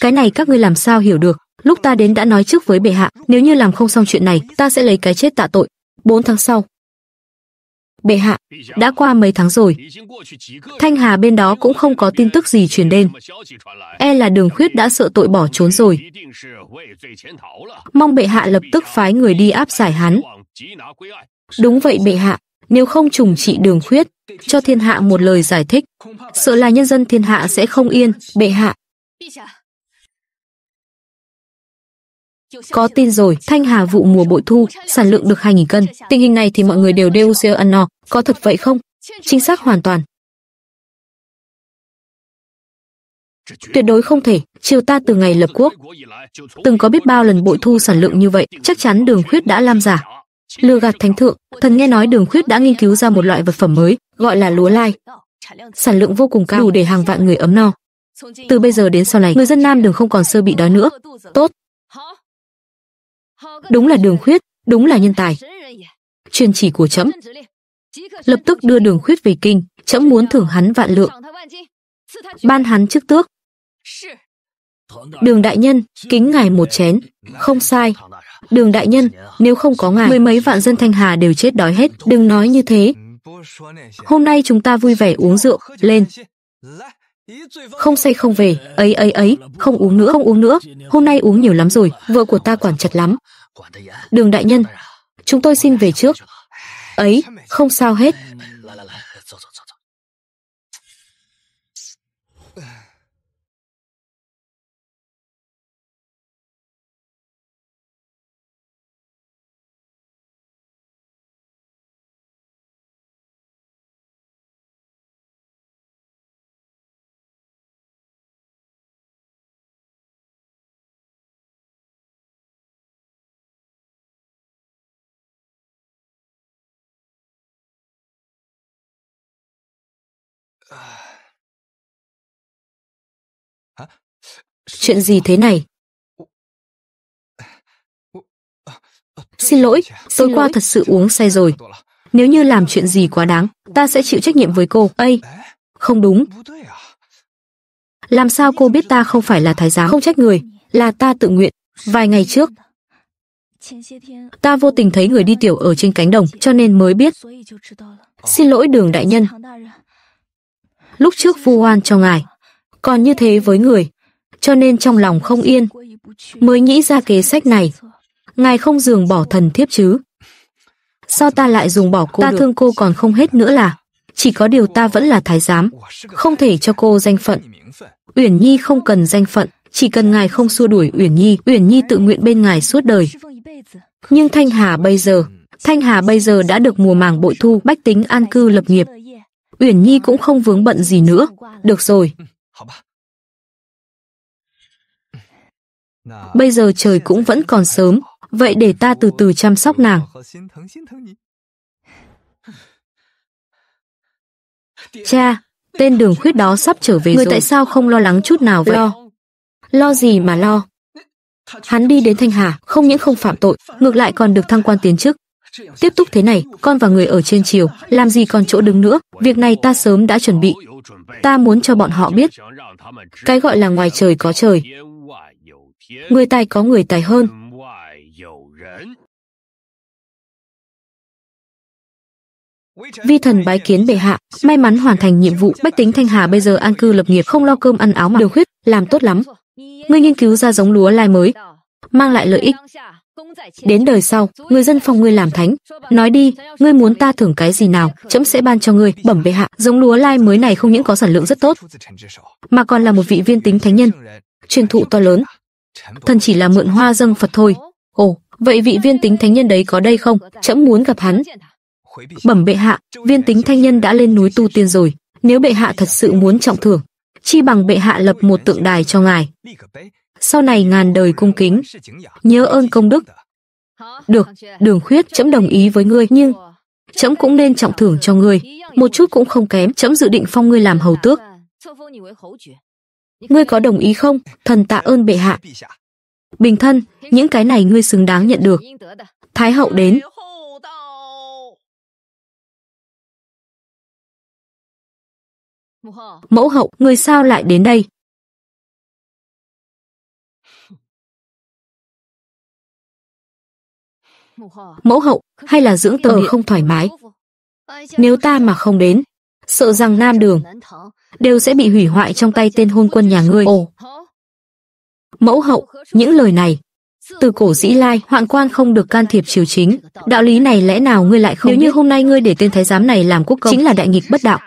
Cái này các ngươi làm sao hiểu được? Lúc ta đến đã nói trước với bệ hạ, nếu như làm không xong chuyện này, ta sẽ lấy cái chết tạ tội. 4 tháng sau, bệ hạ, đã qua mấy tháng rồi. Thanh Hà bên đó cũng không có tin tức gì truyền đến. E là đường khuyết đã sợ tội bỏ trốn rồi. Mong bệ hạ lập tức phái người đi áp giải hắn. Đúng vậy bệ hạ, nếu không trùng trị đường khuyết, cho thiên hạ một lời giải thích, sợ là nhân dân thiên hạ sẽ không yên, bệ hạ. Có tin rồi, thanh hà vụ mùa bội thu, sản lượng được 2.000 cân. Tình hình này thì mọi người đều đều rêu ăn no, có thật vậy không? Chính xác hoàn toàn. Tuyệt đối không thể, triều ta từ ngày lập quốc. Từng có biết bao lần bội thu sản lượng như vậy, chắc chắn đường khuyết đã làm giả. Lừa gạt thánh thượng, thần nghe nói đường khuyết đã nghiên cứu ra một loại vật phẩm mới, gọi là lúa lai. Sản lượng vô cùng cao đủ để hàng vạn người ấm no. Từ bây giờ đến sau này, người dân Nam Đường không còn sơ bị đói nữa. Tốt, Đúng là đường khuyết, đúng là nhân tài. Chuyên chỉ của trẫm Lập tức đưa đường khuyết về kinh, trẫm muốn thưởng hắn vạn lượng. Ban hắn chức tước. Đường đại nhân, kính ngài một chén. Không sai. Đường đại nhân, nếu không có ngài, mười mấy vạn dân Thanh Hà đều chết đói hết. Đừng nói như thế. Hôm nay chúng ta vui vẻ uống rượu, lên. Không say không về, ấy ấy ấy, không uống nữa, không uống nữa. Hôm nay uống nhiều lắm rồi, vợ của ta quản chặt lắm. Đường đại nhân, chúng tôi xin về trước. Ấy, không sao hết, Chuyện gì thế này? Xin lỗi, tối qua thật sự uống say rồi. Nếu như làm chuyện gì quá đáng, ta sẽ chịu trách nhiệm với cô. Ây, không đúng. À? Làm sao cô biết ta không phải là thái giám không trách người, là ta tự nguyện. Vài ngày trước, ta vô tình thấy người đi tiểu ở trên cánh đồng, cho nên mới biết. Xin lỗi đường đại nhân. Lúc trước vu oan cho ngài, còn như thế với người, cho nên trong lòng không yên, mới nghĩ ra kế sách này. Ngài không dường bỏ thần thiếp chứ? Sao ta lại dùng bỏ cô Ta được? thương cô còn không hết nữa là, chỉ có điều ta vẫn là thái giám, không thể cho cô danh phận. Uyển Nhi không cần danh phận, chỉ cần ngài không xua đuổi Uyển Nhi, Uyển Nhi tự nguyện bên ngài suốt đời. Nhưng Thanh Hà bây giờ, Thanh Hà bây giờ đã được mùa màng bội thu, bách tính an cư lập nghiệp. Uyển Nhi cũng không vướng bận gì nữa. Được rồi, Bây giờ trời cũng vẫn còn sớm, vậy để ta từ từ chăm sóc nàng. Cha, tên đường khuyết đó sắp trở về Người rồi. tại sao không lo lắng chút nào vậy? Lo. Lo gì mà lo? Hắn đi đến Thanh Hà, không những không phạm tội, ngược lại còn được thăng quan tiến chức. Tiếp tục thế này, con và người ở trên triều, làm gì còn chỗ đứng nữa, việc này ta sớm đã chuẩn bị, Ta muốn cho bọn họ biết, cái gọi là ngoài trời có trời, người tài có người tài hơn. Vi thần bái kiến bệ hạ, may mắn hoàn thành nhiệm vụ, bách tính Thanh Hà bây giờ an cư lập nghiệp không lo cơm ăn áo mà điều khuyết, làm tốt lắm. Ngươi nghiên cứu ra giống lúa lai mới, mang lại lợi ích. Đến đời sau, người dân phong ngươi làm thánh. Nói đi, ngươi muốn ta thưởng cái gì nào, chấm sẽ ban cho ngươi, bẩm bệ hạ. Giống lúa lai mới này không những có sản lượng rất tốt, mà còn là một vị viên tính thánh nhân, truyền thụ to lớn. Thần chỉ là mượn hoa dâng Phật thôi. Ồ, vậy vị viên tính thánh nhân đấy có đây không? Chấm muốn gặp hắn. Bẩm bệ hạ, viên tính thanh nhân đã lên núi tu tiên rồi. Nếu bệ hạ thật sự muốn trọng thưởng, chi bằng bệ hạ lập một tượng đài cho ngài sau này ngàn đời cung kính. Nhớ ơn công đức. Được, đường khuyết chấm đồng ý với ngươi nhưng chấm cũng nên trọng thưởng cho ngươi, một chút cũng không kém, chấm dự định phong ngươi làm hầu tước. Ngươi có đồng ý không? Thần tạ ơn bệ hạ. Bình thân, những cái này ngươi xứng đáng nhận được. Thái hậu đến. Mẫu hậu, người sao lại đến đây? mẫu hậu hay là dưỡng tờ ờ. không thoải mái. Nếu ta mà không đến, sợ rằng Nam Đường đều sẽ bị hủy hoại trong tay tên hôn quân nhà ngươi. Ồ. Mẫu hậu, những lời này từ cổ dĩ lai, hoạn quan không được can thiệp triều chính. Đạo lý này lẽ nào ngươi lại không Nếu như hôm nay ngươi để tên thái giám này làm quốc công, chính là đại nghịch bất đạo.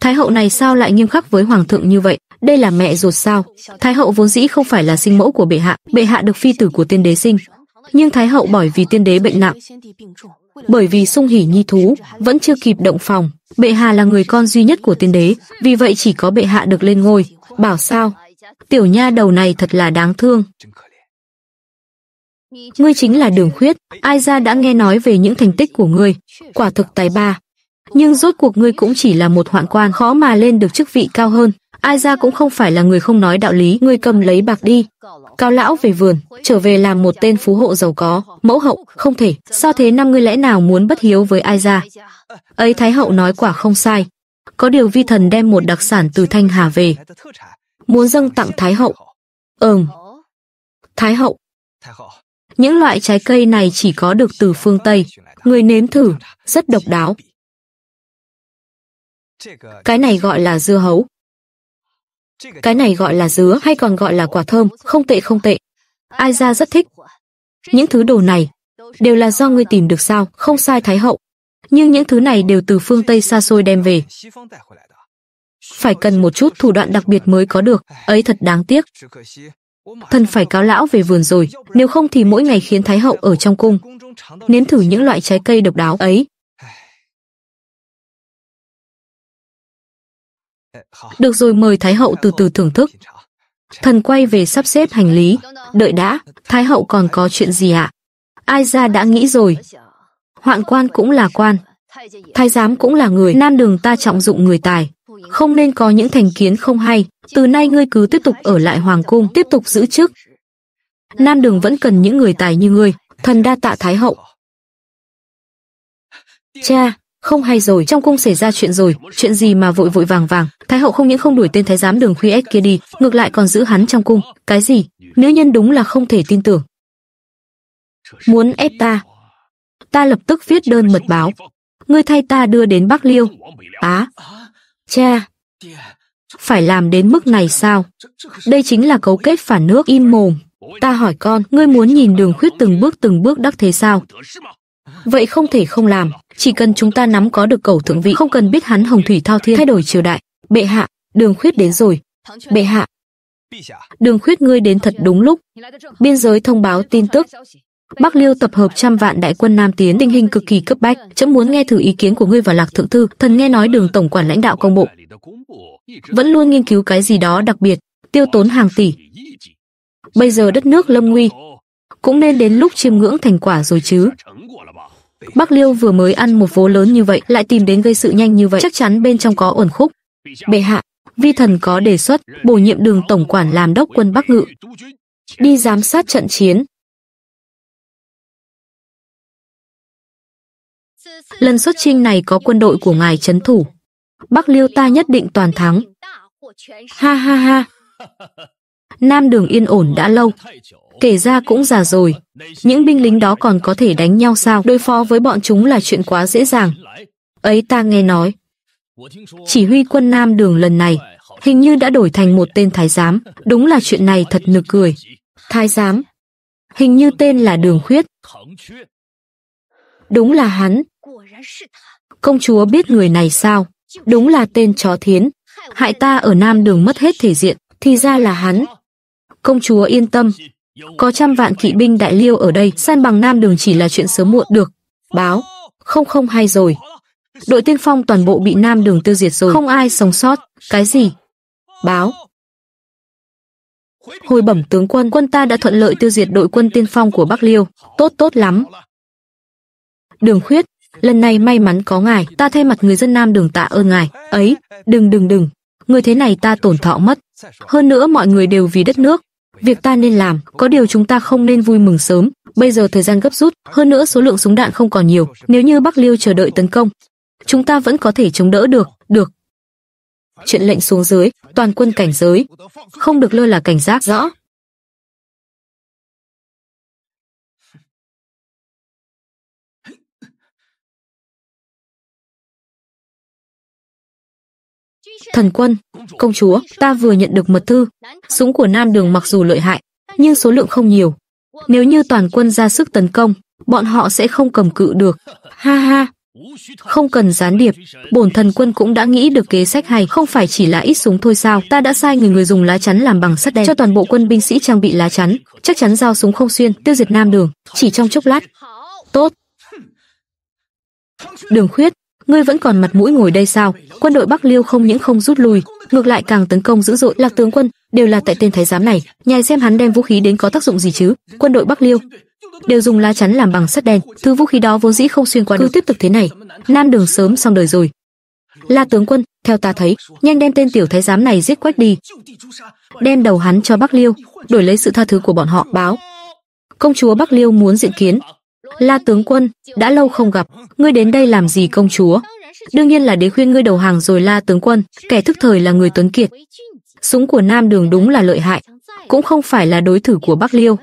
Thái hậu này sao lại nghiêm khắc với hoàng thượng như vậy? đây là mẹ ruột sao? Thái hậu vốn dĩ không phải là sinh mẫu của bệ hạ, bệ hạ được phi tử của tiên đế sinh. Nhưng thái hậu bởi vì tiên đế bệnh nặng, bởi vì sung hỉ nhi thú, vẫn chưa kịp động phòng. Bệ hạ là người con duy nhất của tiên đế, vì vậy chỉ có bệ hạ được lên ngôi. Bảo sao? Tiểu nha đầu này thật là đáng thương. Ngươi chính là đường khuyết, ai ra đã nghe nói về những thành tích của ngươi, quả thực tài ba. Nhưng rốt cuộc ngươi cũng chỉ là một hoạn quan khó mà lên được chức vị cao hơn ai ra cũng không phải là người không nói đạo lý, ngươi cầm lấy bạc đi. Cao lão về vườn, trở về làm một tên phú hộ giàu có, mẫu hậu, không thể, sao thế năm ngươi lẽ nào muốn bất hiếu với ai ra? Ấy Thái hậu nói quả không sai. Có điều vi thần đem một đặc sản từ Thanh Hà về. Muốn dâng tặng Thái hậu. Ừm. Thái hậu. Những loại trái cây này chỉ có được từ phương Tây. Người nếm thử, rất độc đáo. Cái này gọi là dưa hấu. Cái này gọi là dứa hay còn gọi là quả thơm, không tệ không tệ. Ai ra rất thích. Những thứ đồ này đều là do ngươi tìm được sao, không sai Thái Hậu. Nhưng những thứ này đều từ phương Tây xa xôi đem về. Phải cần một chút thủ đoạn đặc biệt mới có được, ấy thật đáng tiếc. Thần phải cáo lão về vườn rồi, nếu không thì mỗi ngày khiến Thái Hậu ở trong cung. Nếm thử những loại trái cây độc đáo ấy, Ờ, Được rồi mời Thái hậu từ từ thưởng thức. Thần quay về sắp xếp hành lý. Đợi đã, Thái hậu còn có chuyện gì ạ? Ai ra đã nghĩ rồi. Hoạn quan cũng là quan. Thái giám cũng là người. Nam đường ta trọng dụng người tài. Không nên có những thành kiến không hay. Từ nay ngươi cứ tiếp tục ở lại hoàng cung, tiếp tục giữ chức. Nam đường vẫn cần những người tài như ngươi. Thần đa tạ Thái hậu. Cha, không hay rồi trong cung xảy ra chuyện rồi chuyện gì mà vội vội vàng vàng thái hậu không những không đuổi tên thái giám đường khuy ép kia đi ngược lại còn giữ hắn trong cung cái gì nữ nhân đúng là không thể tin tưởng muốn ép ta ta lập tức viết đơn mật báo ngươi thay ta đưa đến bắc liêu á cha phải làm đến mức này sao đây chính là cấu kết phản nước im mồm ta hỏi con ngươi muốn nhìn đường khuyết từng bước từng bước đắc thế sao Vậy không thể không làm, chỉ cần chúng ta nắm có được cầu thượng vị, không cần biết hắn Hồng Thủy Thao Thiên thay đổi triều đại. Bệ hạ, Đường Khuyết đến rồi. Bệ hạ. Đường Khuyết ngươi đến thật đúng lúc. Biên giới thông báo tin tức. Bắc Liêu tập hợp trăm vạn đại quân Nam tiến, tình hình cực kỳ cấp bách, chấm muốn nghe thử ý kiến của ngươi và Lạc Thượng thư, thần nghe nói Đường tổng quản lãnh đạo công bộ vẫn luôn nghiên cứu cái gì đó đặc biệt, tiêu tốn hàng tỷ. Bây giờ đất nước lâm nguy, cũng nên đến lúc chiêm ngưỡng thành quả rồi chứ. Bắc Liêu vừa mới ăn một vố lớn như vậy, lại tìm đến gây sự nhanh như vậy, chắc chắn bên trong có ổn khúc. Bệ hạ, vi thần có đề xuất bổ nhiệm đường tổng quản làm đốc quân Bắc Ngự, đi giám sát trận chiến. Lần xuất chinh này có quân đội của ngài chấn thủ. Bắc Liêu ta nhất định toàn thắng. Ha ha ha. Nam đường yên ổn đã lâu, Kể ra cũng già rồi. Những binh lính đó còn có thể đánh nhau sao? Đối phó với bọn chúng là chuyện quá dễ dàng. Ấy ta nghe nói. Chỉ huy quân Nam đường lần này, hình như đã đổi thành một tên thái giám. Đúng là chuyện này thật nực cười. Thái giám. Hình như tên là Đường Khuyết. Đúng là hắn. Công chúa biết người này sao? Đúng là tên chó thiến. Hại ta ở Nam đường mất hết thể diện. Thì ra là hắn. Công chúa yên tâm, có trăm vạn kỵ binh đại liêu ở đây, san bằng nam đường chỉ là chuyện sớm muộn được. Báo, không không hay rồi. Đội tiên phong toàn bộ bị nam đường tiêu diệt rồi, không ai sống sót. Cái gì? Báo. Hồi bẩm tướng quân, quân ta đã thuận lợi tiêu diệt đội quân tiên phong của Bắc Liêu. Tốt tốt lắm. Đường khuyết, lần này may mắn có ngài, ta thay mặt người dân Nam đường tạ ơn ngài. Ấy, đừng đừng đừng, người thế này ta tổn thọ mất. Hơn nữa mọi người đều vì đất nước, Việc ta nên làm, có điều chúng ta không nên vui mừng sớm, bây giờ thời gian gấp rút, hơn nữa số lượng súng đạn không còn nhiều, nếu như Bắc Liêu chờ đợi tấn công, chúng ta vẫn có thể chống đỡ được, được. Chuyện lệnh xuống dưới, toàn quân cảnh giới, không được lơ là cảnh giác rõ, Thần quân, công chúa, ta vừa nhận được mật thư. Súng của Nam Đường mặc dù lợi hại, nhưng số lượng không nhiều. Nếu như toàn quân ra sức tấn công, bọn họ sẽ không cầm cự được. Ha ha, không cần gián điệp, bổn thần quân cũng đã nghĩ được kế sách hay, không phải chỉ là ít súng thôi sao? Ta đã sai người người dùng lá chắn làm bằng sắt đen cho toàn bộ quân binh sĩ trang bị lá chắn, chắc chắn giao súng không xuyên, tiêu diệt Nam Đường, chỉ trong chốc lát. Tốt. Đường Khuyết, ngươi vẫn còn mặt mũi ngồi đây sao? Quân đội Bắc Liêu không những không rút lui, ngược lại càng tấn công dữ dội. Lạc tướng quân, đều là tại tên thái giám này, nhài xem hắn đem vũ khí đến có tác dụng gì chứ? Quân đội Bắc Liêu đều dùng lá chắn làm bằng sắt đen, thứ vũ khí đó vốn dĩ không xuyên qua được. Cứ tiếp tục thế này, Nam Đường sớm xong đời rồi. La tướng quân, theo ta thấy, nhanh đem tên tiểu thái giám này giết quách đi, đem đầu hắn cho Bắc Liêu, đổi lấy sự tha thứ của bọn họ báo. Công chúa Bắc Liêu muốn diện kiến, La tướng quân, đã lâu không gặp, ngươi đến đây làm gì công chúa? Đương nhiên là đế khuyên ngươi đầu hàng rồi La tướng quân, kẻ thức thời là người tuấn kiệt. Súng của Nam Đường đúng là lợi hại, cũng không phải là đối thủ của Bắc Liêu.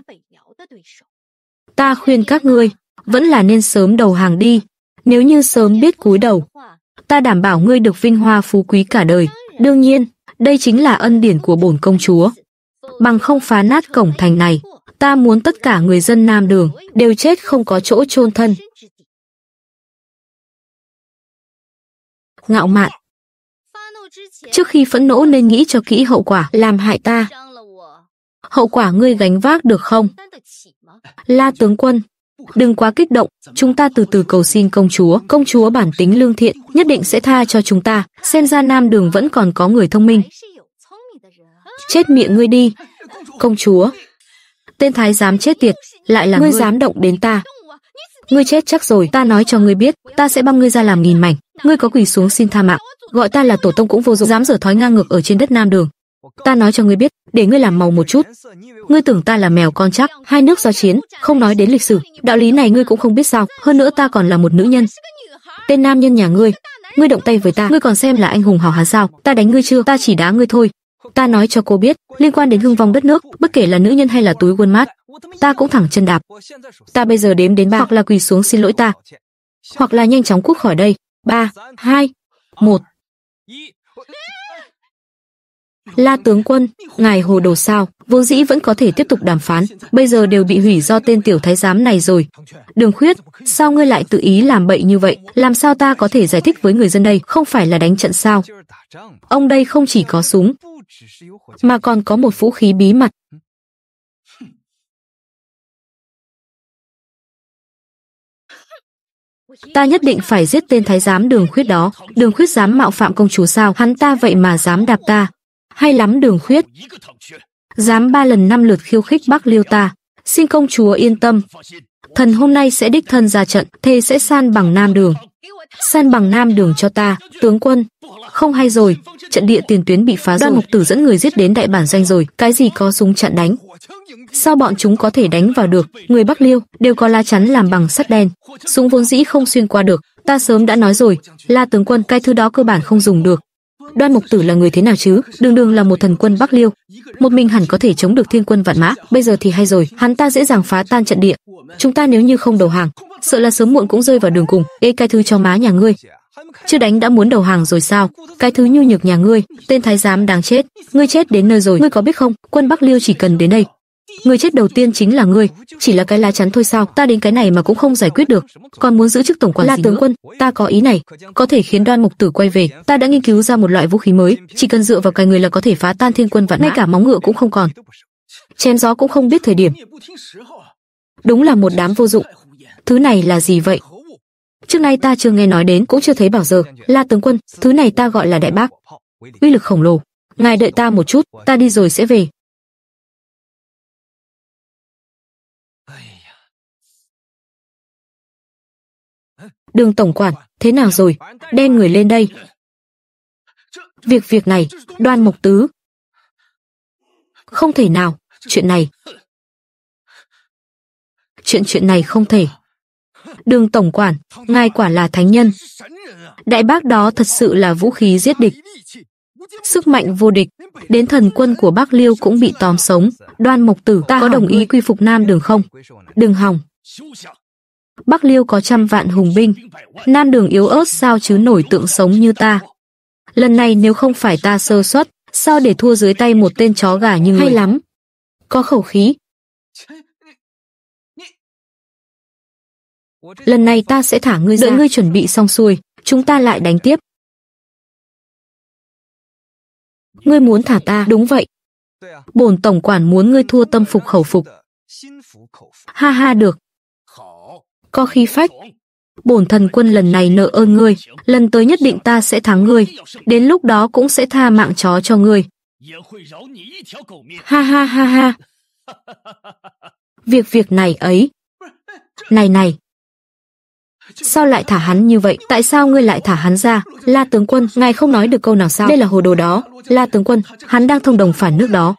Ta khuyên các ngươi, vẫn là nên sớm đầu hàng đi, nếu như sớm biết cúi đầu, ta đảm bảo ngươi được vinh hoa phú quý cả đời. Đương nhiên, đây chính là ân điển của bổn công chúa. Bằng không phá nát cổng thành này, Ta muốn tất cả người dân Nam Đường đều chết không có chỗ chôn thân. Ngạo mạn Trước khi phẫn nộ nên nghĩ cho kỹ hậu quả làm hại ta. Hậu quả ngươi gánh vác được không? La tướng quân, Đừng quá kích động, chúng ta từ từ cầu xin công chúa. Công chúa bản tính lương thiện, nhất định sẽ tha cho chúng ta. Xem ra Nam Đường vẫn còn có người thông minh. Chết miệng ngươi đi. Công chúa, Tên thái giám chết tiệt, lại là ngươi, ngươi dám động đến ta. Ngươi chết chắc rồi, ta nói cho ngươi biết, ta sẽ băm ngươi ra làm nghìn mảnh, ngươi có quỳ xuống xin tha mạng, gọi ta là tổ tông cũng vô dụng, dám dở thói ngang ngược ở trên đất Nam Đường. Ta nói cho ngươi biết, để ngươi làm màu một chút. Ngươi tưởng ta là mèo con chắc, hai nước giao chiến, không nói đến lịch sử, đạo lý này ngươi cũng không biết sao, hơn nữa ta còn là một nữ nhân. Tên nam nhân nhà ngươi, ngươi động tay với ta, ngươi còn xem là anh hùng hào hán sao? Ta đánh ngươi chưa? Ta chỉ đá ngươi thôi, Ta nói cho cô biết, liên quan đến hương vong đất nước, bất kể là nữ nhân hay là túi quân mát, ta cũng thẳng chân đạp. Ta bây giờ đếm đến ba hoặc là quỳ xuống xin lỗi ta, hoặc là nhanh chóng cút khỏi đây. Ba, hai, một. La tướng quân, ngài hồ đồ sao, vốn dĩ vẫn có thể tiếp tục đàm phán, bây giờ đều bị hủy do tên tiểu thái giám này rồi. Đường khuyết, sao ngươi lại tự ý làm bậy như vậy, làm sao ta có thể giải thích với người dân đây, không phải là đánh trận sao? Ông đây không chỉ có súng, mà còn có một vũ khí bí mật. Ta nhất định phải giết tên thái giám đường khuyết đó, đường khuyết dám mạo phạm công chúa sao, hắn ta vậy mà dám đạp ta. Hay lắm đường khuyết. Dám ba lần năm lượt khiêu khích bác liêu ta, xin công chúa yên tâm. Thần hôm nay sẽ đích thân ra trận, thề sẽ san bằng nam đường san bằng nam đường cho ta, tướng quân. Không hay rồi, trận địa tiền tuyến bị phá Đoan Mục Tử dẫn người giết đến đại bản doanh rồi, cái gì có súng chặn đánh. Sao bọn chúng có thể đánh vào được, người Bắc Liêu đều có lá chắn làm bằng sắt đen, súng vốn dĩ không xuyên qua được, ta sớm đã nói rồi, La tướng quân cái thứ đó cơ bản không dùng được, Đoan Mục Tử là người thế nào chứ? Đường đường là một thần quân Bắc Liêu, một mình hẳn có thể chống được thiên quân vạn mã. Bây giờ thì hay rồi, hắn ta dễ dàng phá tan trận địa. Chúng ta nếu như không đầu hàng, sợ là sớm muộn cũng rơi vào đường cùng. Ê cái thứ cho má nhà ngươi, chưa đánh đã muốn đầu hàng rồi sao? Cái thứ nhu nhược nhà ngươi, tên thái giám đáng chết, ngươi chết đến nơi rồi, ngươi có biết không? Quân Bắc Liêu chỉ cần đến đây, Người chết đầu tiên chính là ngươi, chỉ là cái lá chắn thôi sao? Ta đến cái này mà cũng không giải quyết được, còn muốn giữ chức tổng quản La tướng nữa? quân, ta có ý này, có thể khiến Đoan Mục Tử quay về. Ta đã nghiên cứu ra một loại vũ khí mới, chỉ cần dựa vào cái người là có thể phá tan thiên quân vạn Ngay cả móng ngựa cũng không còn, chém gió cũng không biết thời điểm. Đúng là một đám vô dụng. Thứ này là gì vậy? Trước nay ta chưa nghe nói đến, cũng chưa thấy bảo giờ. La tướng quân, thứ này ta gọi là đại bác, uy lực khổng lồ. Ngài đợi ta một chút, ta đi rồi sẽ về. Đường tổng quản, thế nào rồi? Đen người lên đây. Việc việc này, đoan mục tứ. Không thể nào, chuyện này. Chuyện chuyện này không thể. Đường tổng quản, ngài quả là thánh nhân. Đại bác đó thật sự là vũ khí giết địch. Sức mạnh vô địch, đến thần quân của bác Liêu cũng bị tóm sống. Đoan mục tử ta có đồng ý quy phục nam đường không? Đừng hòng. Bắc Liêu có trăm vạn hùng binh, nan đường yếu ớt sao chứ nổi tượng sống như ta. Lần này nếu không phải ta sơ suất, sao để thua dưới tay một tên chó gà như ngươi? Hay lắm, có khẩu khí. Lần này ta sẽ thả ngươi ra. Đợi ngươi chuẩn bị xong xuôi, chúng ta lại đánh tiếp. Ngươi muốn thả ta, đúng vậy. Bổn tổng quản muốn ngươi thua tâm phục khẩu phục. Ha ha được, có khi phách. Bổn thần quân lần này nợ ơn ngươi, lần tới nhất định ta sẽ thắng ngươi, đến lúc đó cũng sẽ tha mạng chó cho ngươi. Ha ha ha ha. Việc việc này ấy. Này này. Sao lại thả hắn như vậy? Tại sao ngươi lại thả hắn ra? La tướng quân, ngài không nói được câu nào sao? Đây là hồ đồ đó. La tướng quân, hắn đang thông đồng phản nước đó.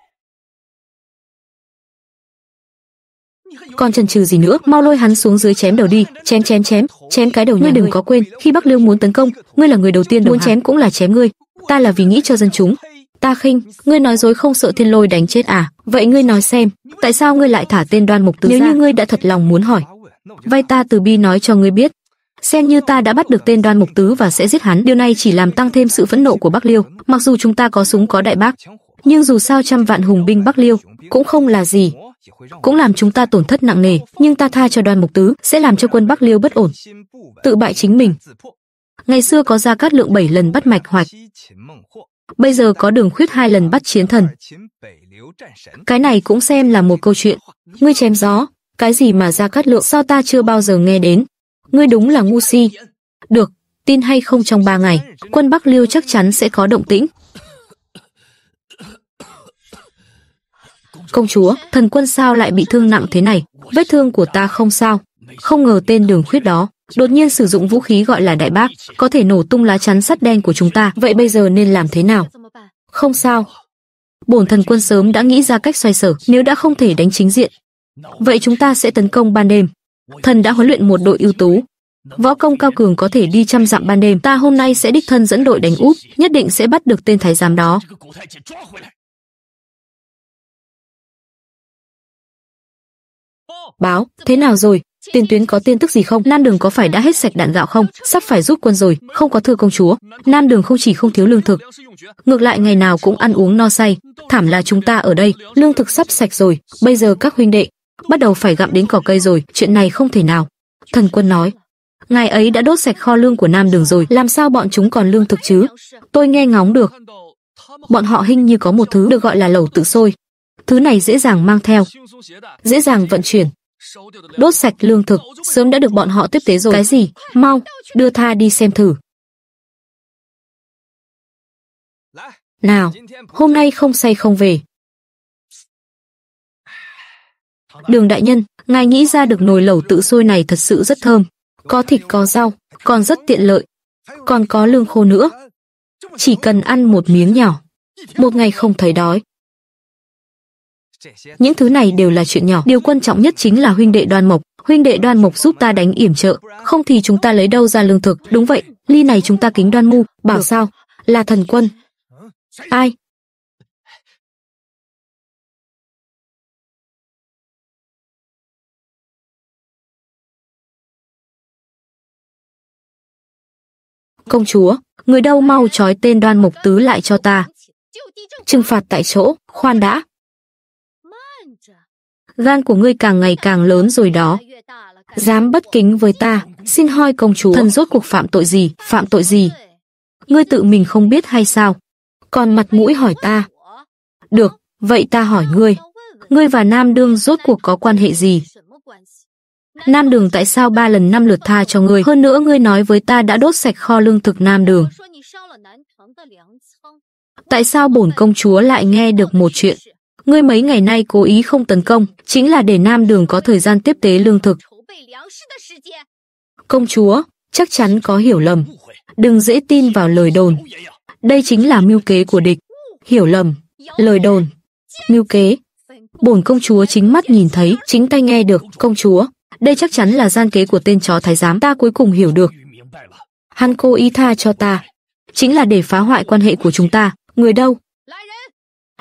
Còn chần chừ gì nữa, mau lôi hắn xuống dưới chém đầu đi, chém chém chém, chém cái đầu ngươi đừng có quên, khi Bắc Lương muốn tấn công, ngươi là người đầu tiên muốn chém cũng là chém ngươi. Ta là vì nghĩ cho dân chúng. Ta khinh, ngươi nói dối không sợ thiên lôi đánh chết à? Vậy ngươi nói xem, tại sao ngươi lại thả tên Đoan Mục Tứ? Nếu ra? như ngươi đã thật lòng muốn hỏi, vay ta từ bi nói cho ngươi biết, xem như ta đã bắt được tên Đoan Mục Tứ và sẽ giết hắn. Điều này chỉ làm tăng thêm sự phẫn nộ của Bắc Liêu. Mặc dù chúng ta có súng có đại bác, nhưng dù sao trăm vạn hùng binh Bắc Liêu cũng không là gì cũng làm chúng ta tổn thất nặng nề, nhưng ta tha cho Đoan Mục Tứ sẽ làm cho quân Bắc Liêu bất ổn, tự bại chính mình. Ngày xưa có Gia Cát Lượng bảy lần bắt mạch hoạch, bây giờ có Đường Khuyết hai lần bắt chiến thần. Cái này cũng xem là một câu chuyện, ngươi chém gió, cái gì mà Gia Cát Lượng sao ta chưa bao giờ nghe đến? Ngươi đúng là ngu si. Được, tin hay không trong ba ngày, quân Bắc Liêu chắc chắn sẽ có động tĩnh. công chúa, thần quân sao lại bị thương nặng thế này? Vết thương của ta không sao. Không ngờ tên đường khuyết đó, đột nhiên sử dụng vũ khí gọi là đại bác, có thể nổ tung lá chắn sắt đen của chúng ta. Vậy bây giờ nên làm thế nào? Không sao. Bổn thần quân sớm đã nghĩ ra cách xoay sở, nếu đã không thể đánh chính diện. Vậy chúng ta sẽ tấn công ban đêm. Thần đã huấn luyện một đội ưu tú, Võ công cao cường có thể đi chăm dặm ban đêm, ta hôm nay sẽ đích thân dẫn đội đánh úp, nhất định sẽ bắt được tên thái giám đó. Báo, thế nào rồi? Tiền tuyến có tin tức gì không? Nam Đường có phải đã hết sạch đạn gạo không? Sắp phải rút quân rồi, không có thưa công chúa. Nam Đường không chỉ không thiếu lương thực, ngược lại ngày nào cũng ăn uống no say. Thảm là chúng ta ở đây, lương thực sắp sạch rồi, bây giờ các huynh đệ bắt đầu phải gặm đến cỏ cây rồi, chuyện này không thể nào. Thần quân nói, ngài ấy đã đốt sạch kho lương của Nam Đường rồi, làm sao bọn chúng còn lương thực chứ? Tôi nghe ngóng được. Bọn họ hình như có một thứ được gọi là lẩu tự sôi, Thứ này dễ dàng mang theo, dễ dàng vận chuyển. Đốt sạch lương thực, sớm đã được bọn họ tiếp tế rồi. Cái gì? Mau, đưa tha đi xem thử. Nào, hôm nay không say không về. Đường đại nhân, ngài nghĩ ra được nồi lẩu tự sôi này thật sự rất thơm. Có thịt có rau, còn rất tiện lợi. Còn có lương khô nữa. Chỉ cần ăn một miếng nhỏ. Một ngày không thấy đói. Những thứ này đều là chuyện nhỏ, điều quan trọng nhất chính là huynh đệ Đoan Mộc, huynh đệ Đoan Mộc giúp ta đánh yểm trợ, không thì chúng ta lấy đâu ra lương thực, đúng vậy, ly này chúng ta kính Đoan ngu. bảo Được. sao? Là thần quân. Ai? Công chúa, người đâu mau trói tên đoan mộc tứ lại cho ta. Trừng phạt tại chỗ, khoan đã, gan của ngươi càng ngày càng lớn rồi đó. Dám bất kính với ta, xin hoi công chúa thần rốt cuộc phạm tội gì, phạm tội gì. Ngươi tự mình không biết hay sao? Còn mặt mũi hỏi ta. Được, vậy ta hỏi ngươi. Ngươi và Nam Đương rốt cuộc có quan hệ gì? Nam Đường tại sao ba lần năm lượt tha cho ngươi? Hơn nữa ngươi nói với ta đã đốt sạch kho lương thực Nam Đường. Tại sao bổn công chúa lại nghe được một chuyện ngươi mấy ngày nay cố ý không tấn công, chính là để Nam Đường có thời gian tiếp tế lương thực. Công chúa, chắc chắn có hiểu lầm. Đừng dễ tin vào lời đồn. Đây chính là mưu kế của địch. Hiểu lầm, lời đồn, mưu kế. Bổn công chúa chính mắt nhìn thấy, chính tay nghe được, công chúa. Đây chắc chắn là gian kế của tên chó thái giám ta cuối cùng hiểu được. Hắn cô ý tha cho ta. Chính là để phá hoại quan hệ của chúng ta. Người đâu?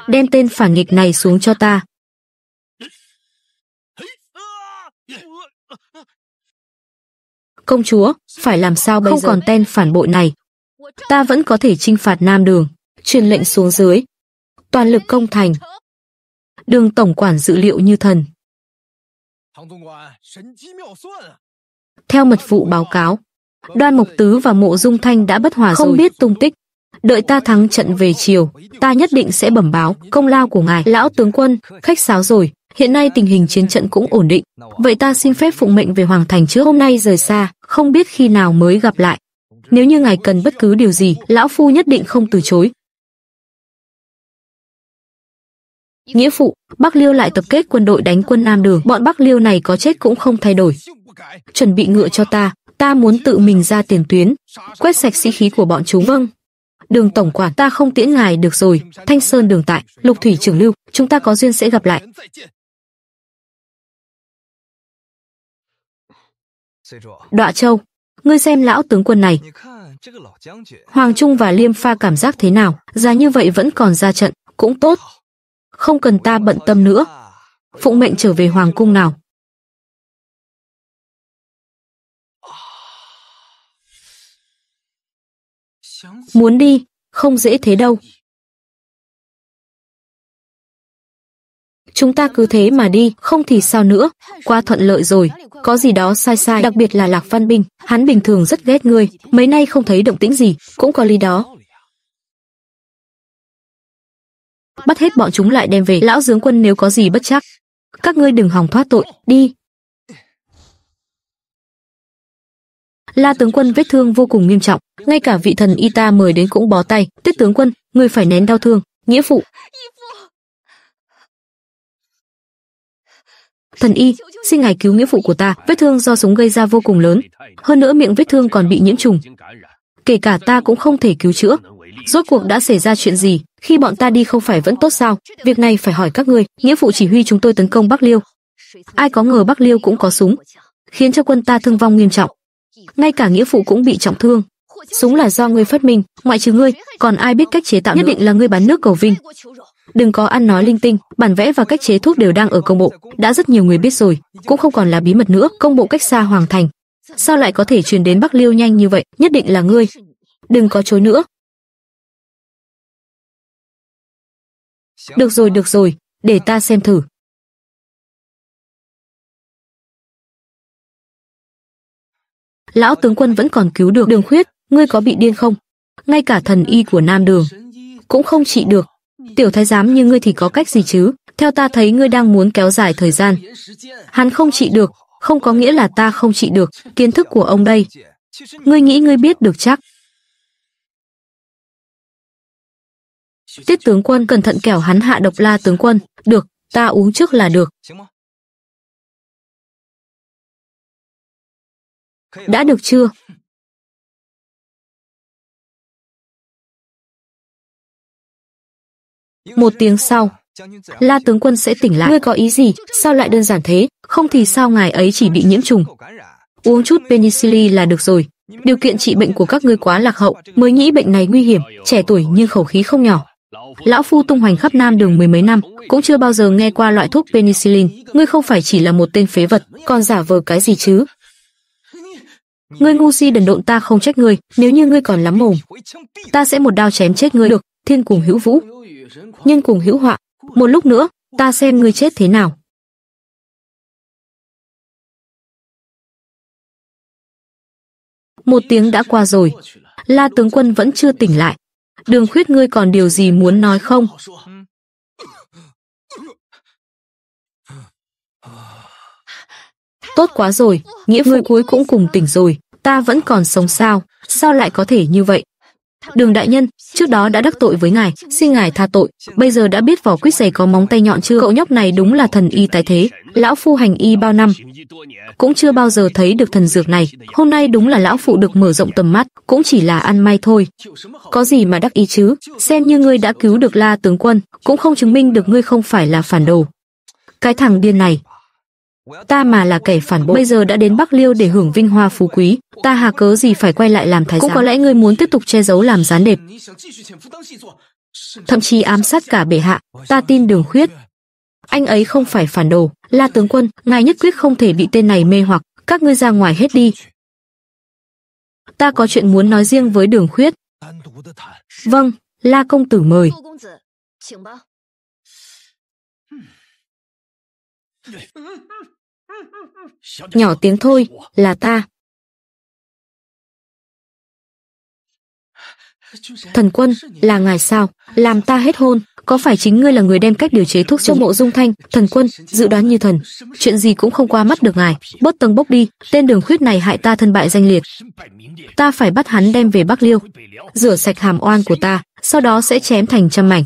đem tên phản nghịch này xuống cho ta. Công chúa, phải làm sao bây Không giờ? còn tên phản bội này. Ta vẫn có thể trinh phạt Nam Đường, truyền lệnh xuống dưới. Toàn lực công thành. Đường tổng quản dự liệu như thần. Theo mật vụ báo cáo, Đoan Mộc Tứ và Mộ Dung Thanh đã bất hòa Không rồi. biết tung tích đợi ta thắng trận về chiều, ta nhất định sẽ bẩm báo công lao của ngài lão tướng quân, khách sáo rồi, hiện nay tình hình chiến trận cũng ổn định, vậy ta xin phép phụng mệnh về hoàng thành trước hôm nay rời xa, không biết khi nào mới gặp lại. Nếu như ngài cần bất cứ điều gì, lão phu nhất định không từ chối. Nghĩa phụ, Bắc Liêu lại tập kết quân đội đánh quân Nam Đường, bọn Bắc Liêu này có chết cũng không thay đổi. Chuẩn bị ngựa cho ta, ta muốn tự mình ra tiền tuyến, quét sạch sĩ khí của bọn chúng. Vâng, Đường tổng quản ta không tiễn ngài được rồi, Thanh Sơn đường tại, Lục Thủy trưởng lưu, chúng ta có duyên sẽ gặp lại. Đọa Châu, ngươi xem lão tướng quân này. Hoàng Trung và Liêm Pha cảm giác thế nào, già như vậy vẫn còn ra trận, cũng tốt. Không cần ta bận tâm nữa. Phụng mệnh trở về Hoàng Cung nào. muốn đi, không dễ thế đâu. Chúng ta cứ thế mà đi, không thì sao nữa, qua thuận lợi rồi, có gì đó sai sai, đặc biệt là Lạc Văn Bình, hắn bình thường rất ghét ngươi, mấy nay không thấy động tĩnh gì, cũng có lý đó. Bắt hết bọn chúng lại đem về, lão tướng quân nếu có gì bất chắc, các ngươi đừng hòng thoát tội, đi, La tướng quân vết thương vô cùng nghiêm trọng, ngay cả vị thần y ta mời đến cũng bó tay. Tuyết tướng quân, người phải nén đau thương, nghĩa phụ. Thần y, xin ngài cứu nghĩa phụ của ta, vết thương do súng gây ra vô cùng lớn, hơn nữa miệng vết thương còn bị nhiễm trùng. Kể cả ta cũng không thể cứu chữa. Rốt cuộc đã xảy ra chuyện gì, khi bọn ta đi không phải vẫn tốt sao? Việc này phải hỏi các ngươi, nghĩa phụ chỉ huy chúng tôi tấn công Bắc Liêu. Ai có ngờ Bắc Liêu cũng có súng, khiến cho quân ta thương vong nghiêm trọng ngay cả nghĩa phụ cũng bị trọng thương. Súng là do ngươi phát minh, ngoại trừ ngươi, còn ai biết cách chế tạo nhất định là ngươi bán nước cầu vinh. Đừng có ăn nói linh tinh, bản vẽ và cách chế thuốc đều đang ở công bộ, đã rất nhiều người biết rồi, cũng không còn là bí mật nữa, công bộ cách xa hoàng thành. Sao lại có thể truyền đến Bắc Liêu nhanh như vậy, nhất định là ngươi. Đừng có chối nữa. Được rồi, được rồi, để ta xem thử. lão tướng quân vẫn còn cứu được đường khuyết ngươi có bị điên không ngay cả thần y của nam đường cũng không trị được tiểu thái giám như ngươi thì có cách gì chứ theo ta thấy ngươi đang muốn kéo dài thời gian hắn không trị được không có nghĩa là ta không trị được kiến thức của ông đây ngươi nghĩ ngươi biết được chắc tiết tướng quân cẩn thận kẻo hắn hạ độc la tướng quân được ta uống trước là được Đã được chưa? Một tiếng sau, La tướng quân sẽ tỉnh lại. Ngươi có ý gì? Sao lại đơn giản thế? Không thì sao ngài ấy chỉ bị nhiễm trùng? Uống chút penicillin là được rồi. Điều kiện trị bệnh của các ngươi quá lạc hậu, mới nghĩ bệnh này nguy hiểm, trẻ tuổi nhưng khẩu khí không nhỏ. Lão phu tung hoành khắp Nam Đường mười mấy năm, cũng chưa bao giờ nghe qua loại thuốc penicillin. Ngươi không phải chỉ là một tên phế vật, còn giả vờ cái gì chứ? Ngươi ngu si đần độn ta không trách ngươi, nếu như ngươi còn lắm mồm, ta sẽ một đao chém chết ngươi được, thiên cùng hữu vũ, nhân cùng hữu họa, một lúc nữa, ta xem ngươi chết thế nào. Một tiếng đã qua rồi, La tướng quân vẫn chưa tỉnh lại. Đường khuyết ngươi còn điều gì muốn nói không? Tốt quá rồi, nghĩa ngươi cuối cũng cùng tỉnh rồi ta vẫn còn sống sao, sao lại có thể như vậy? Đường đại nhân, trước đó đã đắc tội với ngài, xin ngài tha tội, bây giờ đã biết vỏ quýt giày có móng tay nhọn chưa? Cậu nhóc này đúng là thần y tái thế, lão phu hành y bao năm, cũng chưa bao giờ thấy được thần dược này, hôm nay đúng là lão phụ được mở rộng tầm mắt, cũng chỉ là ăn may thôi. Có gì mà đắc ý chứ, xem như ngươi đã cứu được La tướng quân, cũng không chứng minh được ngươi không phải là phản đồ. Cái thằng điên này, Ta mà là kẻ phản bội bây giờ đã đến Bắc Liêu để hưởng vinh hoa phú quý, ta hà cớ gì phải quay lại làm thái giám? Cũng có lẽ ngươi muốn tiếp tục che giấu làm gián điệp, thậm chí ám sát cả bệ hạ. Ta tin Đường Khuyết, anh ấy không phải phản đồ. là tướng quân, ngài nhất quyết không thể bị tên này mê hoặc. Các ngươi ra ngoài hết đi. Ta có chuyện muốn nói riêng với Đường Khuyết. Vâng, La công tử mời. Nhỏ tiếng thôi, là ta. Thần quân, là ngài sao? Làm ta hết hôn. Có phải chính ngươi là người đem cách điều chế thuốc cho mộ dung thanh? Thần quân, dự đoán như thần. Chuyện gì cũng không qua mắt được ngài. Bớt tầng bốc đi, tên đường khuyết này hại ta thân bại danh liệt. Ta phải bắt hắn đem về Bắc Liêu. Rửa sạch hàm oan của ta, sau đó sẽ chém thành trăm mảnh.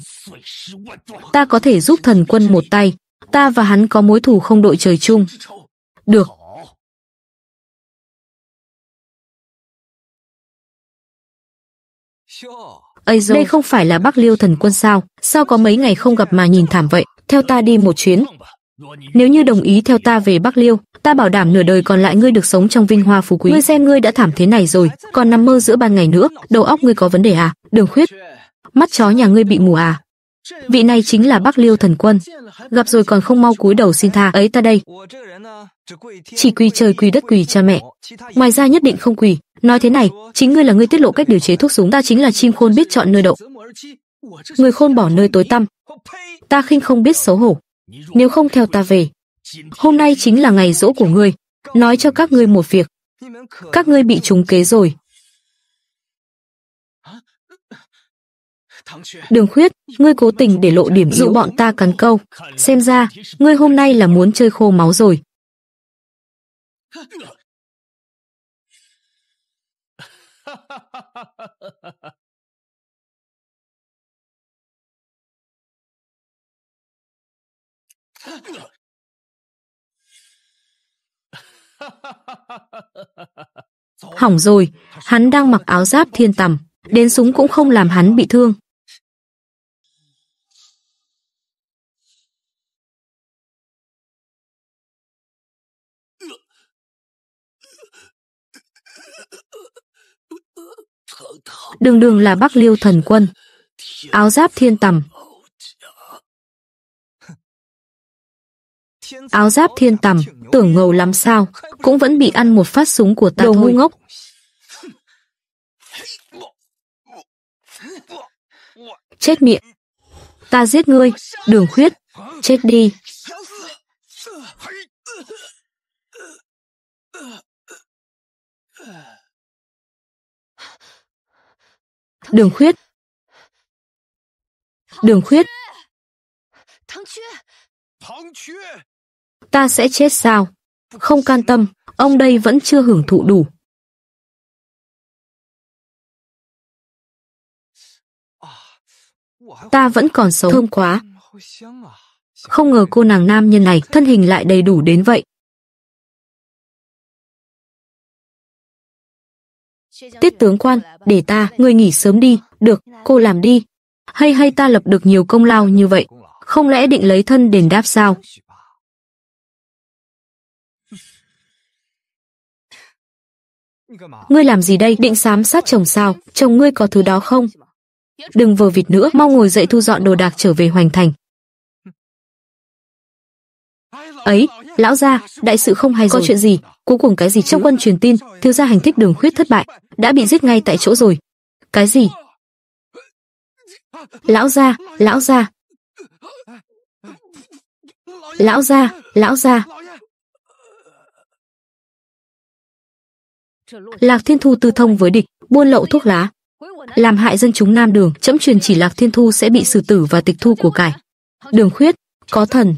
Ta có thể giúp thần quân một tay. Ta và hắn có mối thù không đội trời chung được đây không phải là Bắc liêu thần quân sao sao có mấy ngày không gặp mà nhìn thảm vậy theo ta đi một chuyến nếu như đồng ý theo ta về bắc liêu ta bảo đảm nửa đời còn lại ngươi được sống trong vinh hoa phú quý ngươi xem ngươi đã thảm thế này rồi còn nằm mơ giữa ban ngày nữa đầu óc ngươi có vấn đề à đường khuyết mắt chó nhà ngươi bị mù à vị này chính là bắc liêu thần quân gặp rồi còn không mau cúi đầu xin tha ấy ta đây chỉ quỳ trời quỳ đất quỳ cha mẹ. Ngoài ra nhất định không quỳ. Nói thế này, chính ngươi là ngươi tiết lộ cách điều chế thuốc súng ta chính là chim khôn biết chọn nơi đậu. Người khôn bỏ nơi tối tăm. Ta khinh không biết xấu hổ. Nếu không theo ta về, hôm nay chính là ngày rỗ của ngươi. Nói cho các ngươi một việc. Các ngươi bị trúng kế rồi. Đường khuyết, ngươi cố tình để lộ điểm dụ bọn ta cắn câu. Xem ra, ngươi hôm nay là muốn chơi khô máu rồi. Hỏng rồi, hắn đang mặc áo giáp thiên tầm, đến súng cũng không làm hắn bị thương. đường đường là Bắc Liêu thần quân. Áo giáp thiên tầm. Áo giáp thiên tầm, tưởng ngầu lắm sao, cũng vẫn bị ăn một phát súng của ta Đồ ngu ngốc. Chết miệng. Ta giết ngươi, đường khuyết. Chết đi. Ugh. Đường khuyết. Đường khuyết. Ta sẽ chết sao? Không can tâm, ông đây vẫn chưa hưởng thụ đủ. Ta vẫn còn sống thơm quá. Không ngờ cô nàng nam nhân này thân hình lại đầy đủ đến vậy. Tiết tướng quan, để ta, ngươi nghỉ sớm đi, được, cô làm đi. Hay hay ta lập được nhiều công lao như vậy, không lẽ định lấy thân đền đáp sao? Ngươi làm gì đây, định sám sát chồng sao, chồng ngươi có thứ đó không? Đừng vờ vịt nữa, mau ngồi dậy thu dọn đồ đạc trở về hoành thành. Ấy, lão gia đại sự không hay có rồi. chuyện gì cuối cùng cái gì trong quân truyền tin thiếu gia hành thích đường khuyết thất bại đã bị giết ngay tại chỗ rồi cái gì lão gia lão gia lão gia lão gia lạc thiên thu tư thông với địch buôn lậu thuốc lá làm hại dân chúng nam đường chẫm truyền chỉ lạc thiên thu sẽ bị xử tử và tịch thu của cải đường khuyết có thần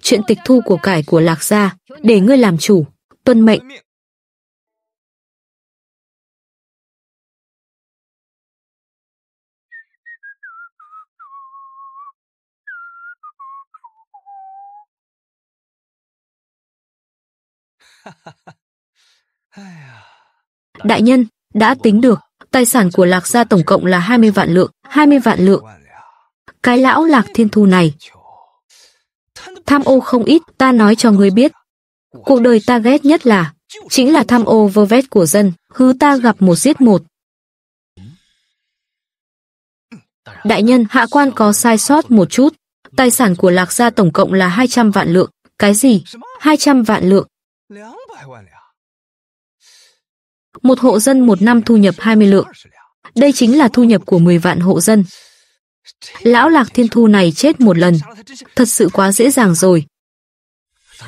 chuyện tịch thu của cải của Lạc gia, để ngươi làm chủ, tuân mệnh. Đại nhân, đã tính được, tài sản của Lạc gia tổng cộng là 20 vạn lượng, 20 vạn lượng. Cái lão Lạc Thiên Thu này, tham ô không ít, ta nói cho ngươi biết. Cuộc đời ta ghét nhất là, chính là tham ô vơ vét của dân, hứ ta gặp một giết một. Đại nhân, hạ quan có sai sót một chút. Tài sản của Lạc Gia tổng cộng là 200 vạn lượng. Cái gì? 200 vạn lượng. Một hộ dân một năm thu nhập 20 lượng. Đây chính là thu nhập của 10 vạn hộ dân. Lão Lạc Thiên Thu này chết một lần, thật sự quá dễ dàng rồi.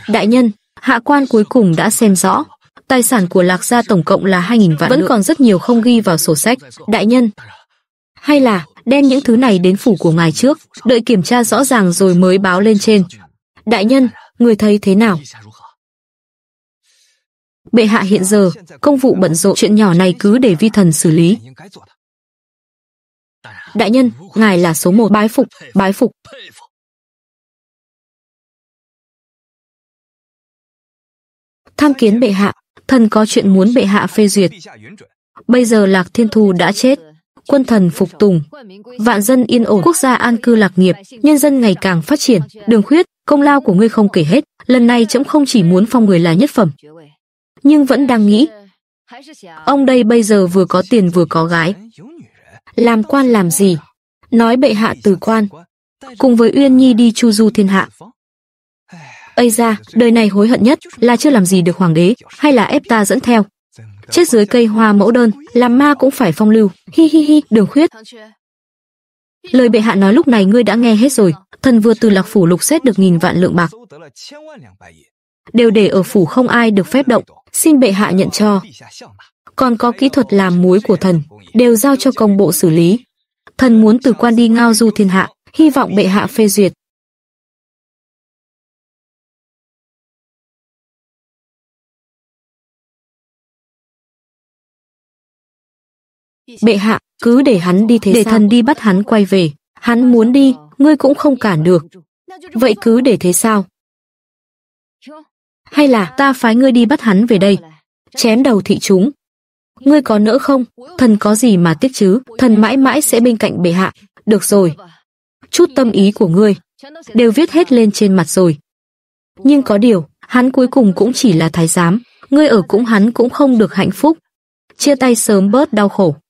Đại nhân, hạ quan cuối cùng đã xem rõ, tài sản của Lạc gia tổng cộng là 2.000 vạn, lượng vẫn còn rất nhiều không ghi vào sổ sách. Đại nhân, hay là đem những thứ này đến phủ của ngài trước, đợi kiểm tra rõ ràng rồi mới báo lên trên. Đại nhân, người thấy thế nào? Bệ hạ hiện giờ, công vụ bận rộn chuyện nhỏ này cứ để vi thần xử lý đại nhân ngài là số một bái phục bái phục tham kiến bệ hạ thần có chuyện muốn bệ hạ phê duyệt bây giờ lạc thiên thu đã chết quân thần phục tùng vạn dân yên ổn quốc gia an cư lạc nghiệp nhân dân ngày càng phát triển đường khuyết công lao của ngươi không kể hết lần này trẫm không chỉ muốn phong người là nhất phẩm nhưng vẫn đang nghĩ ông đây bây giờ vừa có tiền vừa có gái làm quan làm gì? Nói bệ hạ từ quan, cùng với Uyên Nhi đi chu du thiên hạ. Ây ra, đời này hối hận nhất là chưa làm gì được hoàng đế, hay là ép ta dẫn theo. Chết dưới cây hoa mẫu đơn, làm ma cũng phải phong lưu, hi hi hi, đường khuyết. Lời bệ hạ nói lúc này ngươi đã nghe hết rồi, thần vừa từ lạc phủ lục xét được nghìn vạn lượng bạc. Đều để ở phủ không ai được phép động, xin bệ hạ nhận cho còn có kỹ thuật làm muối của thần, đều giao cho công bộ xử lý. Thần muốn từ quan đi ngao du thiên hạ, hy vọng bệ hạ phê duyệt. Bệ hạ, cứ để hắn đi thế Để sao? thần đi bắt hắn quay về, hắn muốn đi, ngươi cũng không cản được. Vậy cứ để thế sao? Hay là ta phái ngươi đi bắt hắn về đây, chém đầu thị chúng ngươi có nỡ không? Thần có gì mà tiếc chứ, thần mãi mãi sẽ bên cạnh bệ hạ. Được rồi, chút tâm ý của ngươi, đều viết hết lên trên mặt rồi. Nhưng có điều, hắn cuối cùng cũng chỉ là thái giám, ngươi ở cũng hắn cũng không được hạnh phúc. Chia tay sớm bớt đau khổ.